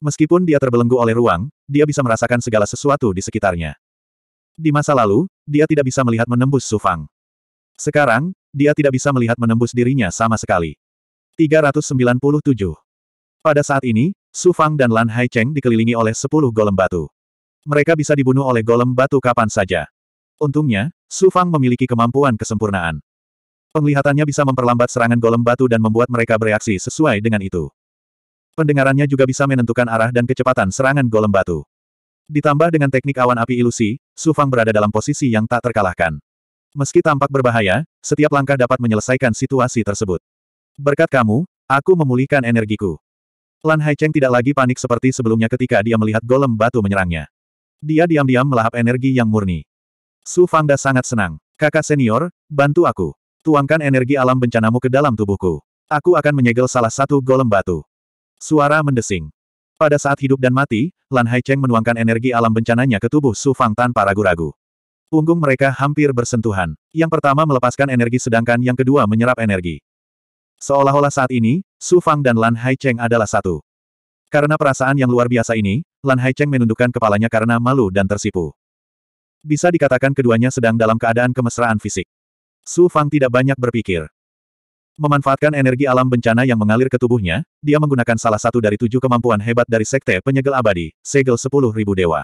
Meskipun dia terbelenggu oleh ruang, dia bisa merasakan segala sesuatu di sekitarnya. Di masa lalu, dia tidak bisa melihat menembus Su Fang. Sekarang, dia tidak bisa melihat menembus dirinya sama sekali. 397 Pada saat ini, Su Fang dan Lan Haicheng dikelilingi oleh 10 golem batu mereka bisa dibunuh oleh golem batu kapan saja. Untungnya, Su Fang memiliki kemampuan kesempurnaan. Penglihatannya bisa memperlambat serangan golem batu dan membuat mereka bereaksi sesuai dengan itu. Pendengarannya juga bisa menentukan arah dan kecepatan serangan golem batu. Ditambah dengan teknik awan api ilusi, Su Fang berada dalam posisi yang tak terkalahkan. Meski tampak berbahaya, setiap langkah dapat menyelesaikan situasi tersebut. Berkat kamu, aku memulihkan energiku. Lan Haicheng tidak lagi panik seperti sebelumnya ketika dia melihat golem batu menyerangnya. Dia diam-diam melahap energi yang murni. Su Fangda sangat senang. Kakak senior, bantu aku. Tuangkan energi alam bencanamu ke dalam tubuhku. Aku akan menyegel salah satu golem batu. Suara mendesing. Pada saat hidup dan mati, Lan Haicheng menuangkan energi alam bencananya ke tubuh Su Fang tanpa ragu-ragu. Punggung mereka hampir bersentuhan. Yang pertama melepaskan energi sedangkan yang kedua menyerap energi. Seolah-olah saat ini, Su Fang dan Lan Haicheng adalah satu. Karena perasaan yang luar biasa ini, Lan Haicheng menundukkan kepalanya karena malu dan tersipu. Bisa dikatakan keduanya sedang dalam keadaan kemesraan fisik. Su Fang tidak banyak berpikir. Memanfaatkan energi alam bencana yang mengalir ke tubuhnya, dia menggunakan salah satu dari tujuh kemampuan hebat dari Sekte Penyegel Abadi, Segel Sepuluh Ribu Dewa.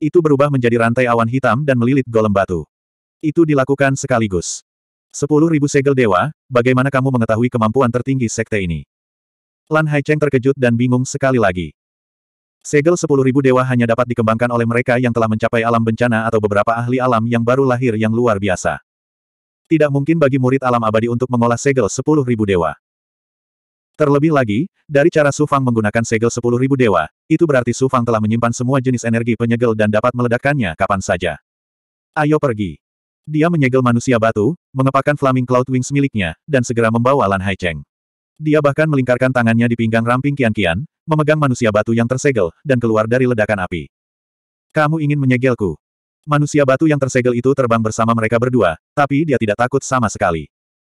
Itu berubah menjadi rantai awan hitam dan melilit golem batu. Itu dilakukan sekaligus. Sepuluh ribu segel dewa, bagaimana kamu mengetahui kemampuan tertinggi Sekte ini? Lan Haicheng terkejut dan bingung sekali lagi. Segel 10.000 dewa hanya dapat dikembangkan oleh mereka yang telah mencapai alam bencana atau beberapa ahli alam yang baru lahir yang luar biasa. Tidak mungkin bagi murid alam abadi untuk mengolah segel 10.000 dewa. Terlebih lagi, dari cara Sufang menggunakan segel 10.000 dewa, itu berarti Sufang telah menyimpan semua jenis energi penyegel dan dapat meledakkannya kapan saja. Ayo pergi. Dia menyegel manusia batu, mengepakkan Flaming Cloud Wings miliknya, dan segera membawa Lan Hai Cheng. Dia bahkan melingkarkan tangannya di pinggang ramping Kian Kian, memegang manusia batu yang tersegel, dan keluar dari ledakan api. Kamu ingin menyegelku? Manusia batu yang tersegel itu terbang bersama mereka berdua, tapi dia tidak takut sama sekali.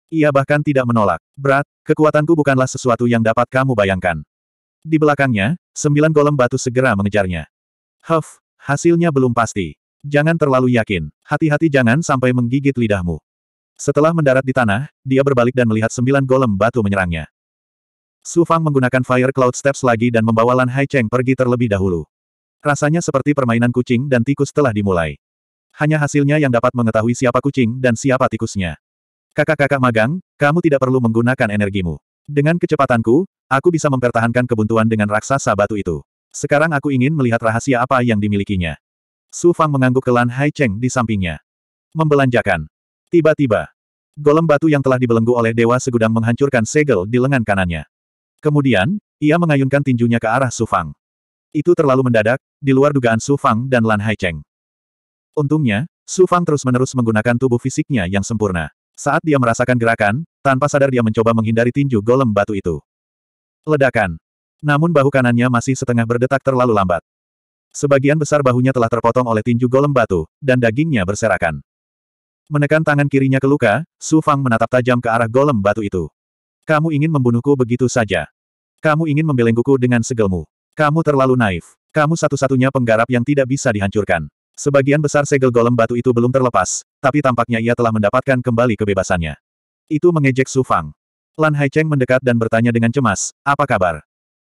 Ia bahkan tidak menolak. Berat, kekuatanku bukanlah sesuatu yang dapat kamu bayangkan. Di belakangnya, sembilan golem batu segera mengejarnya. Huff, hasilnya belum pasti. Jangan terlalu yakin. Hati-hati jangan sampai menggigit lidahmu. Setelah mendarat di tanah, dia berbalik dan melihat sembilan golem batu menyerangnya. Su Fang menggunakan Fire Cloud Steps lagi dan membawa Lan Hai Cheng pergi terlebih dahulu. Rasanya seperti permainan kucing dan tikus telah dimulai. Hanya hasilnya yang dapat mengetahui siapa kucing dan siapa tikusnya. Kakak-kakak magang, kamu tidak perlu menggunakan energimu. Dengan kecepatanku, aku bisa mempertahankan kebuntuan dengan raksasa batu itu. Sekarang aku ingin melihat rahasia apa yang dimilikinya. Su Fang mengangguk ke Lan Hai Cheng di sampingnya. Membelanjakan. Tiba-tiba, golem batu yang telah dibelenggu oleh Dewa Segudang menghancurkan segel di lengan kanannya. Kemudian, ia mengayunkan tinjunya ke arah Su Fang. Itu terlalu mendadak, di luar dugaan Su Fang dan Lan Haicheng. Untungnya, Su Fang terus-menerus menggunakan tubuh fisiknya yang sempurna. Saat dia merasakan gerakan, tanpa sadar dia mencoba menghindari tinju golem batu itu. Ledakan. Namun bahu kanannya masih setengah berdetak terlalu lambat. Sebagian besar bahunya telah terpotong oleh tinju golem batu, dan dagingnya berserakan. Menekan tangan kirinya ke luka, Su Fang menatap tajam ke arah golem batu itu. Kamu ingin membunuhku begitu saja. Kamu ingin membelengguku dengan segelmu. Kamu terlalu naif. Kamu satu-satunya penggarap yang tidak bisa dihancurkan. Sebagian besar segel golem batu itu belum terlepas, tapi tampaknya ia telah mendapatkan kembali kebebasannya. Itu mengejek Su Fang. Lan Haicheng mendekat dan bertanya dengan cemas, apa kabar?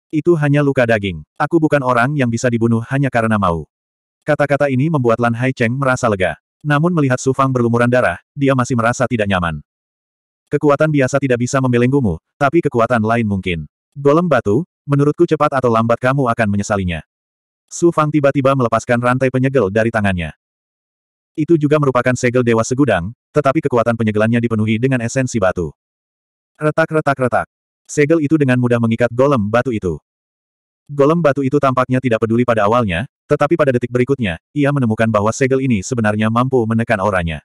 Itu hanya luka daging. Aku bukan orang yang bisa dibunuh hanya karena mau. Kata-kata ini membuat Lan Haicheng merasa lega. Namun melihat Su Fang berlumuran darah, dia masih merasa tidak nyaman. Kekuatan biasa tidak bisa membelenggumu, tapi kekuatan lain mungkin. Golem batu, menurutku cepat atau lambat kamu akan menyesalinya. Su Fang tiba-tiba melepaskan rantai penyegel dari tangannya. Itu juga merupakan segel dewa segudang, tetapi kekuatan penyegelannya dipenuhi dengan esensi batu. Retak-retak-retak. Segel itu dengan mudah mengikat golem batu itu. Golem batu itu tampaknya tidak peduli pada awalnya, tetapi pada detik berikutnya, ia menemukan bahwa segel ini sebenarnya mampu menekan auranya.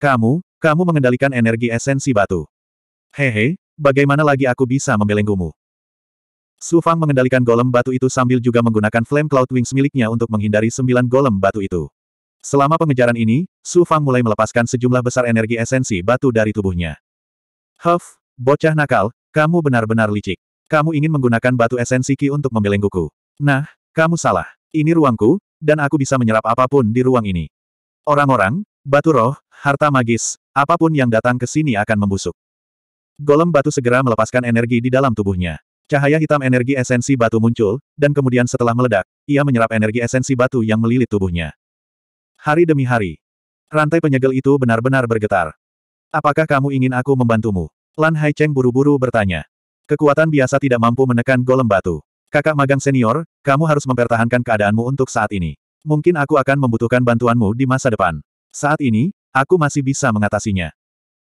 Kamu, kamu mengendalikan energi esensi batu. Hehe, bagaimana lagi aku bisa membelenggumu? Su Fang mengendalikan golem batu itu sambil juga menggunakan Flame Cloud Wings miliknya untuk menghindari sembilan golem batu itu. Selama pengejaran ini, Su Fang mulai melepaskan sejumlah besar energi esensi batu dari tubuhnya. Huff, bocah nakal, kamu benar-benar licik. Kamu ingin menggunakan batu esensi Ki untuk membelengguku. Nah, kamu salah. Ini ruangku, dan aku bisa menyerap apapun di ruang ini. Orang-orang, batu roh, harta magis, Apapun yang datang ke sini akan membusuk. Golem batu segera melepaskan energi di dalam tubuhnya. Cahaya hitam energi esensi batu muncul, dan kemudian setelah meledak, ia menyerap energi esensi batu yang melilit tubuhnya. Hari demi hari. Rantai penyegel itu benar-benar bergetar. Apakah kamu ingin aku membantumu? Lan Haicheng buru-buru bertanya. Kekuatan biasa tidak mampu menekan golem batu. Kakak magang senior, kamu harus mempertahankan keadaanmu untuk saat ini. Mungkin aku akan membutuhkan bantuanmu di masa depan. Saat ini, Aku masih bisa mengatasinya.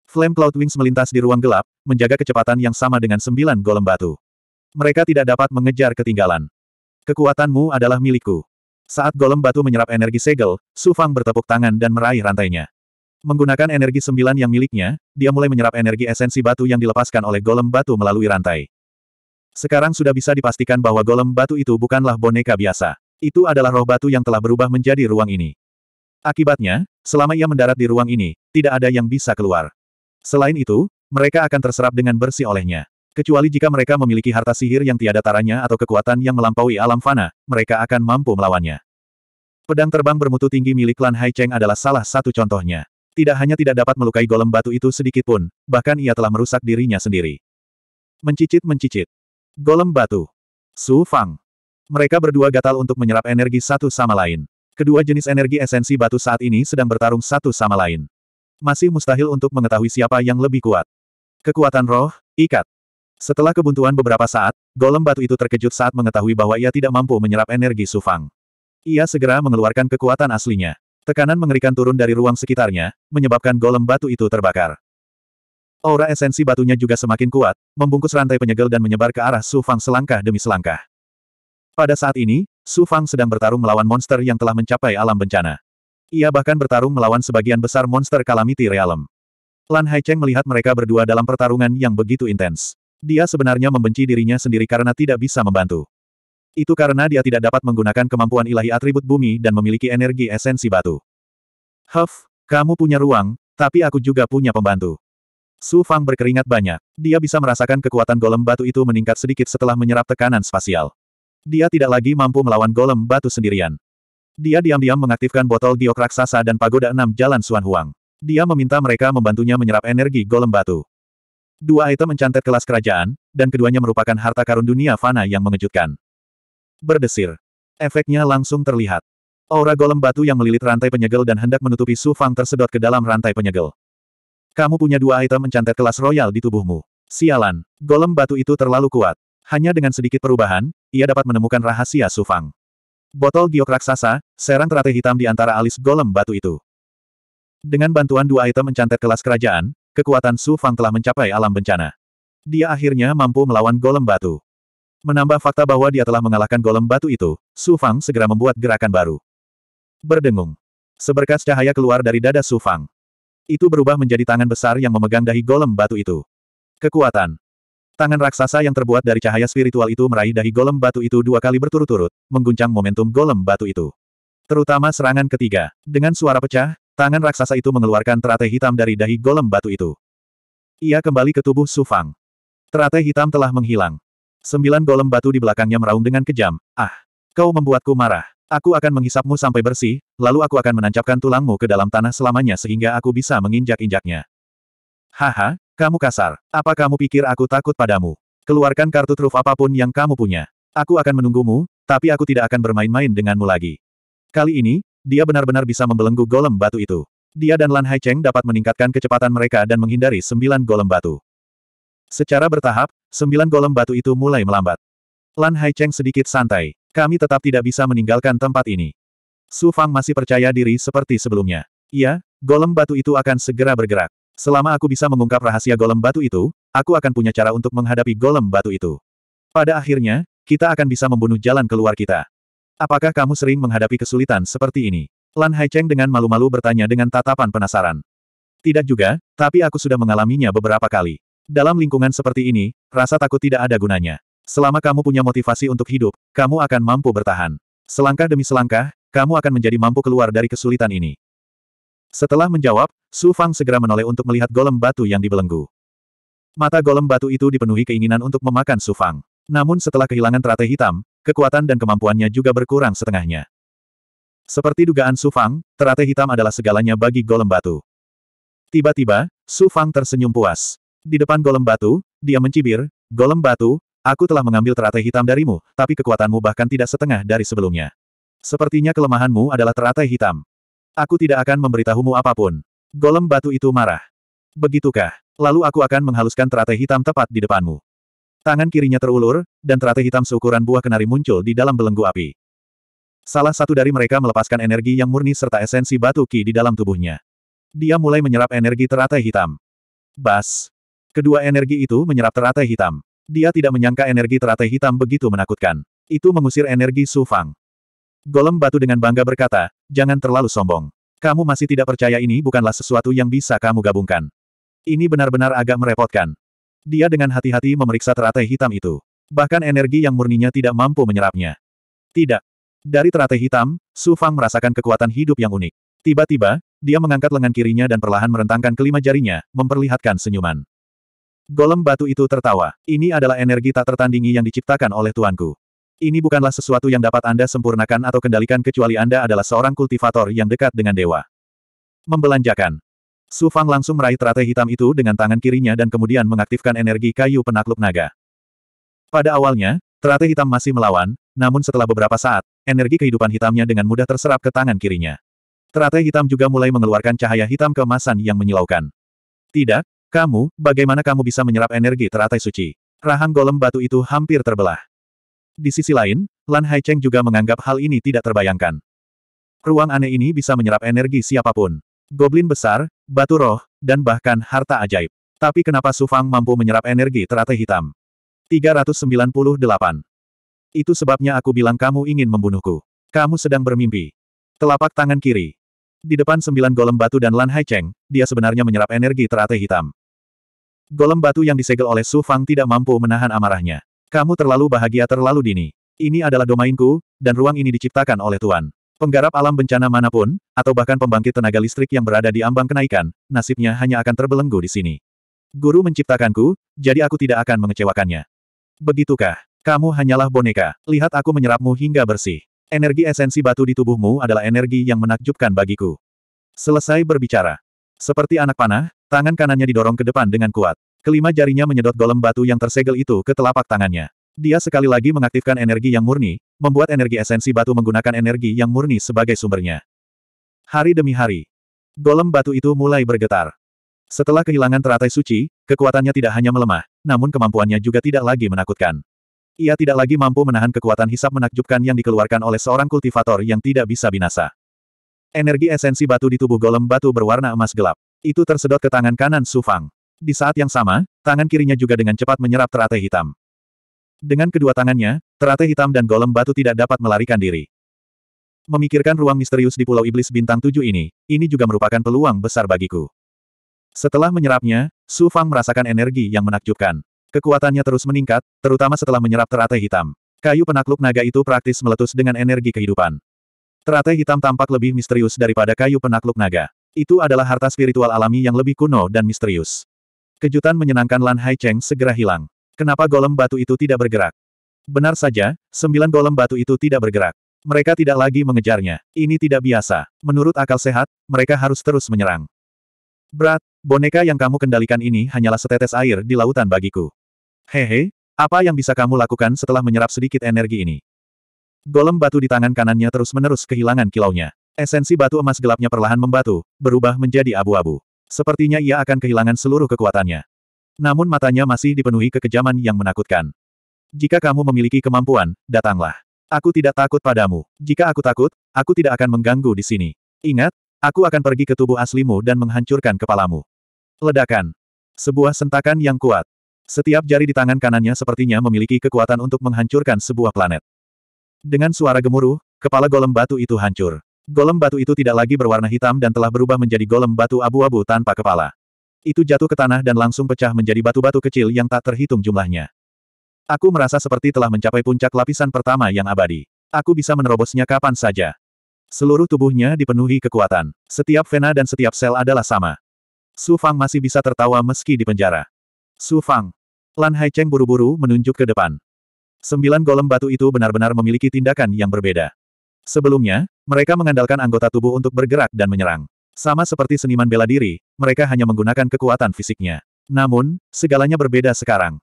Flame Cloud Wings melintas di ruang gelap, menjaga kecepatan yang sama dengan sembilan golem batu. Mereka tidak dapat mengejar ketinggalan. Kekuatanmu adalah milikku. Saat golem batu menyerap energi segel, Su Fang bertepuk tangan dan meraih rantainya. Menggunakan energi sembilan yang miliknya, dia mulai menyerap energi esensi batu yang dilepaskan oleh golem batu melalui rantai. Sekarang sudah bisa dipastikan bahwa golem batu itu bukanlah boneka biasa. Itu adalah roh batu yang telah berubah menjadi ruang ini. Akibatnya, selama ia mendarat di ruang ini, tidak ada yang bisa keluar. Selain itu, mereka akan terserap dengan bersih olehnya. Kecuali jika mereka memiliki harta sihir yang tiada taranya atau kekuatan yang melampaui alam fana, mereka akan mampu melawannya. Pedang terbang bermutu tinggi milik klan Cheng adalah salah satu contohnya. Tidak hanya tidak dapat melukai golem batu itu sedikit pun, bahkan ia telah merusak dirinya sendiri. Mencicit-mencicit. Golem batu. Su Fang. Mereka berdua gatal untuk menyerap energi satu sama lain. Kedua jenis energi esensi batu saat ini sedang bertarung satu sama lain. Masih mustahil untuk mengetahui siapa yang lebih kuat. Kekuatan roh, ikat. Setelah kebuntuan beberapa saat, golem batu itu terkejut saat mengetahui bahwa ia tidak mampu menyerap energi Sufang. Ia segera mengeluarkan kekuatan aslinya. Tekanan mengerikan turun dari ruang sekitarnya, menyebabkan golem batu itu terbakar. Aura esensi batunya juga semakin kuat, membungkus rantai penyegel dan menyebar ke arah sufang selangkah demi selangkah. Pada saat ini, Su Fang sedang bertarung melawan monster yang telah mencapai alam bencana. Ia bahkan bertarung melawan sebagian besar monster Calamity Realm. Lan Haicheng melihat mereka berdua dalam pertarungan yang begitu intens. Dia sebenarnya membenci dirinya sendiri karena tidak bisa membantu. Itu karena dia tidak dapat menggunakan kemampuan ilahi atribut bumi dan memiliki energi esensi batu. Huff, kamu punya ruang, tapi aku juga punya pembantu. Su Fang berkeringat banyak. Dia bisa merasakan kekuatan golem batu itu meningkat sedikit setelah menyerap tekanan spasial. Dia tidak lagi mampu melawan golem batu sendirian. Dia diam-diam mengaktifkan botol giok raksasa dan pagoda enam jalan Suan Huang. Dia meminta mereka membantunya menyerap energi golem batu. Dua item mencantet kelas kerajaan, dan keduanya merupakan harta karun dunia fana yang mengejutkan. Berdesir. Efeknya langsung terlihat. Aura golem batu yang melilit rantai penyegel dan hendak menutupi Su Fang tersedot ke dalam rantai penyegel. Kamu punya dua item mencantet kelas royal di tubuhmu. Sialan, golem batu itu terlalu kuat. Hanya dengan sedikit perubahan, ia dapat menemukan rahasia Sufang. Botol giok raksasa, serang teratai hitam di antara alis golem batu itu. Dengan bantuan dua item mencantet kelas kerajaan, kekuatan Su Fang telah mencapai alam bencana. Dia akhirnya mampu melawan golem batu. Menambah fakta bahwa dia telah mengalahkan golem batu itu, Su Fang segera membuat gerakan baru. Berdengung. Seberkas cahaya keluar dari dada Su Fang. Itu berubah menjadi tangan besar yang memegang dahi golem batu itu. Kekuatan Tangan raksasa yang terbuat dari cahaya spiritual itu meraih dahi golem batu itu dua kali berturut-turut, mengguncang momentum golem batu itu. Terutama serangan ketiga. Dengan suara pecah, tangan raksasa itu mengeluarkan teratai hitam dari dahi golem batu itu. Ia kembali ke tubuh Sufang. Teratai hitam telah menghilang. Sembilan golem batu di belakangnya meraung dengan kejam. Ah! Kau membuatku marah. Aku akan menghisapmu sampai bersih, lalu aku akan menancapkan tulangmu ke dalam tanah selamanya sehingga aku bisa menginjak-injaknya. Haha, kamu kasar. Apa kamu pikir aku takut padamu? Keluarkan kartu truf apapun yang kamu punya. Aku akan menunggumu, tapi aku tidak akan bermain-main denganmu lagi. Kali ini, dia benar-benar bisa membelenggu golem batu itu. Dia dan Lan Haicheng dapat meningkatkan kecepatan mereka dan menghindari sembilan golem batu. Secara bertahap, sembilan golem batu itu mulai melambat. Lan Haicheng sedikit santai. Kami tetap tidak bisa meninggalkan tempat ini. Su Fang masih percaya diri seperti sebelumnya. Iya, golem batu itu akan segera bergerak. Selama aku bisa mengungkap rahasia golem batu itu, aku akan punya cara untuk menghadapi golem batu itu. Pada akhirnya, kita akan bisa membunuh jalan keluar kita. Apakah kamu sering menghadapi kesulitan seperti ini? Lan Haicheng dengan malu-malu bertanya dengan tatapan penasaran. Tidak juga, tapi aku sudah mengalaminya beberapa kali. Dalam lingkungan seperti ini, rasa takut tidak ada gunanya. Selama kamu punya motivasi untuk hidup, kamu akan mampu bertahan. Selangkah demi selangkah, kamu akan menjadi mampu keluar dari kesulitan ini. Setelah menjawab, Su Fang segera menoleh untuk melihat golem batu yang dibelenggu. Mata golem batu itu dipenuhi keinginan untuk memakan Su Fang. Namun setelah kehilangan teratai hitam, kekuatan dan kemampuannya juga berkurang setengahnya. Seperti dugaan Su Fang, teratai hitam adalah segalanya bagi golem batu. Tiba-tiba, Su Fang tersenyum puas. Di depan golem batu, dia mencibir, Golem batu, aku telah mengambil teratai hitam darimu, tapi kekuatanmu bahkan tidak setengah dari sebelumnya. Sepertinya kelemahanmu adalah teratai hitam. Aku tidak akan memberitahumu apapun. Golem batu itu marah. Begitukah? Lalu aku akan menghaluskan teratai hitam tepat di depanmu. Tangan kirinya terulur, dan teratai hitam seukuran buah kenari muncul di dalam belenggu api. Salah satu dari mereka melepaskan energi yang murni serta esensi batu ki di dalam tubuhnya. Dia mulai menyerap energi teratai hitam. Bas. Kedua energi itu menyerap teratai hitam. Dia tidak menyangka energi teratai hitam begitu menakutkan. Itu mengusir energi Su Fang. Golem batu dengan bangga berkata, jangan terlalu sombong. Kamu masih tidak percaya ini bukanlah sesuatu yang bisa kamu gabungkan. Ini benar-benar agak merepotkan. Dia dengan hati-hati memeriksa teratai hitam itu. Bahkan energi yang murninya tidak mampu menyerapnya. Tidak. Dari teratai hitam, Su Fang merasakan kekuatan hidup yang unik. Tiba-tiba, dia mengangkat lengan kirinya dan perlahan merentangkan kelima jarinya, memperlihatkan senyuman. Golem batu itu tertawa. Ini adalah energi tak tertandingi yang diciptakan oleh tuanku. Ini bukanlah sesuatu yang dapat Anda sempurnakan atau kendalikan kecuali Anda adalah seorang kultivator yang dekat dengan dewa. Membelanjakan. Su Fang langsung meraih teratai hitam itu dengan tangan kirinya dan kemudian mengaktifkan energi kayu penakluk naga. Pada awalnya, teratai hitam masih melawan, namun setelah beberapa saat, energi kehidupan hitamnya dengan mudah terserap ke tangan kirinya. Teratai hitam juga mulai mengeluarkan cahaya hitam kemasan yang menyilaukan. Tidak, kamu, bagaimana kamu bisa menyerap energi teratai suci? Rahang golem batu itu hampir terbelah. Di sisi lain, Lan Haicheng juga menganggap hal ini tidak terbayangkan. Ruang aneh ini bisa menyerap energi siapapun. Goblin besar, batu roh, dan bahkan harta ajaib. Tapi kenapa Sufang mampu menyerap energi teratai hitam? 398. Itu sebabnya aku bilang kamu ingin membunuhku. Kamu sedang bermimpi. Telapak tangan kiri. Di depan sembilan golem batu dan Lan Haicheng, dia sebenarnya menyerap energi teratai hitam. Golem batu yang disegel oleh Su Fang tidak mampu menahan amarahnya. Kamu terlalu bahagia terlalu dini. Ini adalah domainku, dan ruang ini diciptakan oleh Tuan. Penggarap alam bencana manapun, atau bahkan pembangkit tenaga listrik yang berada di ambang kenaikan, nasibnya hanya akan terbelenggu di sini. Guru menciptakanku, jadi aku tidak akan mengecewakannya. Begitukah? Kamu hanyalah boneka. Lihat aku menyerapmu hingga bersih. Energi esensi batu di tubuhmu adalah energi yang menakjubkan bagiku. Selesai berbicara. Seperti anak panah, tangan kanannya didorong ke depan dengan kuat. Kelima jarinya menyedot golem batu yang tersegel itu ke telapak tangannya. Dia sekali lagi mengaktifkan energi yang murni, membuat energi esensi batu menggunakan energi yang murni sebagai sumbernya. Hari demi hari, golem batu itu mulai bergetar. Setelah kehilangan teratai suci, kekuatannya tidak hanya melemah, namun kemampuannya juga tidak lagi menakutkan. Ia tidak lagi mampu menahan kekuatan hisap menakjubkan yang dikeluarkan oleh seorang kultivator yang tidak bisa binasa. Energi esensi batu di tubuh golem batu berwarna emas gelap. Itu tersedot ke tangan kanan Su Fang. Di saat yang sama, tangan kirinya juga dengan cepat menyerap teratai hitam. Dengan kedua tangannya, teratai hitam dan golem batu tidak dapat melarikan diri. Memikirkan ruang misterius di Pulau Iblis Bintang 7 ini, ini juga merupakan peluang besar bagiku. Setelah menyerapnya, Su Fang merasakan energi yang menakjubkan. Kekuatannya terus meningkat, terutama setelah menyerap teratai hitam. Kayu penakluk naga itu praktis meletus dengan energi kehidupan. Teratai hitam tampak lebih misterius daripada kayu penakluk naga. Itu adalah harta spiritual alami yang lebih kuno dan misterius. Kejutan menyenangkan Lan Hai Cheng segera hilang. Kenapa golem batu itu tidak bergerak? Benar saja, sembilan golem batu itu tidak bergerak. Mereka tidak lagi mengejarnya. Ini tidak biasa. Menurut akal sehat, mereka harus terus menyerang. Berat, boneka yang kamu kendalikan ini hanyalah setetes air di lautan bagiku. Hehe, apa yang bisa kamu lakukan setelah menyerap sedikit energi ini? Golem batu di tangan kanannya terus-menerus kehilangan kilaunya. Esensi batu emas gelapnya perlahan membatu, berubah menjadi abu-abu. Sepertinya ia akan kehilangan seluruh kekuatannya. Namun matanya masih dipenuhi kekejaman yang menakutkan. Jika kamu memiliki kemampuan, datanglah. Aku tidak takut padamu. Jika aku takut, aku tidak akan mengganggu di sini. Ingat, aku akan pergi ke tubuh aslimu dan menghancurkan kepalamu. Ledakan. Sebuah sentakan yang kuat. Setiap jari di tangan kanannya sepertinya memiliki kekuatan untuk menghancurkan sebuah planet. Dengan suara gemuruh, kepala golem batu itu hancur. Golem batu itu tidak lagi berwarna hitam dan telah berubah menjadi golem batu abu-abu tanpa kepala. Itu jatuh ke tanah dan langsung pecah menjadi batu-batu kecil yang tak terhitung jumlahnya. Aku merasa seperti telah mencapai puncak lapisan pertama yang abadi. Aku bisa menerobosnya kapan saja. Seluruh tubuhnya dipenuhi kekuatan. Setiap vena dan setiap sel adalah sama. Su Fang masih bisa tertawa meski di penjara. Su Fang. Lan Haicheng buru-buru menunjuk ke depan. Sembilan golem batu itu benar-benar memiliki tindakan yang berbeda. Sebelumnya, mereka mengandalkan anggota tubuh untuk bergerak dan menyerang. Sama seperti seniman bela diri, mereka hanya menggunakan kekuatan fisiknya. Namun, segalanya berbeda sekarang.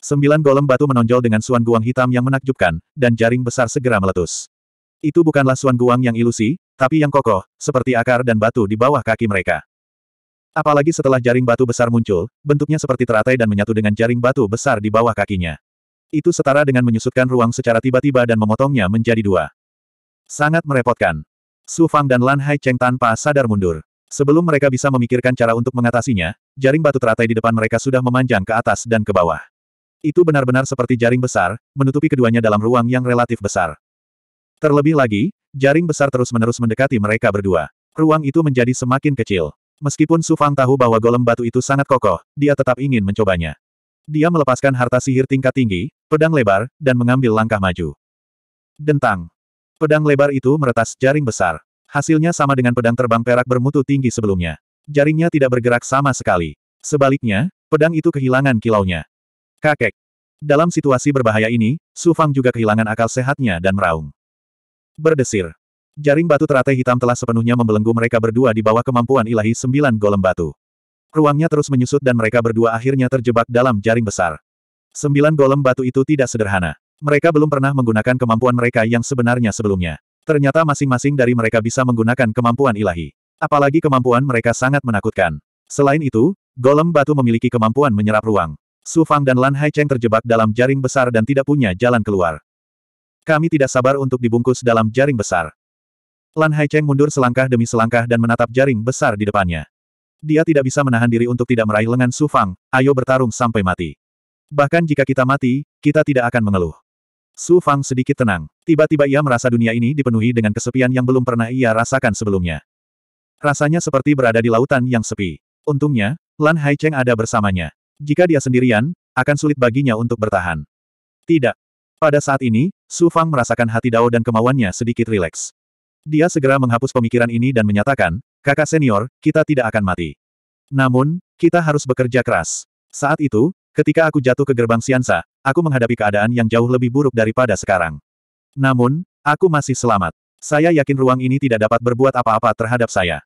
Sembilan golem batu menonjol dengan suan guang hitam yang menakjubkan, dan jaring besar segera meletus. Itu bukanlah suan guang yang ilusi, tapi yang kokoh, seperti akar dan batu di bawah kaki mereka. Apalagi setelah jaring batu besar muncul, bentuknya seperti teratai dan menyatu dengan jaring batu besar di bawah kakinya. Itu setara dengan menyusutkan ruang secara tiba-tiba dan memotongnya menjadi dua. Sangat merepotkan. Su Fang dan Lan Hai Cheng tanpa sadar mundur. Sebelum mereka bisa memikirkan cara untuk mengatasinya, jaring batu teratai di depan mereka sudah memanjang ke atas dan ke bawah. Itu benar-benar seperti jaring besar, menutupi keduanya dalam ruang yang relatif besar. Terlebih lagi, jaring besar terus-menerus mendekati mereka berdua. Ruang itu menjadi semakin kecil. Meskipun Su Fang tahu bahwa golem batu itu sangat kokoh, dia tetap ingin mencobanya. Dia melepaskan harta sihir tingkat tinggi, pedang lebar, dan mengambil langkah maju. Dentang. Pedang lebar itu meretas jaring besar. Hasilnya sama dengan pedang terbang perak bermutu tinggi sebelumnya. Jaringnya tidak bergerak sama sekali. Sebaliknya, pedang itu kehilangan kilaunya. Kakek. Dalam situasi berbahaya ini, Su Fang juga kehilangan akal sehatnya dan meraung. Berdesir. Jaring batu teratai hitam telah sepenuhnya membelenggu mereka berdua di bawah kemampuan ilahi sembilan golem batu. Ruangnya terus menyusut dan mereka berdua akhirnya terjebak dalam jaring besar. Sembilan golem batu itu tidak sederhana. Mereka belum pernah menggunakan kemampuan mereka yang sebenarnya sebelumnya. Ternyata masing-masing dari mereka bisa menggunakan kemampuan ilahi. Apalagi kemampuan mereka sangat menakutkan. Selain itu, golem batu memiliki kemampuan menyerap ruang. Su Fang dan Lan Haicheng terjebak dalam jaring besar dan tidak punya jalan keluar. Kami tidak sabar untuk dibungkus dalam jaring besar. Lan Haicheng mundur selangkah demi selangkah dan menatap jaring besar di depannya. Dia tidak bisa menahan diri untuk tidak meraih lengan Su Fang, ayo bertarung sampai mati. Bahkan jika kita mati, kita tidak akan mengeluh. Su Fang sedikit tenang. Tiba-tiba ia merasa dunia ini dipenuhi dengan kesepian yang belum pernah ia rasakan sebelumnya. Rasanya seperti berada di lautan yang sepi. Untungnya, Lan Haicheng ada bersamanya. Jika dia sendirian, akan sulit baginya untuk bertahan. Tidak. Pada saat ini, Su Fang merasakan hati Dao dan kemauannya sedikit rileks. Dia segera menghapus pemikiran ini dan menyatakan, kakak senior, kita tidak akan mati. Namun, kita harus bekerja keras. Saat itu, ketika aku jatuh ke gerbang Siansa, aku menghadapi keadaan yang jauh lebih buruk daripada sekarang. Namun, aku masih selamat. Saya yakin ruang ini tidak dapat berbuat apa-apa terhadap saya.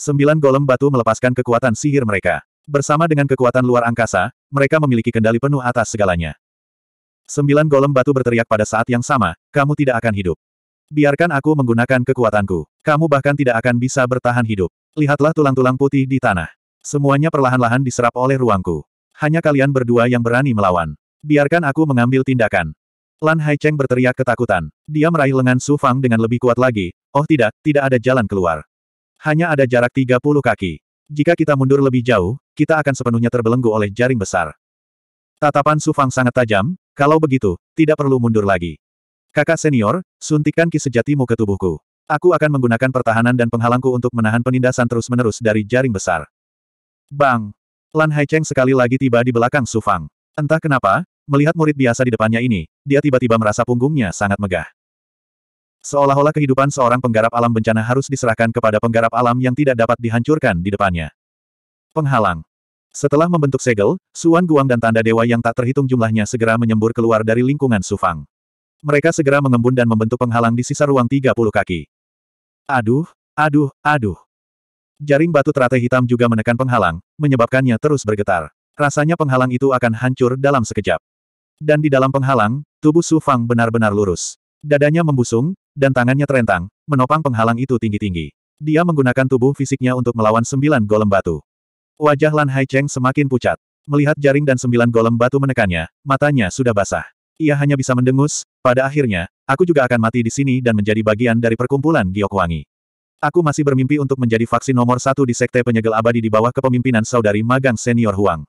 Sembilan golem batu melepaskan kekuatan sihir mereka. Bersama dengan kekuatan luar angkasa, mereka memiliki kendali penuh atas segalanya. Sembilan golem batu berteriak pada saat yang sama, kamu tidak akan hidup. Biarkan aku menggunakan kekuatanku. Kamu bahkan tidak akan bisa bertahan hidup. Lihatlah tulang-tulang putih di tanah. Semuanya perlahan-lahan diserap oleh ruangku. Hanya kalian berdua yang berani melawan. Biarkan aku mengambil tindakan. Lan Haicheng berteriak ketakutan. Dia meraih lengan Su Fang dengan lebih kuat lagi. Oh tidak, tidak ada jalan keluar. Hanya ada jarak 30 kaki. Jika kita mundur lebih jauh, kita akan sepenuhnya terbelenggu oleh jaring besar. Tatapan Su Fang sangat tajam, kalau begitu, tidak perlu mundur lagi. Kakak senior, suntikan ki sejatimu ke tubuhku. Aku akan menggunakan pertahanan dan penghalangku untuk menahan penindasan terus-menerus dari jaring besar. Bang! Lan Haicheng sekali lagi tiba di belakang Su Fang. Entah kenapa, melihat murid biasa di depannya ini, dia tiba-tiba merasa punggungnya sangat megah. Seolah-olah kehidupan seorang penggarap alam bencana harus diserahkan kepada penggarap alam yang tidak dapat dihancurkan di depannya. Penghalang. Setelah membentuk segel, Suan Guang dan tanda dewa yang tak terhitung jumlahnya segera menyembur keluar dari lingkungan Sufang. Mereka segera mengembun dan membentuk penghalang di sisa ruang 30 kaki. Aduh, aduh, aduh. Jaring batu teratai hitam juga menekan penghalang, menyebabkannya terus bergetar. Rasanya penghalang itu akan hancur dalam sekejap. Dan di dalam penghalang, tubuh Su Fang benar-benar lurus. Dadanya membusung, dan tangannya terentang, menopang penghalang itu tinggi-tinggi. Dia menggunakan tubuh fisiknya untuk melawan sembilan golem batu. Wajah Lan Hai Cheng semakin pucat. Melihat jaring dan sembilan golem batu menekannya, matanya sudah basah. Ia hanya bisa mendengus, pada akhirnya, aku juga akan mati di sini dan menjadi bagian dari perkumpulan Giok Wangi. Aku masih bermimpi untuk menjadi vaksin nomor satu di Sekte Penyegel Abadi di bawah kepemimpinan saudari magang senior Huang.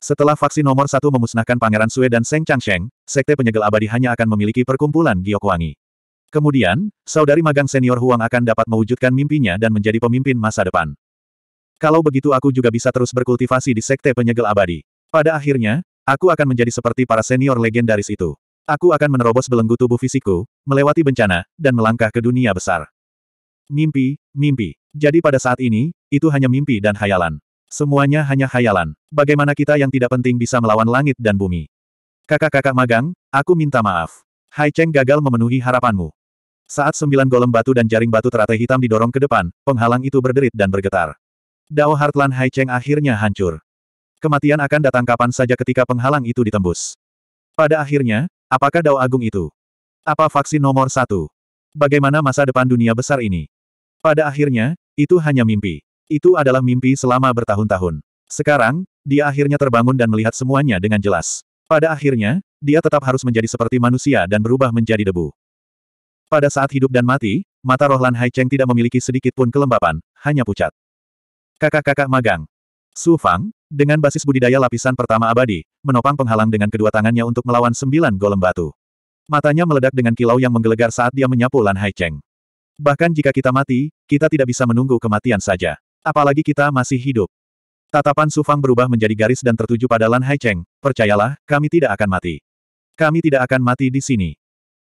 Setelah faksi nomor satu memusnahkan Pangeran Sue dan Seng Changsheng, Sekte Penyegel Abadi hanya akan memiliki perkumpulan giok wangi. Kemudian, saudari magang senior Huang akan dapat mewujudkan mimpinya dan menjadi pemimpin masa depan. Kalau begitu aku juga bisa terus berkultivasi di Sekte Penyegel Abadi. Pada akhirnya, aku akan menjadi seperti para senior legendaris itu. Aku akan menerobos belenggu tubuh fisikku, melewati bencana, dan melangkah ke dunia besar. Mimpi, mimpi. Jadi pada saat ini, itu hanya mimpi dan hayalan. Semuanya hanya khayalan. Bagaimana kita yang tidak penting bisa melawan langit dan bumi? Kakak-kakak magang, aku minta maaf. Hai Cheng gagal memenuhi harapanmu. Saat sembilan golem batu dan jaring batu teratai hitam didorong ke depan, penghalang itu berderit dan bergetar. Dao Heartland Hai Cheng akhirnya hancur. Kematian akan datang kapan saja ketika penghalang itu ditembus. Pada akhirnya, apakah Dao Agung itu? Apa vaksin nomor satu? Bagaimana masa depan dunia besar ini? Pada akhirnya, itu hanya mimpi. Itu adalah mimpi selama bertahun-tahun. Sekarang, dia akhirnya terbangun dan melihat semuanya dengan jelas. Pada akhirnya, dia tetap harus menjadi seperti manusia dan berubah menjadi debu. Pada saat hidup dan mati, mata Rohlan Haicheng tidak memiliki sedikit pun kelembapan, hanya pucat. Kakak-kakak magang. Su Fang, dengan basis budidaya lapisan pertama abadi, menopang penghalang dengan kedua tangannya untuk melawan sembilan golem batu. Matanya meledak dengan kilau yang menggelegar saat dia menyapu Lan Haicheng. Bahkan jika kita mati, kita tidak bisa menunggu kematian saja. Apalagi kita masih hidup. Tatapan Sufang berubah menjadi garis dan tertuju pada Lan Haicheng. Percayalah, kami tidak akan mati. Kami tidak akan mati di sini.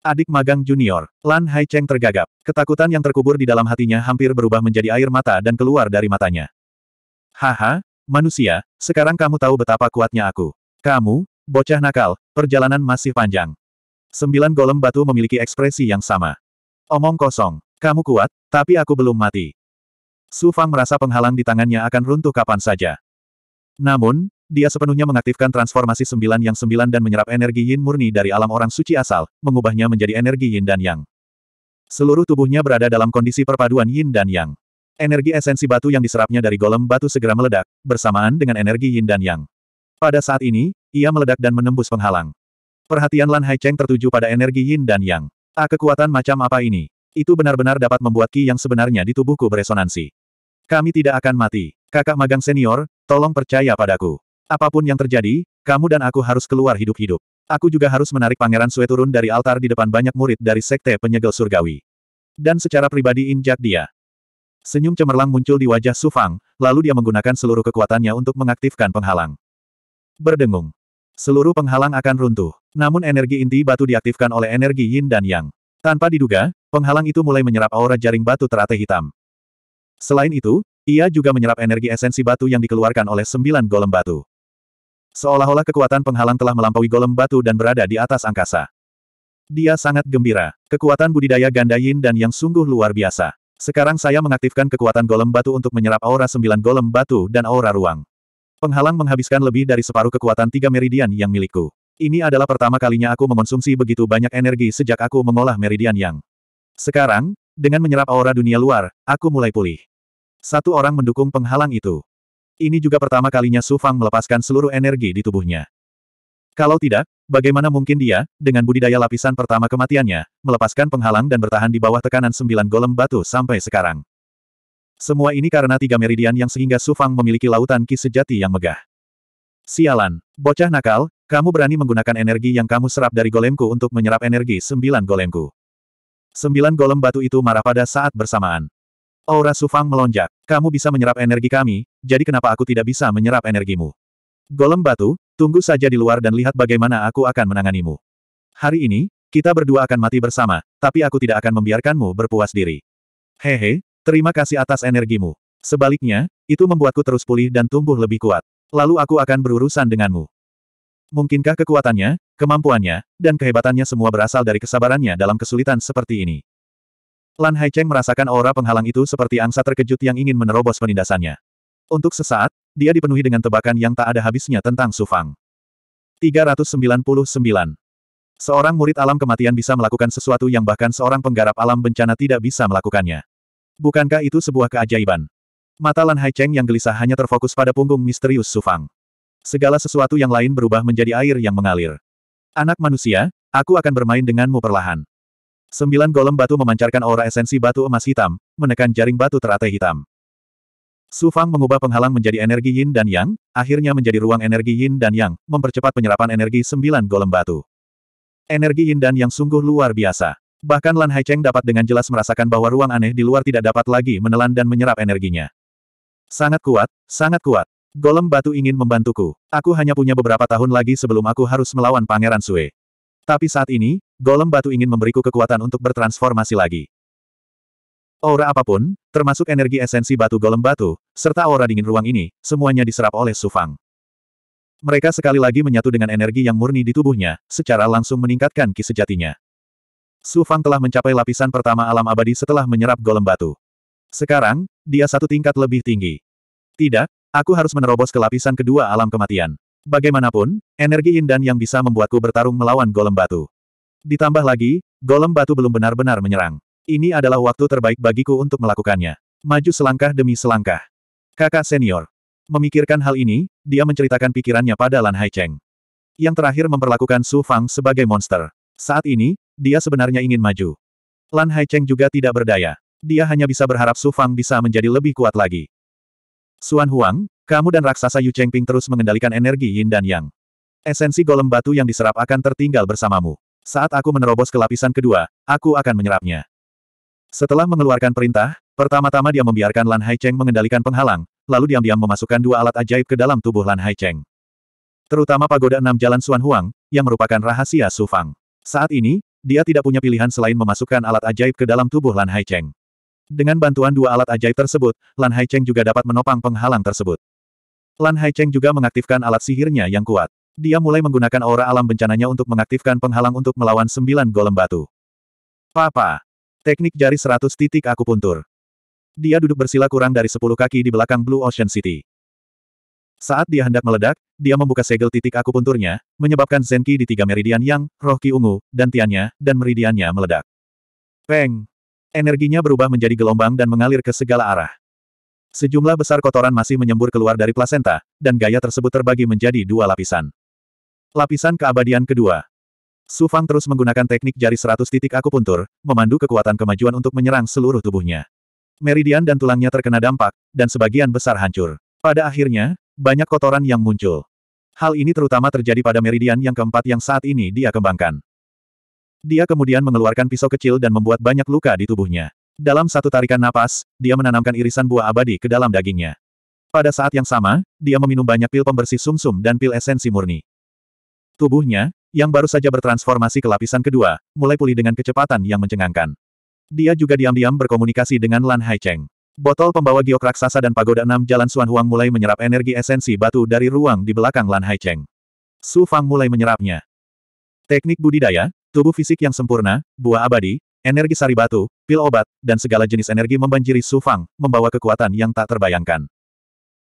Adik magang junior, Lan Haicheng tergagap. Ketakutan yang terkubur di dalam hatinya hampir berubah menjadi air mata dan keluar dari matanya. Haha, manusia, sekarang kamu tahu betapa kuatnya aku. Kamu, bocah nakal, perjalanan masih panjang. Sembilan golem batu memiliki ekspresi yang sama. Omong kosong, kamu kuat, tapi aku belum mati. Su Fang merasa penghalang di tangannya akan runtuh kapan saja. Namun, dia sepenuhnya mengaktifkan transformasi sembilan yang sembilan dan menyerap energi yin murni dari alam orang suci asal, mengubahnya menjadi energi yin dan yang. Seluruh tubuhnya berada dalam kondisi perpaduan yin dan yang. Energi esensi batu yang diserapnya dari golem batu segera meledak, bersamaan dengan energi yin dan yang. Pada saat ini, ia meledak dan menembus penghalang. Perhatian Lan Haicheng tertuju pada energi yin dan yang. A ah, kekuatan macam apa ini? Itu benar-benar dapat membuat ki yang sebenarnya di tubuhku beresonansi. Kami tidak akan mati. Kakak magang senior, tolong percaya padaku. Apapun yang terjadi, kamu dan aku harus keluar hidup-hidup. Aku juga harus menarik Pangeran Sue turun dari altar di depan banyak murid dari Sekte Penyegel Surgawi. Dan secara pribadi injak dia. Senyum cemerlang muncul di wajah Su Fang, lalu dia menggunakan seluruh kekuatannya untuk mengaktifkan penghalang. Berdengung. Seluruh penghalang akan runtuh. Namun energi inti batu diaktifkan oleh energi yin dan yang. Tanpa diduga, penghalang itu mulai menyerap aura jaring batu teratai hitam. Selain itu, ia juga menyerap energi esensi batu yang dikeluarkan oleh sembilan golem batu. Seolah-olah kekuatan penghalang telah melampaui golem batu dan berada di atas angkasa. Dia sangat gembira. Kekuatan budidaya ganda yin dan yang sungguh luar biasa. Sekarang saya mengaktifkan kekuatan golem batu untuk menyerap aura sembilan golem batu dan aura ruang. Penghalang menghabiskan lebih dari separuh kekuatan tiga meridian yang milikku. Ini adalah pertama kalinya aku mengonsumsi begitu banyak energi sejak aku mengolah meridian yang. Sekarang, dengan menyerap aura dunia luar, aku mulai pulih. Satu orang mendukung penghalang itu. Ini juga pertama kalinya Su Fang melepaskan seluruh energi di tubuhnya. Kalau tidak, bagaimana mungkin dia, dengan budidaya lapisan pertama kematiannya, melepaskan penghalang dan bertahan di bawah tekanan sembilan golem batu sampai sekarang. Semua ini karena tiga meridian yang sehingga Su Fang memiliki lautan ki sejati yang megah. Sialan, bocah nakal, kamu berani menggunakan energi yang kamu serap dari golemku untuk menyerap energi sembilan golemku. Sembilan golem batu itu marah pada saat bersamaan. Aura Sufang melonjak. Kamu bisa menyerap energi kami, jadi kenapa aku tidak bisa menyerap energimu? Golem batu, tunggu saja di luar dan lihat bagaimana aku akan menanganimu. Hari ini, kita berdua akan mati bersama, tapi aku tidak akan membiarkanmu berpuas diri. Hehe, terima kasih atas energimu. Sebaliknya, itu membuatku terus pulih dan tumbuh lebih kuat. Lalu aku akan berurusan denganmu. Mungkinkah kekuatannya, kemampuannya, dan kehebatannya semua berasal dari kesabarannya dalam kesulitan seperti ini? Lan Haicheng merasakan aura penghalang itu seperti angsa terkejut yang ingin menerobos penindasannya. Untuk sesaat, dia dipenuhi dengan tebakan yang tak ada habisnya tentang Su Fang. 399. Seorang murid alam kematian bisa melakukan sesuatu yang bahkan seorang penggarap alam bencana tidak bisa melakukannya. Bukankah itu sebuah keajaiban? Mata Lan Haicheng yang gelisah hanya terfokus pada punggung misterius Su Fang. Segala sesuatu yang lain berubah menjadi air yang mengalir. Anak manusia, aku akan bermain denganmu perlahan. Sembilan golem batu memancarkan aura esensi batu emas hitam, menekan jaring batu teratai hitam. Su Fang mengubah penghalang menjadi energi yin dan yang, akhirnya menjadi ruang energi yin dan yang, mempercepat penyerapan energi sembilan golem batu. Energi yin dan yang sungguh luar biasa. Bahkan Lan Haicheng dapat dengan jelas merasakan bahwa ruang aneh di luar tidak dapat lagi menelan dan menyerap energinya. Sangat kuat, sangat kuat. Golem batu ingin membantuku. Aku hanya punya beberapa tahun lagi sebelum aku harus melawan Pangeran Sue. Tapi saat ini, golem batu ingin memberiku kekuatan untuk bertransformasi lagi. Aura apapun, termasuk energi esensi batu golem batu, serta aura dingin ruang ini, semuanya diserap oleh Sufang. Mereka sekali lagi menyatu dengan energi yang murni di tubuhnya, secara langsung meningkatkan ki sejatinya. Sufang telah mencapai lapisan pertama alam abadi setelah menyerap golem batu. Sekarang, dia satu tingkat lebih tinggi. Tidak, aku harus menerobos ke lapisan kedua alam kematian. Bagaimanapun, energi indan yang bisa membuatku bertarung melawan golem batu. Ditambah lagi, golem batu belum benar-benar menyerang. Ini adalah waktu terbaik bagiku untuk melakukannya. Maju selangkah demi selangkah. Kakak senior. Memikirkan hal ini, dia menceritakan pikirannya pada Lan Haicheng. Yang terakhir memperlakukan Su Fang sebagai monster. Saat ini, dia sebenarnya ingin maju. Lan Haicheng juga tidak berdaya. Dia hanya bisa berharap Su Fang bisa menjadi lebih kuat lagi. Suan Huang, kamu dan raksasa Yu Chengping terus mengendalikan energi yin dan yang. Esensi golem batu yang diserap akan tertinggal bersamamu. Saat aku menerobos ke lapisan kedua, aku akan menyerapnya. Setelah mengeluarkan perintah, pertama-tama dia membiarkan Lan Haicheng mengendalikan penghalang, lalu diam-diam memasukkan dua alat ajaib ke dalam tubuh Lan Haicheng. Terutama pagoda enam jalan Suan Huang, yang merupakan rahasia Su Fang. Saat ini, dia tidak punya pilihan selain memasukkan alat ajaib ke dalam tubuh Lan Haicheng. Dengan bantuan dua alat ajaib tersebut, Lan Haicheng juga dapat menopang penghalang tersebut. Lan Haicheng juga mengaktifkan alat sihirnya yang kuat. Dia mulai menggunakan aura alam bencananya untuk mengaktifkan penghalang untuk melawan sembilan golem batu. Papa! Teknik jari seratus titik aku puntur. Dia duduk bersila kurang dari sepuluh kaki di belakang Blue Ocean City. Saat dia hendak meledak, dia membuka segel titik aku punturnya, menyebabkan Zenki di tiga meridian yang, roh ki ungu, dan tiannya, dan meridiannya meledak. Peng! Energinya berubah menjadi gelombang dan mengalir ke segala arah. Sejumlah besar kotoran masih menyembur keluar dari plasenta, dan gaya tersebut terbagi menjadi dua lapisan. Lapisan keabadian kedua. Su Fang terus menggunakan teknik jari seratus titik akupuntur, memandu kekuatan kemajuan untuk menyerang seluruh tubuhnya. Meridian dan tulangnya terkena dampak, dan sebagian besar hancur. Pada akhirnya, banyak kotoran yang muncul. Hal ini terutama terjadi pada meridian yang keempat yang saat ini dia kembangkan. Dia kemudian mengeluarkan pisau kecil dan membuat banyak luka di tubuhnya. Dalam satu tarikan napas, dia menanamkan irisan buah abadi ke dalam dagingnya. Pada saat yang sama, dia meminum banyak pil pembersih sumsum -sum dan pil esensi murni. Tubuhnya, yang baru saja bertransformasi ke lapisan kedua, mulai pulih dengan kecepatan yang mencengangkan. Dia juga diam-diam berkomunikasi dengan Lan Haicheng. Botol pembawa giok raksasa dan pagoda enam jalan Suan Huang mulai menyerap energi esensi batu dari ruang di belakang Lan Haicheng. Su Fang mulai menyerapnya. Teknik budidaya, tubuh fisik yang sempurna, buah abadi, energi sari batu, pil obat, dan segala jenis energi membanjiri Su Fang, membawa kekuatan yang tak terbayangkan.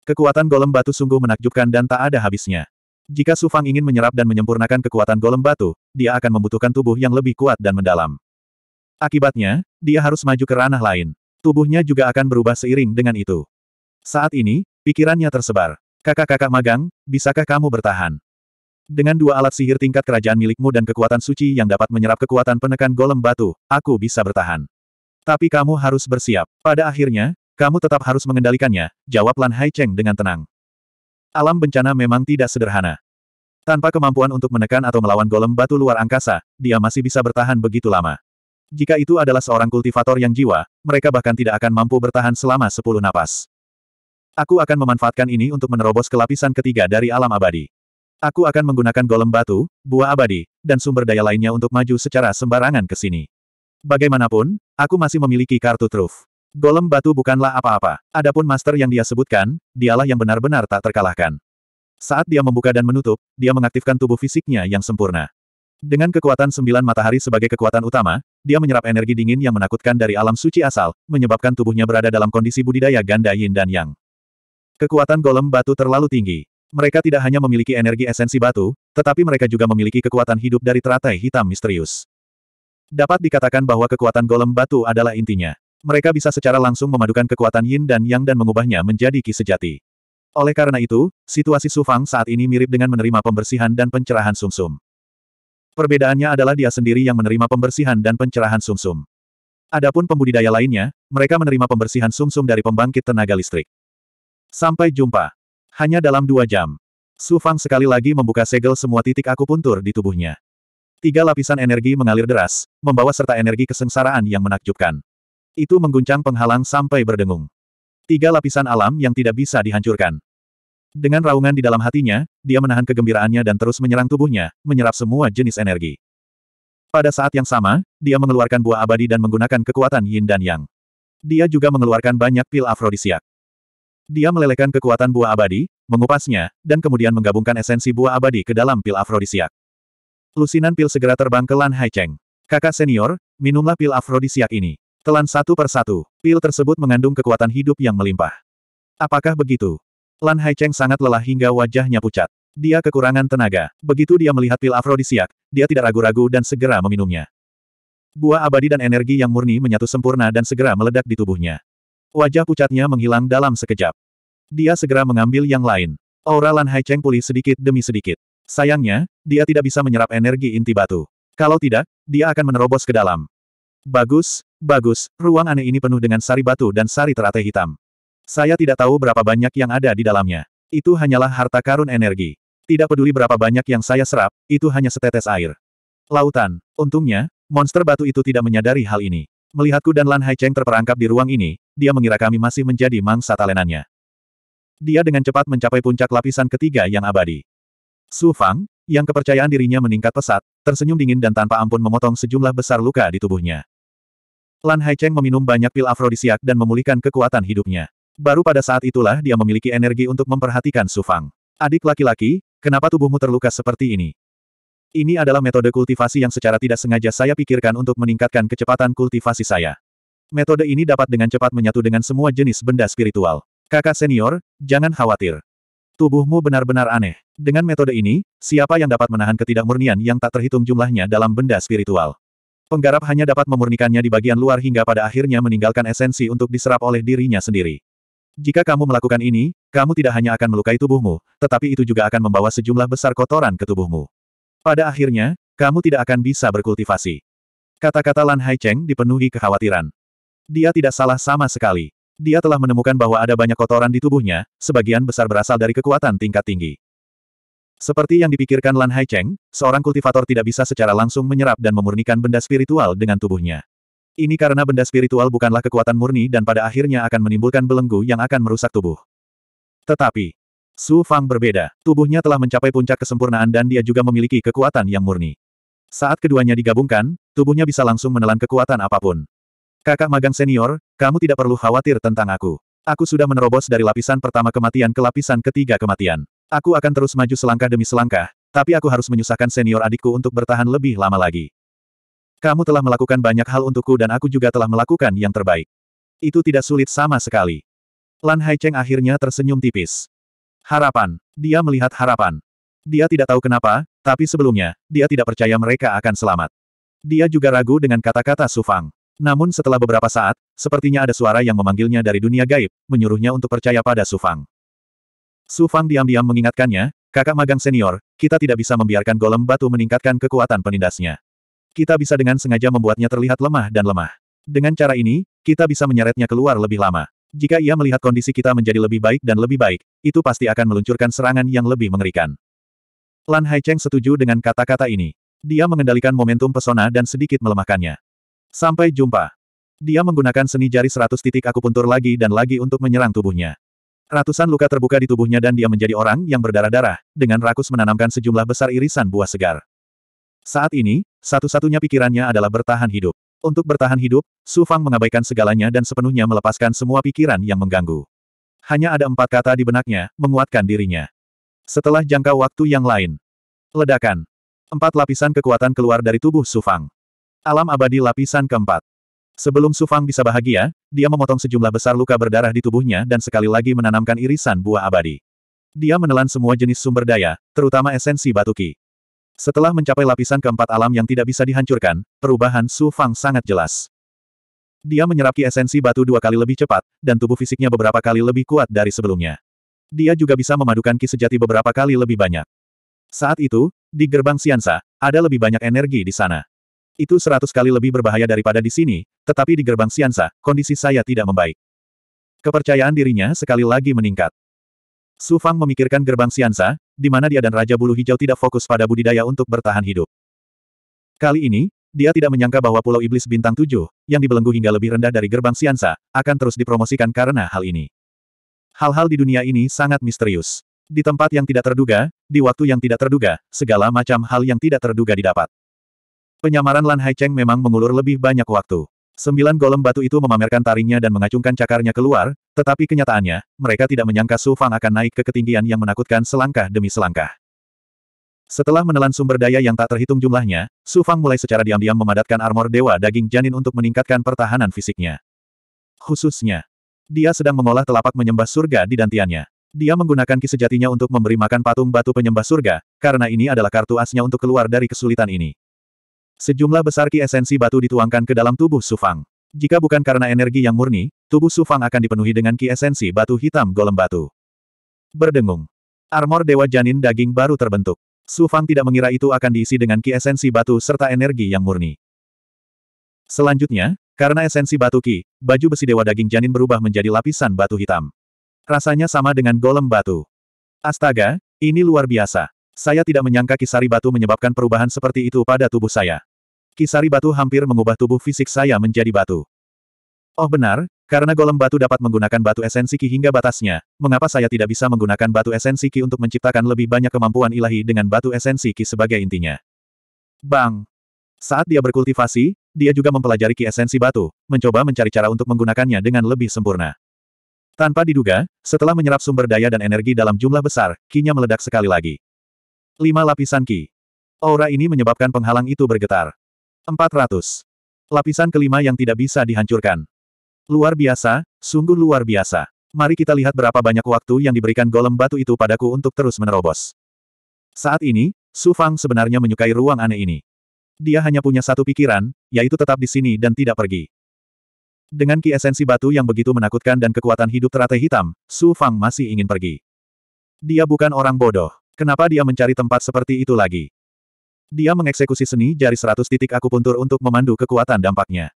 Kekuatan golem batu sungguh menakjubkan dan tak ada habisnya. Jika Su Fang ingin menyerap dan menyempurnakan kekuatan golem batu, dia akan membutuhkan tubuh yang lebih kuat dan mendalam. Akibatnya, dia harus maju ke ranah lain. Tubuhnya juga akan berubah seiring dengan itu. Saat ini, pikirannya tersebar. Kakak-kakak magang, bisakah kamu bertahan? Dengan dua alat sihir tingkat kerajaan milikmu dan kekuatan suci yang dapat menyerap kekuatan penekan golem batu, aku bisa bertahan. Tapi kamu harus bersiap. Pada akhirnya, kamu tetap harus mengendalikannya, jawab Lan Hai Cheng dengan tenang. Alam bencana memang tidak sederhana. Tanpa kemampuan untuk menekan atau melawan golem batu luar angkasa, dia masih bisa bertahan begitu lama. Jika itu adalah seorang kultivator yang jiwa, mereka bahkan tidak akan mampu bertahan selama sepuluh napas. Aku akan memanfaatkan ini untuk menerobos ke lapisan ketiga dari alam abadi. Aku akan menggunakan golem batu, buah abadi, dan sumber daya lainnya untuk maju secara sembarangan ke sini. Bagaimanapun, aku masih memiliki kartu truf. Golem batu bukanlah apa-apa. Adapun master yang dia sebutkan, dialah yang benar-benar tak terkalahkan. Saat dia membuka dan menutup, dia mengaktifkan tubuh fisiknya yang sempurna. Dengan kekuatan sembilan matahari sebagai kekuatan utama, dia menyerap energi dingin yang menakutkan dari alam suci asal, menyebabkan tubuhnya berada dalam kondisi budidaya ganda yin dan yang. Kekuatan golem batu terlalu tinggi. Mereka tidak hanya memiliki energi esensi batu, tetapi mereka juga memiliki kekuatan hidup dari teratai hitam misterius. Dapat dikatakan bahwa kekuatan golem batu adalah intinya. Mereka bisa secara langsung memadukan kekuatan yin dan yang dan mengubahnya menjadi ki sejati. Oleh karena itu, situasi Sufang saat ini mirip dengan menerima pembersihan dan pencerahan sumsum. -sum. Perbedaannya adalah dia sendiri yang menerima pembersihan dan pencerahan sumsum. -sum. Adapun pembudidaya lainnya, mereka menerima pembersihan sumsum -sum dari pembangkit tenaga listrik. Sampai jumpa. Hanya dalam dua jam. Sufang sekali lagi membuka segel semua titik akupuntur di tubuhnya. Tiga lapisan energi mengalir deras, membawa serta energi kesengsaraan yang menakjubkan. Itu mengguncang penghalang sampai berdengung. Tiga lapisan alam yang tidak bisa dihancurkan. Dengan raungan di dalam hatinya, dia menahan kegembiraannya dan terus menyerang tubuhnya, menyerap semua jenis energi. Pada saat yang sama, dia mengeluarkan buah abadi dan menggunakan kekuatan yin dan yang. Dia juga mengeluarkan banyak pil afrodisiak. Dia melelehkan kekuatan buah abadi, mengupasnya, dan kemudian menggabungkan esensi buah abadi ke dalam pil afrodisiak. Lusinan pil segera terbang ke Lan Haicheng. Kakak senior, minumlah pil afrodisiak ini. Telan satu persatu, pil tersebut mengandung kekuatan hidup yang melimpah. Apakah begitu? Lan Haicheng sangat lelah hingga wajahnya pucat. Dia kekurangan tenaga. Begitu dia melihat pil afrodisiak, dia tidak ragu-ragu dan segera meminumnya. Buah abadi dan energi yang murni menyatu sempurna dan segera meledak di tubuhnya. Wajah pucatnya menghilang dalam sekejap. Dia segera mengambil yang lain. Aura Lan Haicheng pulih sedikit demi sedikit. Sayangnya, dia tidak bisa menyerap energi inti batu. Kalau tidak, dia akan menerobos ke dalam. Bagus, Bagus, ruang aneh ini penuh dengan sari batu dan sari teratai hitam. Saya tidak tahu berapa banyak yang ada di dalamnya. Itu hanyalah harta karun energi. Tidak peduli berapa banyak yang saya serap, itu hanya setetes air. Lautan. Untungnya, monster batu itu tidak menyadari hal ini. Melihatku dan Lan Haicheng terperangkap di ruang ini, dia mengira kami masih menjadi mangsa talenannya. Dia dengan cepat mencapai puncak lapisan ketiga yang abadi. Su Fang, yang kepercayaan dirinya meningkat pesat, tersenyum dingin dan tanpa ampun memotong sejumlah besar luka di tubuhnya. Lan Haicheng meminum banyak pil afrodisiak dan memulihkan kekuatan hidupnya. Baru pada saat itulah dia memiliki energi untuk memperhatikan Sufang. Adik laki-laki, kenapa tubuhmu terluka seperti ini? Ini adalah metode kultivasi yang secara tidak sengaja saya pikirkan untuk meningkatkan kecepatan kultivasi saya. Metode ini dapat dengan cepat menyatu dengan semua jenis benda spiritual. Kakak senior, jangan khawatir. Tubuhmu benar-benar aneh. Dengan metode ini, siapa yang dapat menahan ketidakmurnian yang tak terhitung jumlahnya dalam benda spiritual? Penggarap hanya dapat memurnikannya di bagian luar hingga pada akhirnya meninggalkan esensi untuk diserap oleh dirinya sendiri. Jika kamu melakukan ini, kamu tidak hanya akan melukai tubuhmu, tetapi itu juga akan membawa sejumlah besar kotoran ke tubuhmu. Pada akhirnya, kamu tidak akan bisa berkultivasi. Kata-kata Lan Haicheng dipenuhi kekhawatiran. Dia tidak salah sama sekali. Dia telah menemukan bahwa ada banyak kotoran di tubuhnya, sebagian besar berasal dari kekuatan tingkat tinggi. Seperti yang dipikirkan Lan Haicheng, seorang kultivator tidak bisa secara langsung menyerap dan memurnikan benda spiritual dengan tubuhnya. Ini karena benda spiritual bukanlah kekuatan murni dan pada akhirnya akan menimbulkan belenggu yang akan merusak tubuh. Tetapi, Su Fang berbeda. Tubuhnya telah mencapai puncak kesempurnaan dan dia juga memiliki kekuatan yang murni. Saat keduanya digabungkan, tubuhnya bisa langsung menelan kekuatan apapun. Kakak magang senior, kamu tidak perlu khawatir tentang aku. Aku sudah menerobos dari lapisan pertama kematian ke lapisan ketiga kematian. Aku akan terus maju selangkah demi selangkah, tapi aku harus menyusahkan senior adikku untuk bertahan lebih lama lagi. Kamu telah melakukan banyak hal untukku dan aku juga telah melakukan yang terbaik. Itu tidak sulit sama sekali. Lan Haicheng akhirnya tersenyum tipis. Harapan. Dia melihat harapan. Dia tidak tahu kenapa, tapi sebelumnya, dia tidak percaya mereka akan selamat. Dia juga ragu dengan kata-kata Sufang. Namun setelah beberapa saat, sepertinya ada suara yang memanggilnya dari dunia gaib, menyuruhnya untuk percaya pada Sufang. Su Fang diam-diam mengingatkannya, kakak magang senior, kita tidak bisa membiarkan golem batu meningkatkan kekuatan penindasnya. Kita bisa dengan sengaja membuatnya terlihat lemah dan lemah. Dengan cara ini, kita bisa menyeretnya keluar lebih lama. Jika ia melihat kondisi kita menjadi lebih baik dan lebih baik, itu pasti akan meluncurkan serangan yang lebih mengerikan. Lan Haicheng setuju dengan kata-kata ini. Dia mengendalikan momentum pesona dan sedikit melemahkannya. Sampai jumpa. Dia menggunakan seni jari seratus titik akupuntur lagi dan lagi untuk menyerang tubuhnya. Ratusan luka terbuka di tubuhnya dan dia menjadi orang yang berdarah-darah, dengan rakus menanamkan sejumlah besar irisan buah segar. Saat ini, satu-satunya pikirannya adalah bertahan hidup. Untuk bertahan hidup, Su Fang mengabaikan segalanya dan sepenuhnya melepaskan semua pikiran yang mengganggu. Hanya ada empat kata di benaknya, menguatkan dirinya. Setelah jangka waktu yang lain, ledakan. Empat lapisan kekuatan keluar dari tubuh Su Fang. Alam abadi lapisan keempat. Sebelum Sufang bisa bahagia, dia memotong sejumlah besar luka berdarah di tubuhnya dan sekali lagi menanamkan irisan buah abadi. Dia menelan semua jenis sumber daya, terutama esensi batu ki. Setelah mencapai lapisan keempat alam yang tidak bisa dihancurkan, perubahan Su Fang sangat jelas. Dia menyerap esensi batu dua kali lebih cepat, dan tubuh fisiknya beberapa kali lebih kuat dari sebelumnya. Dia juga bisa memadukan ki sejati beberapa kali lebih banyak. Saat itu, di gerbang Siansa, ada lebih banyak energi di sana. Itu seratus kali lebih berbahaya daripada di sini, tetapi di gerbang Siansa, kondisi saya tidak membaik. Kepercayaan dirinya sekali lagi meningkat. Su Fang memikirkan gerbang Siansa, di mana dia dan Raja Bulu Hijau tidak fokus pada budidaya untuk bertahan hidup. Kali ini, dia tidak menyangka bahwa Pulau Iblis Bintang Tujuh, yang dibelenggu hingga lebih rendah dari gerbang Siansa, akan terus dipromosikan karena hal ini. Hal-hal di dunia ini sangat misterius. Di tempat yang tidak terduga, di waktu yang tidak terduga, segala macam hal yang tidak terduga didapat. Penyamaran Lan Hai Cheng memang mengulur lebih banyak waktu. Sembilan golem batu itu memamerkan taringnya dan mengacungkan cakarnya keluar, tetapi kenyataannya, mereka tidak menyangka Su Fang akan naik ke ketinggian yang menakutkan selangkah demi selangkah. Setelah menelan sumber daya yang tak terhitung jumlahnya, Su Fang mulai secara diam-diam memadatkan armor dewa daging janin untuk meningkatkan pertahanan fisiknya. Khususnya, dia sedang mengolah telapak menyembah surga di dantiannya. Dia menggunakan ki sejatinya untuk memberi makan patung batu penyembah surga, karena ini adalah kartu asnya untuk keluar dari kesulitan ini. Sejumlah besar ki esensi batu dituangkan ke dalam tubuh Sufang. Jika bukan karena energi yang murni, tubuh Sufang akan dipenuhi dengan ki esensi batu hitam golem batu. Berdengung. Armor Dewa Janin Daging baru terbentuk. Sufang tidak mengira itu akan diisi dengan ki esensi batu serta energi yang murni. Selanjutnya, karena esensi batu ki, baju besi Dewa Daging Janin berubah menjadi lapisan batu hitam. Rasanya sama dengan golem batu. Astaga, ini luar biasa. Saya tidak menyangka Kisari Batu menyebabkan perubahan seperti itu pada tubuh saya. Kisari batu hampir mengubah tubuh fisik saya menjadi batu. Oh benar, karena golem batu dapat menggunakan batu esensi ki hingga batasnya, mengapa saya tidak bisa menggunakan batu esensi ki untuk menciptakan lebih banyak kemampuan ilahi dengan batu esensi ki sebagai intinya? Bang! Saat dia berkultivasi, dia juga mempelajari ki esensi batu, mencoba mencari cara untuk menggunakannya dengan lebih sempurna. Tanpa diduga, setelah menyerap sumber daya dan energi dalam jumlah besar, kinya meledak sekali lagi. Lima lapisan ki. Aura ini menyebabkan penghalang itu bergetar. 400. Lapisan kelima yang tidak bisa dihancurkan. Luar biasa, sungguh luar biasa. Mari kita lihat berapa banyak waktu yang diberikan golem batu itu padaku untuk terus menerobos. Saat ini, Su Fang sebenarnya menyukai ruang aneh ini. Dia hanya punya satu pikiran, yaitu tetap di sini dan tidak pergi. Dengan ki esensi batu yang begitu menakutkan dan kekuatan hidup teratai hitam, Su Fang masih ingin pergi. Dia bukan orang bodoh. Kenapa dia mencari tempat seperti itu lagi? Dia mengeksekusi seni jari seratus titik akupuntur untuk memandu kekuatan dampaknya.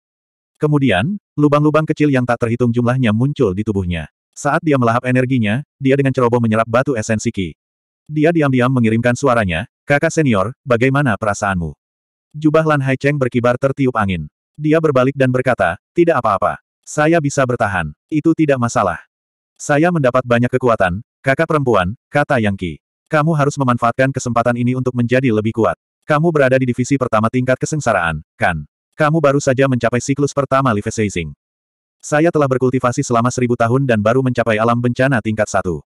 Kemudian, lubang-lubang kecil yang tak terhitung jumlahnya muncul di tubuhnya. Saat dia melahap energinya, dia dengan ceroboh menyerap batu esensi Ki. Dia diam-diam mengirimkan suaranya, kakak senior, bagaimana perasaanmu? Jubah Lan Hai Cheng berkibar tertiup angin. Dia berbalik dan berkata, tidak apa-apa. Saya bisa bertahan. Itu tidak masalah. Saya mendapat banyak kekuatan, kakak perempuan, kata Yang Ki. Kamu harus memanfaatkan kesempatan ini untuk menjadi lebih kuat. Kamu berada di divisi pertama tingkat kesengsaraan, kan? Kamu baru saja mencapai siklus pertama Life Seizing. Saya telah berkultivasi selama seribu tahun dan baru mencapai alam bencana tingkat satu.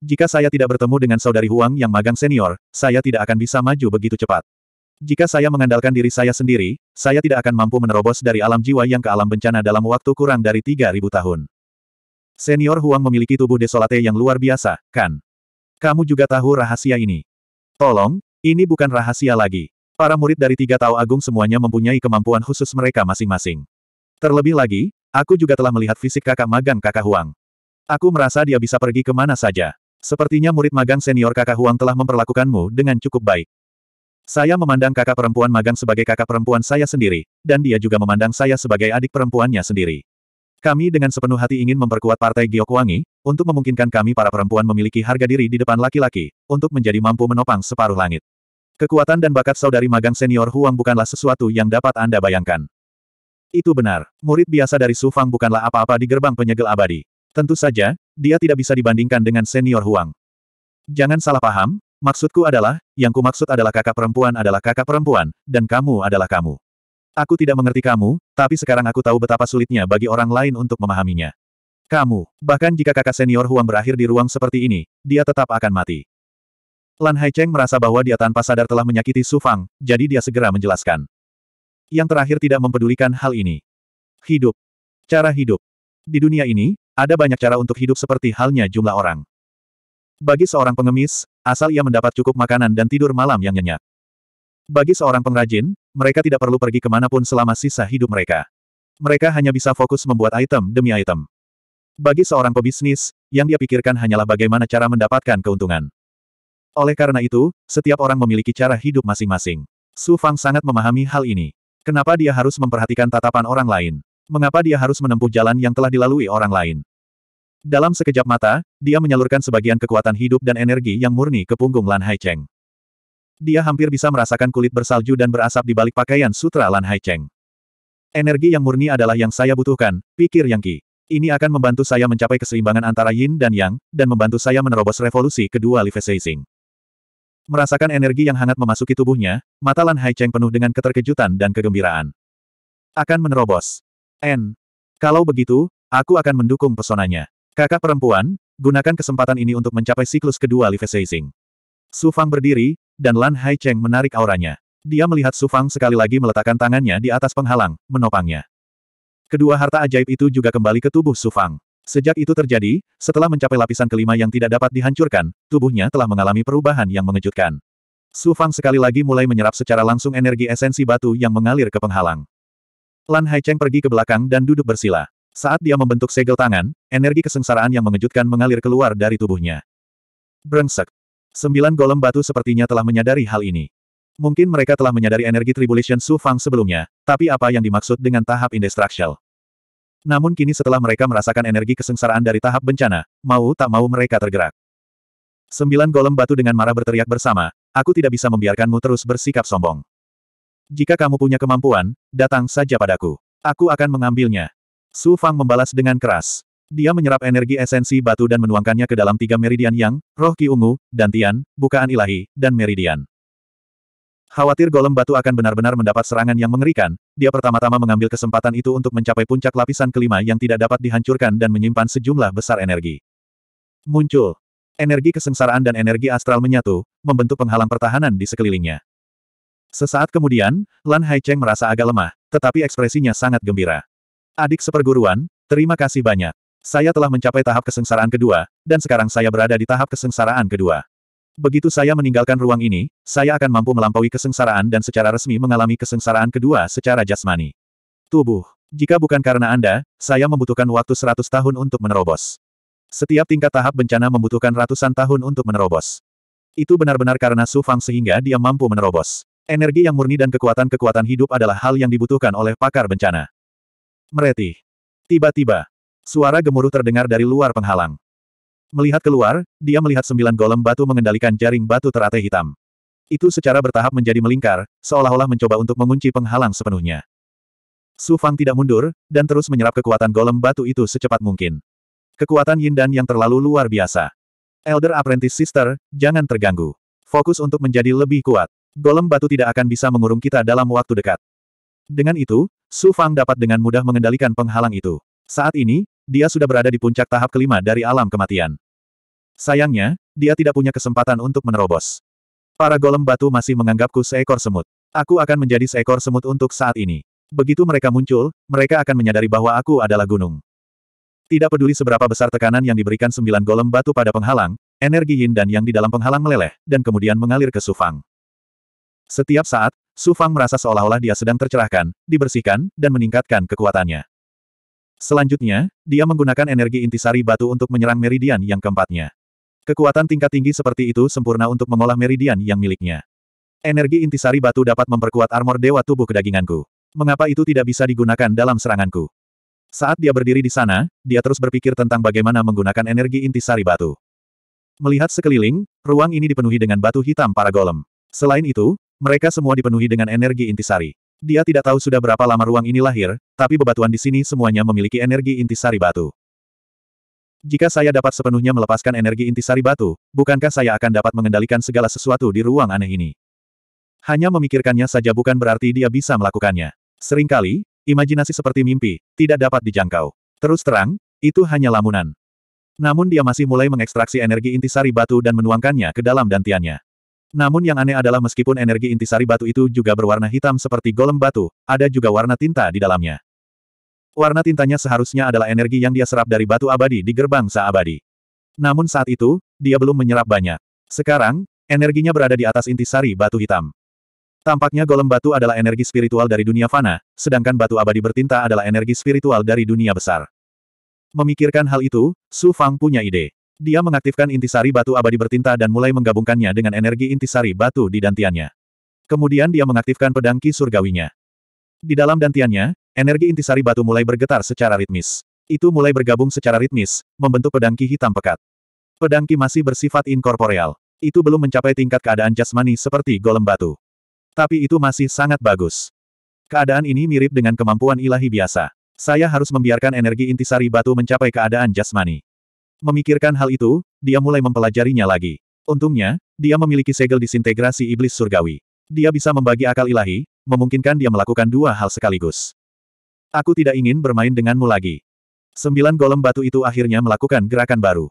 Jika saya tidak bertemu dengan saudari Huang yang magang senior, saya tidak akan bisa maju begitu cepat. Jika saya mengandalkan diri saya sendiri, saya tidak akan mampu menerobos dari alam jiwa yang ke alam bencana dalam waktu kurang dari 3.000 tahun. Senior Huang memiliki tubuh desolate yang luar biasa, kan? Kamu juga tahu rahasia ini. Tolong, ini bukan rahasia lagi. Para murid dari tiga Tao Agung semuanya mempunyai kemampuan khusus mereka masing-masing. Terlebih lagi, aku juga telah melihat fisik kakak magang kakak Huang. Aku merasa dia bisa pergi kemana saja. Sepertinya murid magang senior kakak Huang telah memperlakukanmu dengan cukup baik. Saya memandang kakak perempuan magang sebagai kakak perempuan saya sendiri, dan dia juga memandang saya sebagai adik perempuannya sendiri. Kami dengan sepenuh hati ingin memperkuat partai Giokwangi, untuk memungkinkan kami para perempuan memiliki harga diri di depan laki-laki, untuk menjadi mampu menopang separuh langit. Kekuatan dan bakat saudari magang senior Huang bukanlah sesuatu yang dapat Anda bayangkan. Itu benar, murid biasa dari Su Fang bukanlah apa-apa di gerbang penyegel abadi. Tentu saja, dia tidak bisa dibandingkan dengan senior Huang. Jangan salah paham, maksudku adalah, yang ku maksud adalah kakak perempuan adalah kakak perempuan, dan kamu adalah kamu. Aku tidak mengerti kamu, tapi sekarang aku tahu betapa sulitnya bagi orang lain untuk memahaminya. Kamu, bahkan jika kakak senior Huang berakhir di ruang seperti ini, dia tetap akan mati. Lan Haicheng merasa bahwa dia tanpa sadar telah menyakiti Su Fang, jadi dia segera menjelaskan. Yang terakhir tidak mempedulikan hal ini. Hidup. Cara hidup. Di dunia ini, ada banyak cara untuk hidup seperti halnya jumlah orang. Bagi seorang pengemis, asal ia mendapat cukup makanan dan tidur malam yang nyenyak. Bagi seorang pengrajin, mereka tidak perlu pergi kemanapun selama sisa hidup mereka. Mereka hanya bisa fokus membuat item demi item. Bagi seorang pebisnis, yang dia pikirkan hanyalah bagaimana cara mendapatkan keuntungan. Oleh karena itu, setiap orang memiliki cara hidup masing-masing. Su Fang sangat memahami hal ini. Kenapa dia harus memperhatikan tatapan orang lain? Mengapa dia harus menempuh jalan yang telah dilalui orang lain? Dalam sekejap mata, dia menyalurkan sebagian kekuatan hidup dan energi yang murni ke punggung Lan Haicheng. Dia hampir bisa merasakan kulit bersalju dan berasap di balik pakaian Sutra Lan Haicheng. Energi yang murni adalah yang saya butuhkan, pikir Yang Qi. Ini akan membantu saya mencapai keseimbangan antara yin dan yang, dan membantu saya menerobos revolusi kedua Li Feixing. Merasakan energi yang hangat memasuki tubuhnya, mata Lan Haicheng penuh dengan keterkejutan dan kegembiraan. Akan menerobos. N. Kalau begitu, aku akan mendukung pesonanya. Kakak perempuan, gunakan kesempatan ini untuk mencapai siklus kedua Li Feixing. Su Fang berdiri, dan Lan Hai Cheng menarik auranya. Dia melihat Su Fang sekali lagi meletakkan tangannya di atas penghalang, menopangnya. Kedua harta ajaib itu juga kembali ke tubuh Su Fang. Sejak itu terjadi, setelah mencapai lapisan kelima yang tidak dapat dihancurkan, tubuhnya telah mengalami perubahan yang mengejutkan. Su Fang sekali lagi mulai menyerap secara langsung energi esensi batu yang mengalir ke penghalang. Lan Hai Cheng pergi ke belakang dan duduk bersila. Saat dia membentuk segel tangan, energi kesengsaraan yang mengejutkan mengalir keluar dari tubuhnya. Brengsek. Sembilan golem batu sepertinya telah menyadari hal ini. Mungkin mereka telah menyadari energi Tribulation Su Fang sebelumnya, tapi apa yang dimaksud dengan tahap indestructial? Namun kini setelah mereka merasakan energi kesengsaraan dari tahap bencana, mau tak mau mereka tergerak. Sembilan golem batu dengan marah berteriak bersama, aku tidak bisa membiarkanmu terus bersikap sombong. Jika kamu punya kemampuan, datang saja padaku. Aku akan mengambilnya. Su Fang membalas dengan keras. Dia menyerap energi esensi batu dan menuangkannya ke dalam tiga meridian yang, roh ki ungu, dan tian, bukaan ilahi, dan meridian. Khawatir golem batu akan benar-benar mendapat serangan yang mengerikan, dia pertama-tama mengambil kesempatan itu untuk mencapai puncak lapisan kelima yang tidak dapat dihancurkan dan menyimpan sejumlah besar energi. Muncul. Energi kesengsaraan dan energi astral menyatu, membentuk penghalang pertahanan di sekelilingnya. Sesaat kemudian, Lan Hai Cheng merasa agak lemah, tetapi ekspresinya sangat gembira. Adik seperguruan, terima kasih banyak. Saya telah mencapai tahap kesengsaraan kedua, dan sekarang saya berada di tahap kesengsaraan kedua. Begitu saya meninggalkan ruang ini, saya akan mampu melampaui kesengsaraan dan secara resmi mengalami kesengsaraan kedua secara jasmani. Tubuh. Jika bukan karena Anda, saya membutuhkan waktu seratus tahun untuk menerobos. Setiap tingkat tahap bencana membutuhkan ratusan tahun untuk menerobos. Itu benar-benar karena Su Fang sehingga dia mampu menerobos. Energi yang murni dan kekuatan-kekuatan hidup adalah hal yang dibutuhkan oleh pakar bencana. Mereti. Tiba-tiba, Suara gemuruh terdengar dari luar penghalang. Melihat keluar, dia melihat sembilan golem batu mengendalikan jaring batu teratai hitam. Itu secara bertahap menjadi melingkar, seolah-olah mencoba untuk mengunci penghalang sepenuhnya. Su Fang tidak mundur, dan terus menyerap kekuatan golem batu itu secepat mungkin. Kekuatan Yin Dan yang terlalu luar biasa. Elder Apprentice Sister, jangan terganggu. Fokus untuk menjadi lebih kuat. Golem batu tidak akan bisa mengurung kita dalam waktu dekat. Dengan itu, Su Fang dapat dengan mudah mengendalikan penghalang itu. Saat ini, dia sudah berada di puncak tahap kelima dari alam kematian. Sayangnya, dia tidak punya kesempatan untuk menerobos. Para golem batu masih menganggapku seekor semut. Aku akan menjadi seekor semut untuk saat ini. Begitu mereka muncul, mereka akan menyadari bahwa aku adalah gunung. Tidak peduli seberapa besar tekanan yang diberikan sembilan golem batu pada penghalang, energi yin dan yang di dalam penghalang meleleh, dan kemudian mengalir ke Sufang. Setiap saat, Sufang merasa seolah-olah dia sedang tercerahkan, dibersihkan, dan meningkatkan kekuatannya. Selanjutnya, dia menggunakan energi intisari batu untuk menyerang meridian yang keempatnya. Kekuatan tingkat tinggi seperti itu sempurna untuk mengolah meridian yang miliknya. Energi intisari batu dapat memperkuat armor dewa tubuh kedaginganku. Mengapa itu tidak bisa digunakan dalam seranganku? Saat dia berdiri di sana, dia terus berpikir tentang bagaimana menggunakan energi intisari batu. Melihat sekeliling, ruang ini dipenuhi dengan batu hitam para golem. Selain itu, mereka semua dipenuhi dengan energi intisari. Dia tidak tahu sudah berapa lama ruang ini lahir, tapi bebatuan di sini semuanya memiliki energi intisari batu. Jika saya dapat sepenuhnya melepaskan energi intisari batu, bukankah saya akan dapat mengendalikan segala sesuatu di ruang aneh ini? Hanya memikirkannya saja bukan berarti dia bisa melakukannya. Seringkali, imajinasi seperti mimpi, tidak dapat dijangkau. Terus terang, itu hanya lamunan. Namun dia masih mulai mengekstraksi energi intisari batu dan menuangkannya ke dalam dantiannya. Namun yang aneh adalah meskipun energi intisari batu itu juga berwarna hitam seperti golem batu, ada juga warna tinta di dalamnya. Warna tintanya seharusnya adalah energi yang dia serap dari batu abadi di gerbang Sa Namun saat itu, dia belum menyerap banyak. Sekarang, energinya berada di atas intisari batu hitam. Tampaknya golem batu adalah energi spiritual dari dunia fana, sedangkan batu abadi bertinta adalah energi spiritual dari dunia besar. Memikirkan hal itu, Su Fang punya ide. Dia mengaktifkan intisari batu abadi bertinta dan mulai menggabungkannya dengan energi intisari batu di dantiannya. Kemudian dia mengaktifkan pedang ki surgawinya. Di dalam dantiannya, energi intisari batu mulai bergetar secara ritmis. Itu mulai bergabung secara ritmis, membentuk pedang ki hitam pekat. Pedang ki masih bersifat inkorporeal. Itu belum mencapai tingkat keadaan jasmani seperti golem batu. Tapi itu masih sangat bagus. Keadaan ini mirip dengan kemampuan ilahi biasa. Saya harus membiarkan energi intisari batu mencapai keadaan jasmani. Memikirkan hal itu, dia mulai mempelajarinya lagi. Untungnya, dia memiliki segel disintegrasi iblis surgawi. Dia bisa membagi akal ilahi, memungkinkan dia melakukan dua hal sekaligus. Aku tidak ingin bermain denganmu lagi. Sembilan golem batu itu akhirnya melakukan gerakan baru.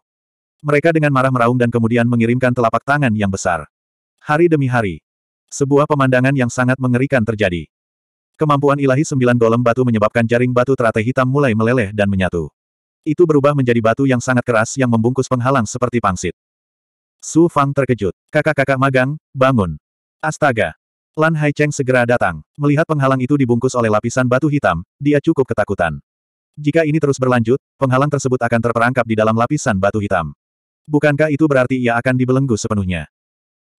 Mereka dengan marah meraung dan kemudian mengirimkan telapak tangan yang besar. Hari demi hari. Sebuah pemandangan yang sangat mengerikan terjadi. Kemampuan ilahi sembilan golem batu menyebabkan jaring batu teratai hitam mulai meleleh dan menyatu. Itu berubah menjadi batu yang sangat keras yang membungkus penghalang seperti pangsit. Su Fang terkejut. Kakak-kakak magang, bangun. Astaga. Lan Hai Cheng segera datang. Melihat penghalang itu dibungkus oleh lapisan batu hitam, dia cukup ketakutan. Jika ini terus berlanjut, penghalang tersebut akan terperangkap di dalam lapisan batu hitam. Bukankah itu berarti ia akan dibelenggu sepenuhnya?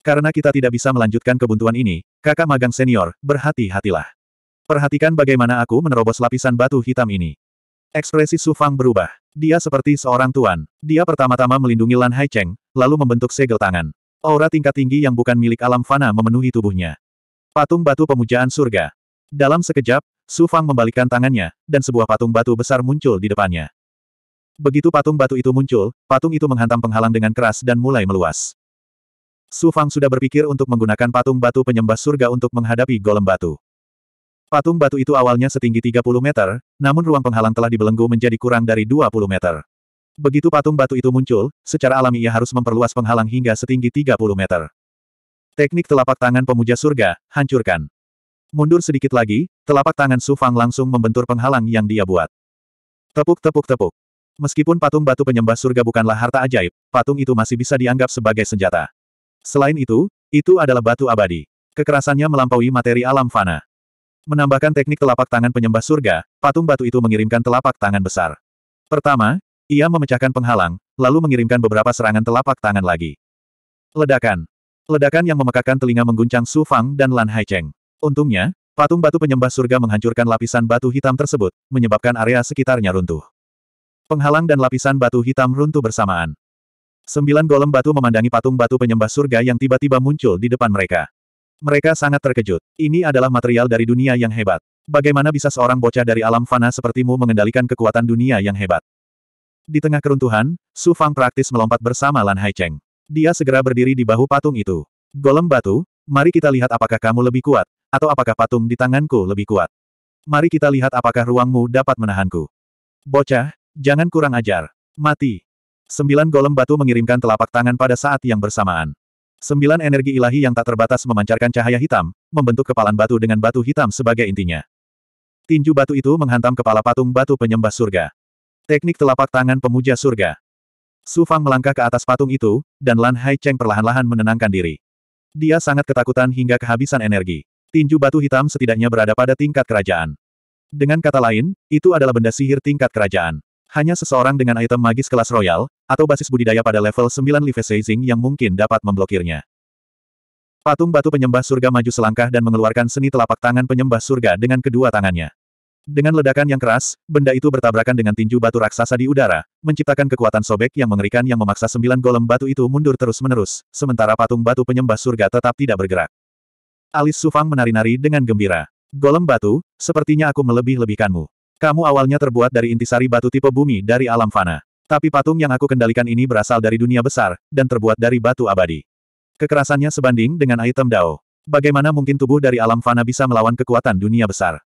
Karena kita tidak bisa melanjutkan kebuntuan ini, kakak magang senior, berhati-hatilah. Perhatikan bagaimana aku menerobos lapisan batu hitam ini. Ekspresi Su Fang berubah. Dia seperti seorang tuan. Dia pertama-tama melindungi Lan Hai Cheng, lalu membentuk segel tangan. Aura tingkat tinggi yang bukan milik alam fana memenuhi tubuhnya. Patung batu pemujaan surga. Dalam sekejap, Su Fang membalikkan tangannya, dan sebuah patung batu besar muncul di depannya. Begitu patung batu itu muncul, patung itu menghantam penghalang dengan keras dan mulai meluas. Su Fang sudah berpikir untuk menggunakan patung batu penyembah surga untuk menghadapi golem batu. Patung batu itu awalnya setinggi 30 meter, namun ruang penghalang telah dibelenggu menjadi kurang dari 20 meter. Begitu patung batu itu muncul, secara alami ia harus memperluas penghalang hingga setinggi 30 meter. Teknik telapak tangan pemuja surga, hancurkan. Mundur sedikit lagi, telapak tangan Su Fang langsung membentur penghalang yang dia buat. Tepuk-tepuk-tepuk. Meskipun patung batu penyembah surga bukanlah harta ajaib, patung itu masih bisa dianggap sebagai senjata. Selain itu, itu adalah batu abadi. Kekerasannya melampaui materi alam fana. Menambahkan teknik telapak tangan penyembah surga, patung batu itu mengirimkan telapak tangan besar. Pertama, ia memecahkan penghalang, lalu mengirimkan beberapa serangan telapak tangan lagi. Ledakan. Ledakan yang memekakkan telinga mengguncang Su Fang dan Lan Haicheng. Untungnya, patung batu penyembah surga menghancurkan lapisan batu hitam tersebut, menyebabkan area sekitarnya runtuh. Penghalang dan lapisan batu hitam runtuh bersamaan. Sembilan golem batu memandangi patung batu penyembah surga yang tiba-tiba muncul di depan mereka. Mereka sangat terkejut. Ini adalah material dari dunia yang hebat. Bagaimana bisa seorang bocah dari alam fana sepertimu mengendalikan kekuatan dunia yang hebat? Di tengah keruntuhan, Su Fang praktis melompat bersama Lan Haicheng. Dia segera berdiri di bahu patung itu. Golem batu, mari kita lihat apakah kamu lebih kuat, atau apakah patung di tanganku lebih kuat. Mari kita lihat apakah ruangmu dapat menahanku. Bocah, jangan kurang ajar. Mati. Sembilan golem batu mengirimkan telapak tangan pada saat yang bersamaan. Sembilan energi ilahi yang tak terbatas memancarkan cahaya hitam, membentuk kepalan batu dengan batu hitam sebagai intinya. Tinju batu itu menghantam kepala patung batu penyembah surga. Teknik telapak tangan pemuja surga. Su Fang melangkah ke atas patung itu, dan Lan Hai Cheng perlahan-lahan menenangkan diri. Dia sangat ketakutan hingga kehabisan energi. Tinju batu hitam setidaknya berada pada tingkat kerajaan. Dengan kata lain, itu adalah benda sihir tingkat kerajaan. Hanya seseorang dengan item magis kelas royal, atau basis budidaya pada level 9 Live Seizing yang mungkin dapat memblokirnya. Patung batu penyembah surga maju selangkah dan mengeluarkan seni telapak tangan penyembah surga dengan kedua tangannya. Dengan ledakan yang keras, benda itu bertabrakan dengan tinju batu raksasa di udara, menciptakan kekuatan sobek yang mengerikan yang memaksa sembilan golem batu itu mundur terus-menerus, sementara patung batu penyembah surga tetap tidak bergerak. Alis Sufang menari-nari dengan gembira. Golem batu, sepertinya aku melebih-lebihkanmu. Kamu awalnya terbuat dari intisari batu tipe bumi dari alam fana. Tapi patung yang aku kendalikan ini berasal dari dunia besar, dan terbuat dari batu abadi. Kekerasannya sebanding dengan item Dao. Bagaimana mungkin tubuh dari alam fana bisa melawan kekuatan dunia besar?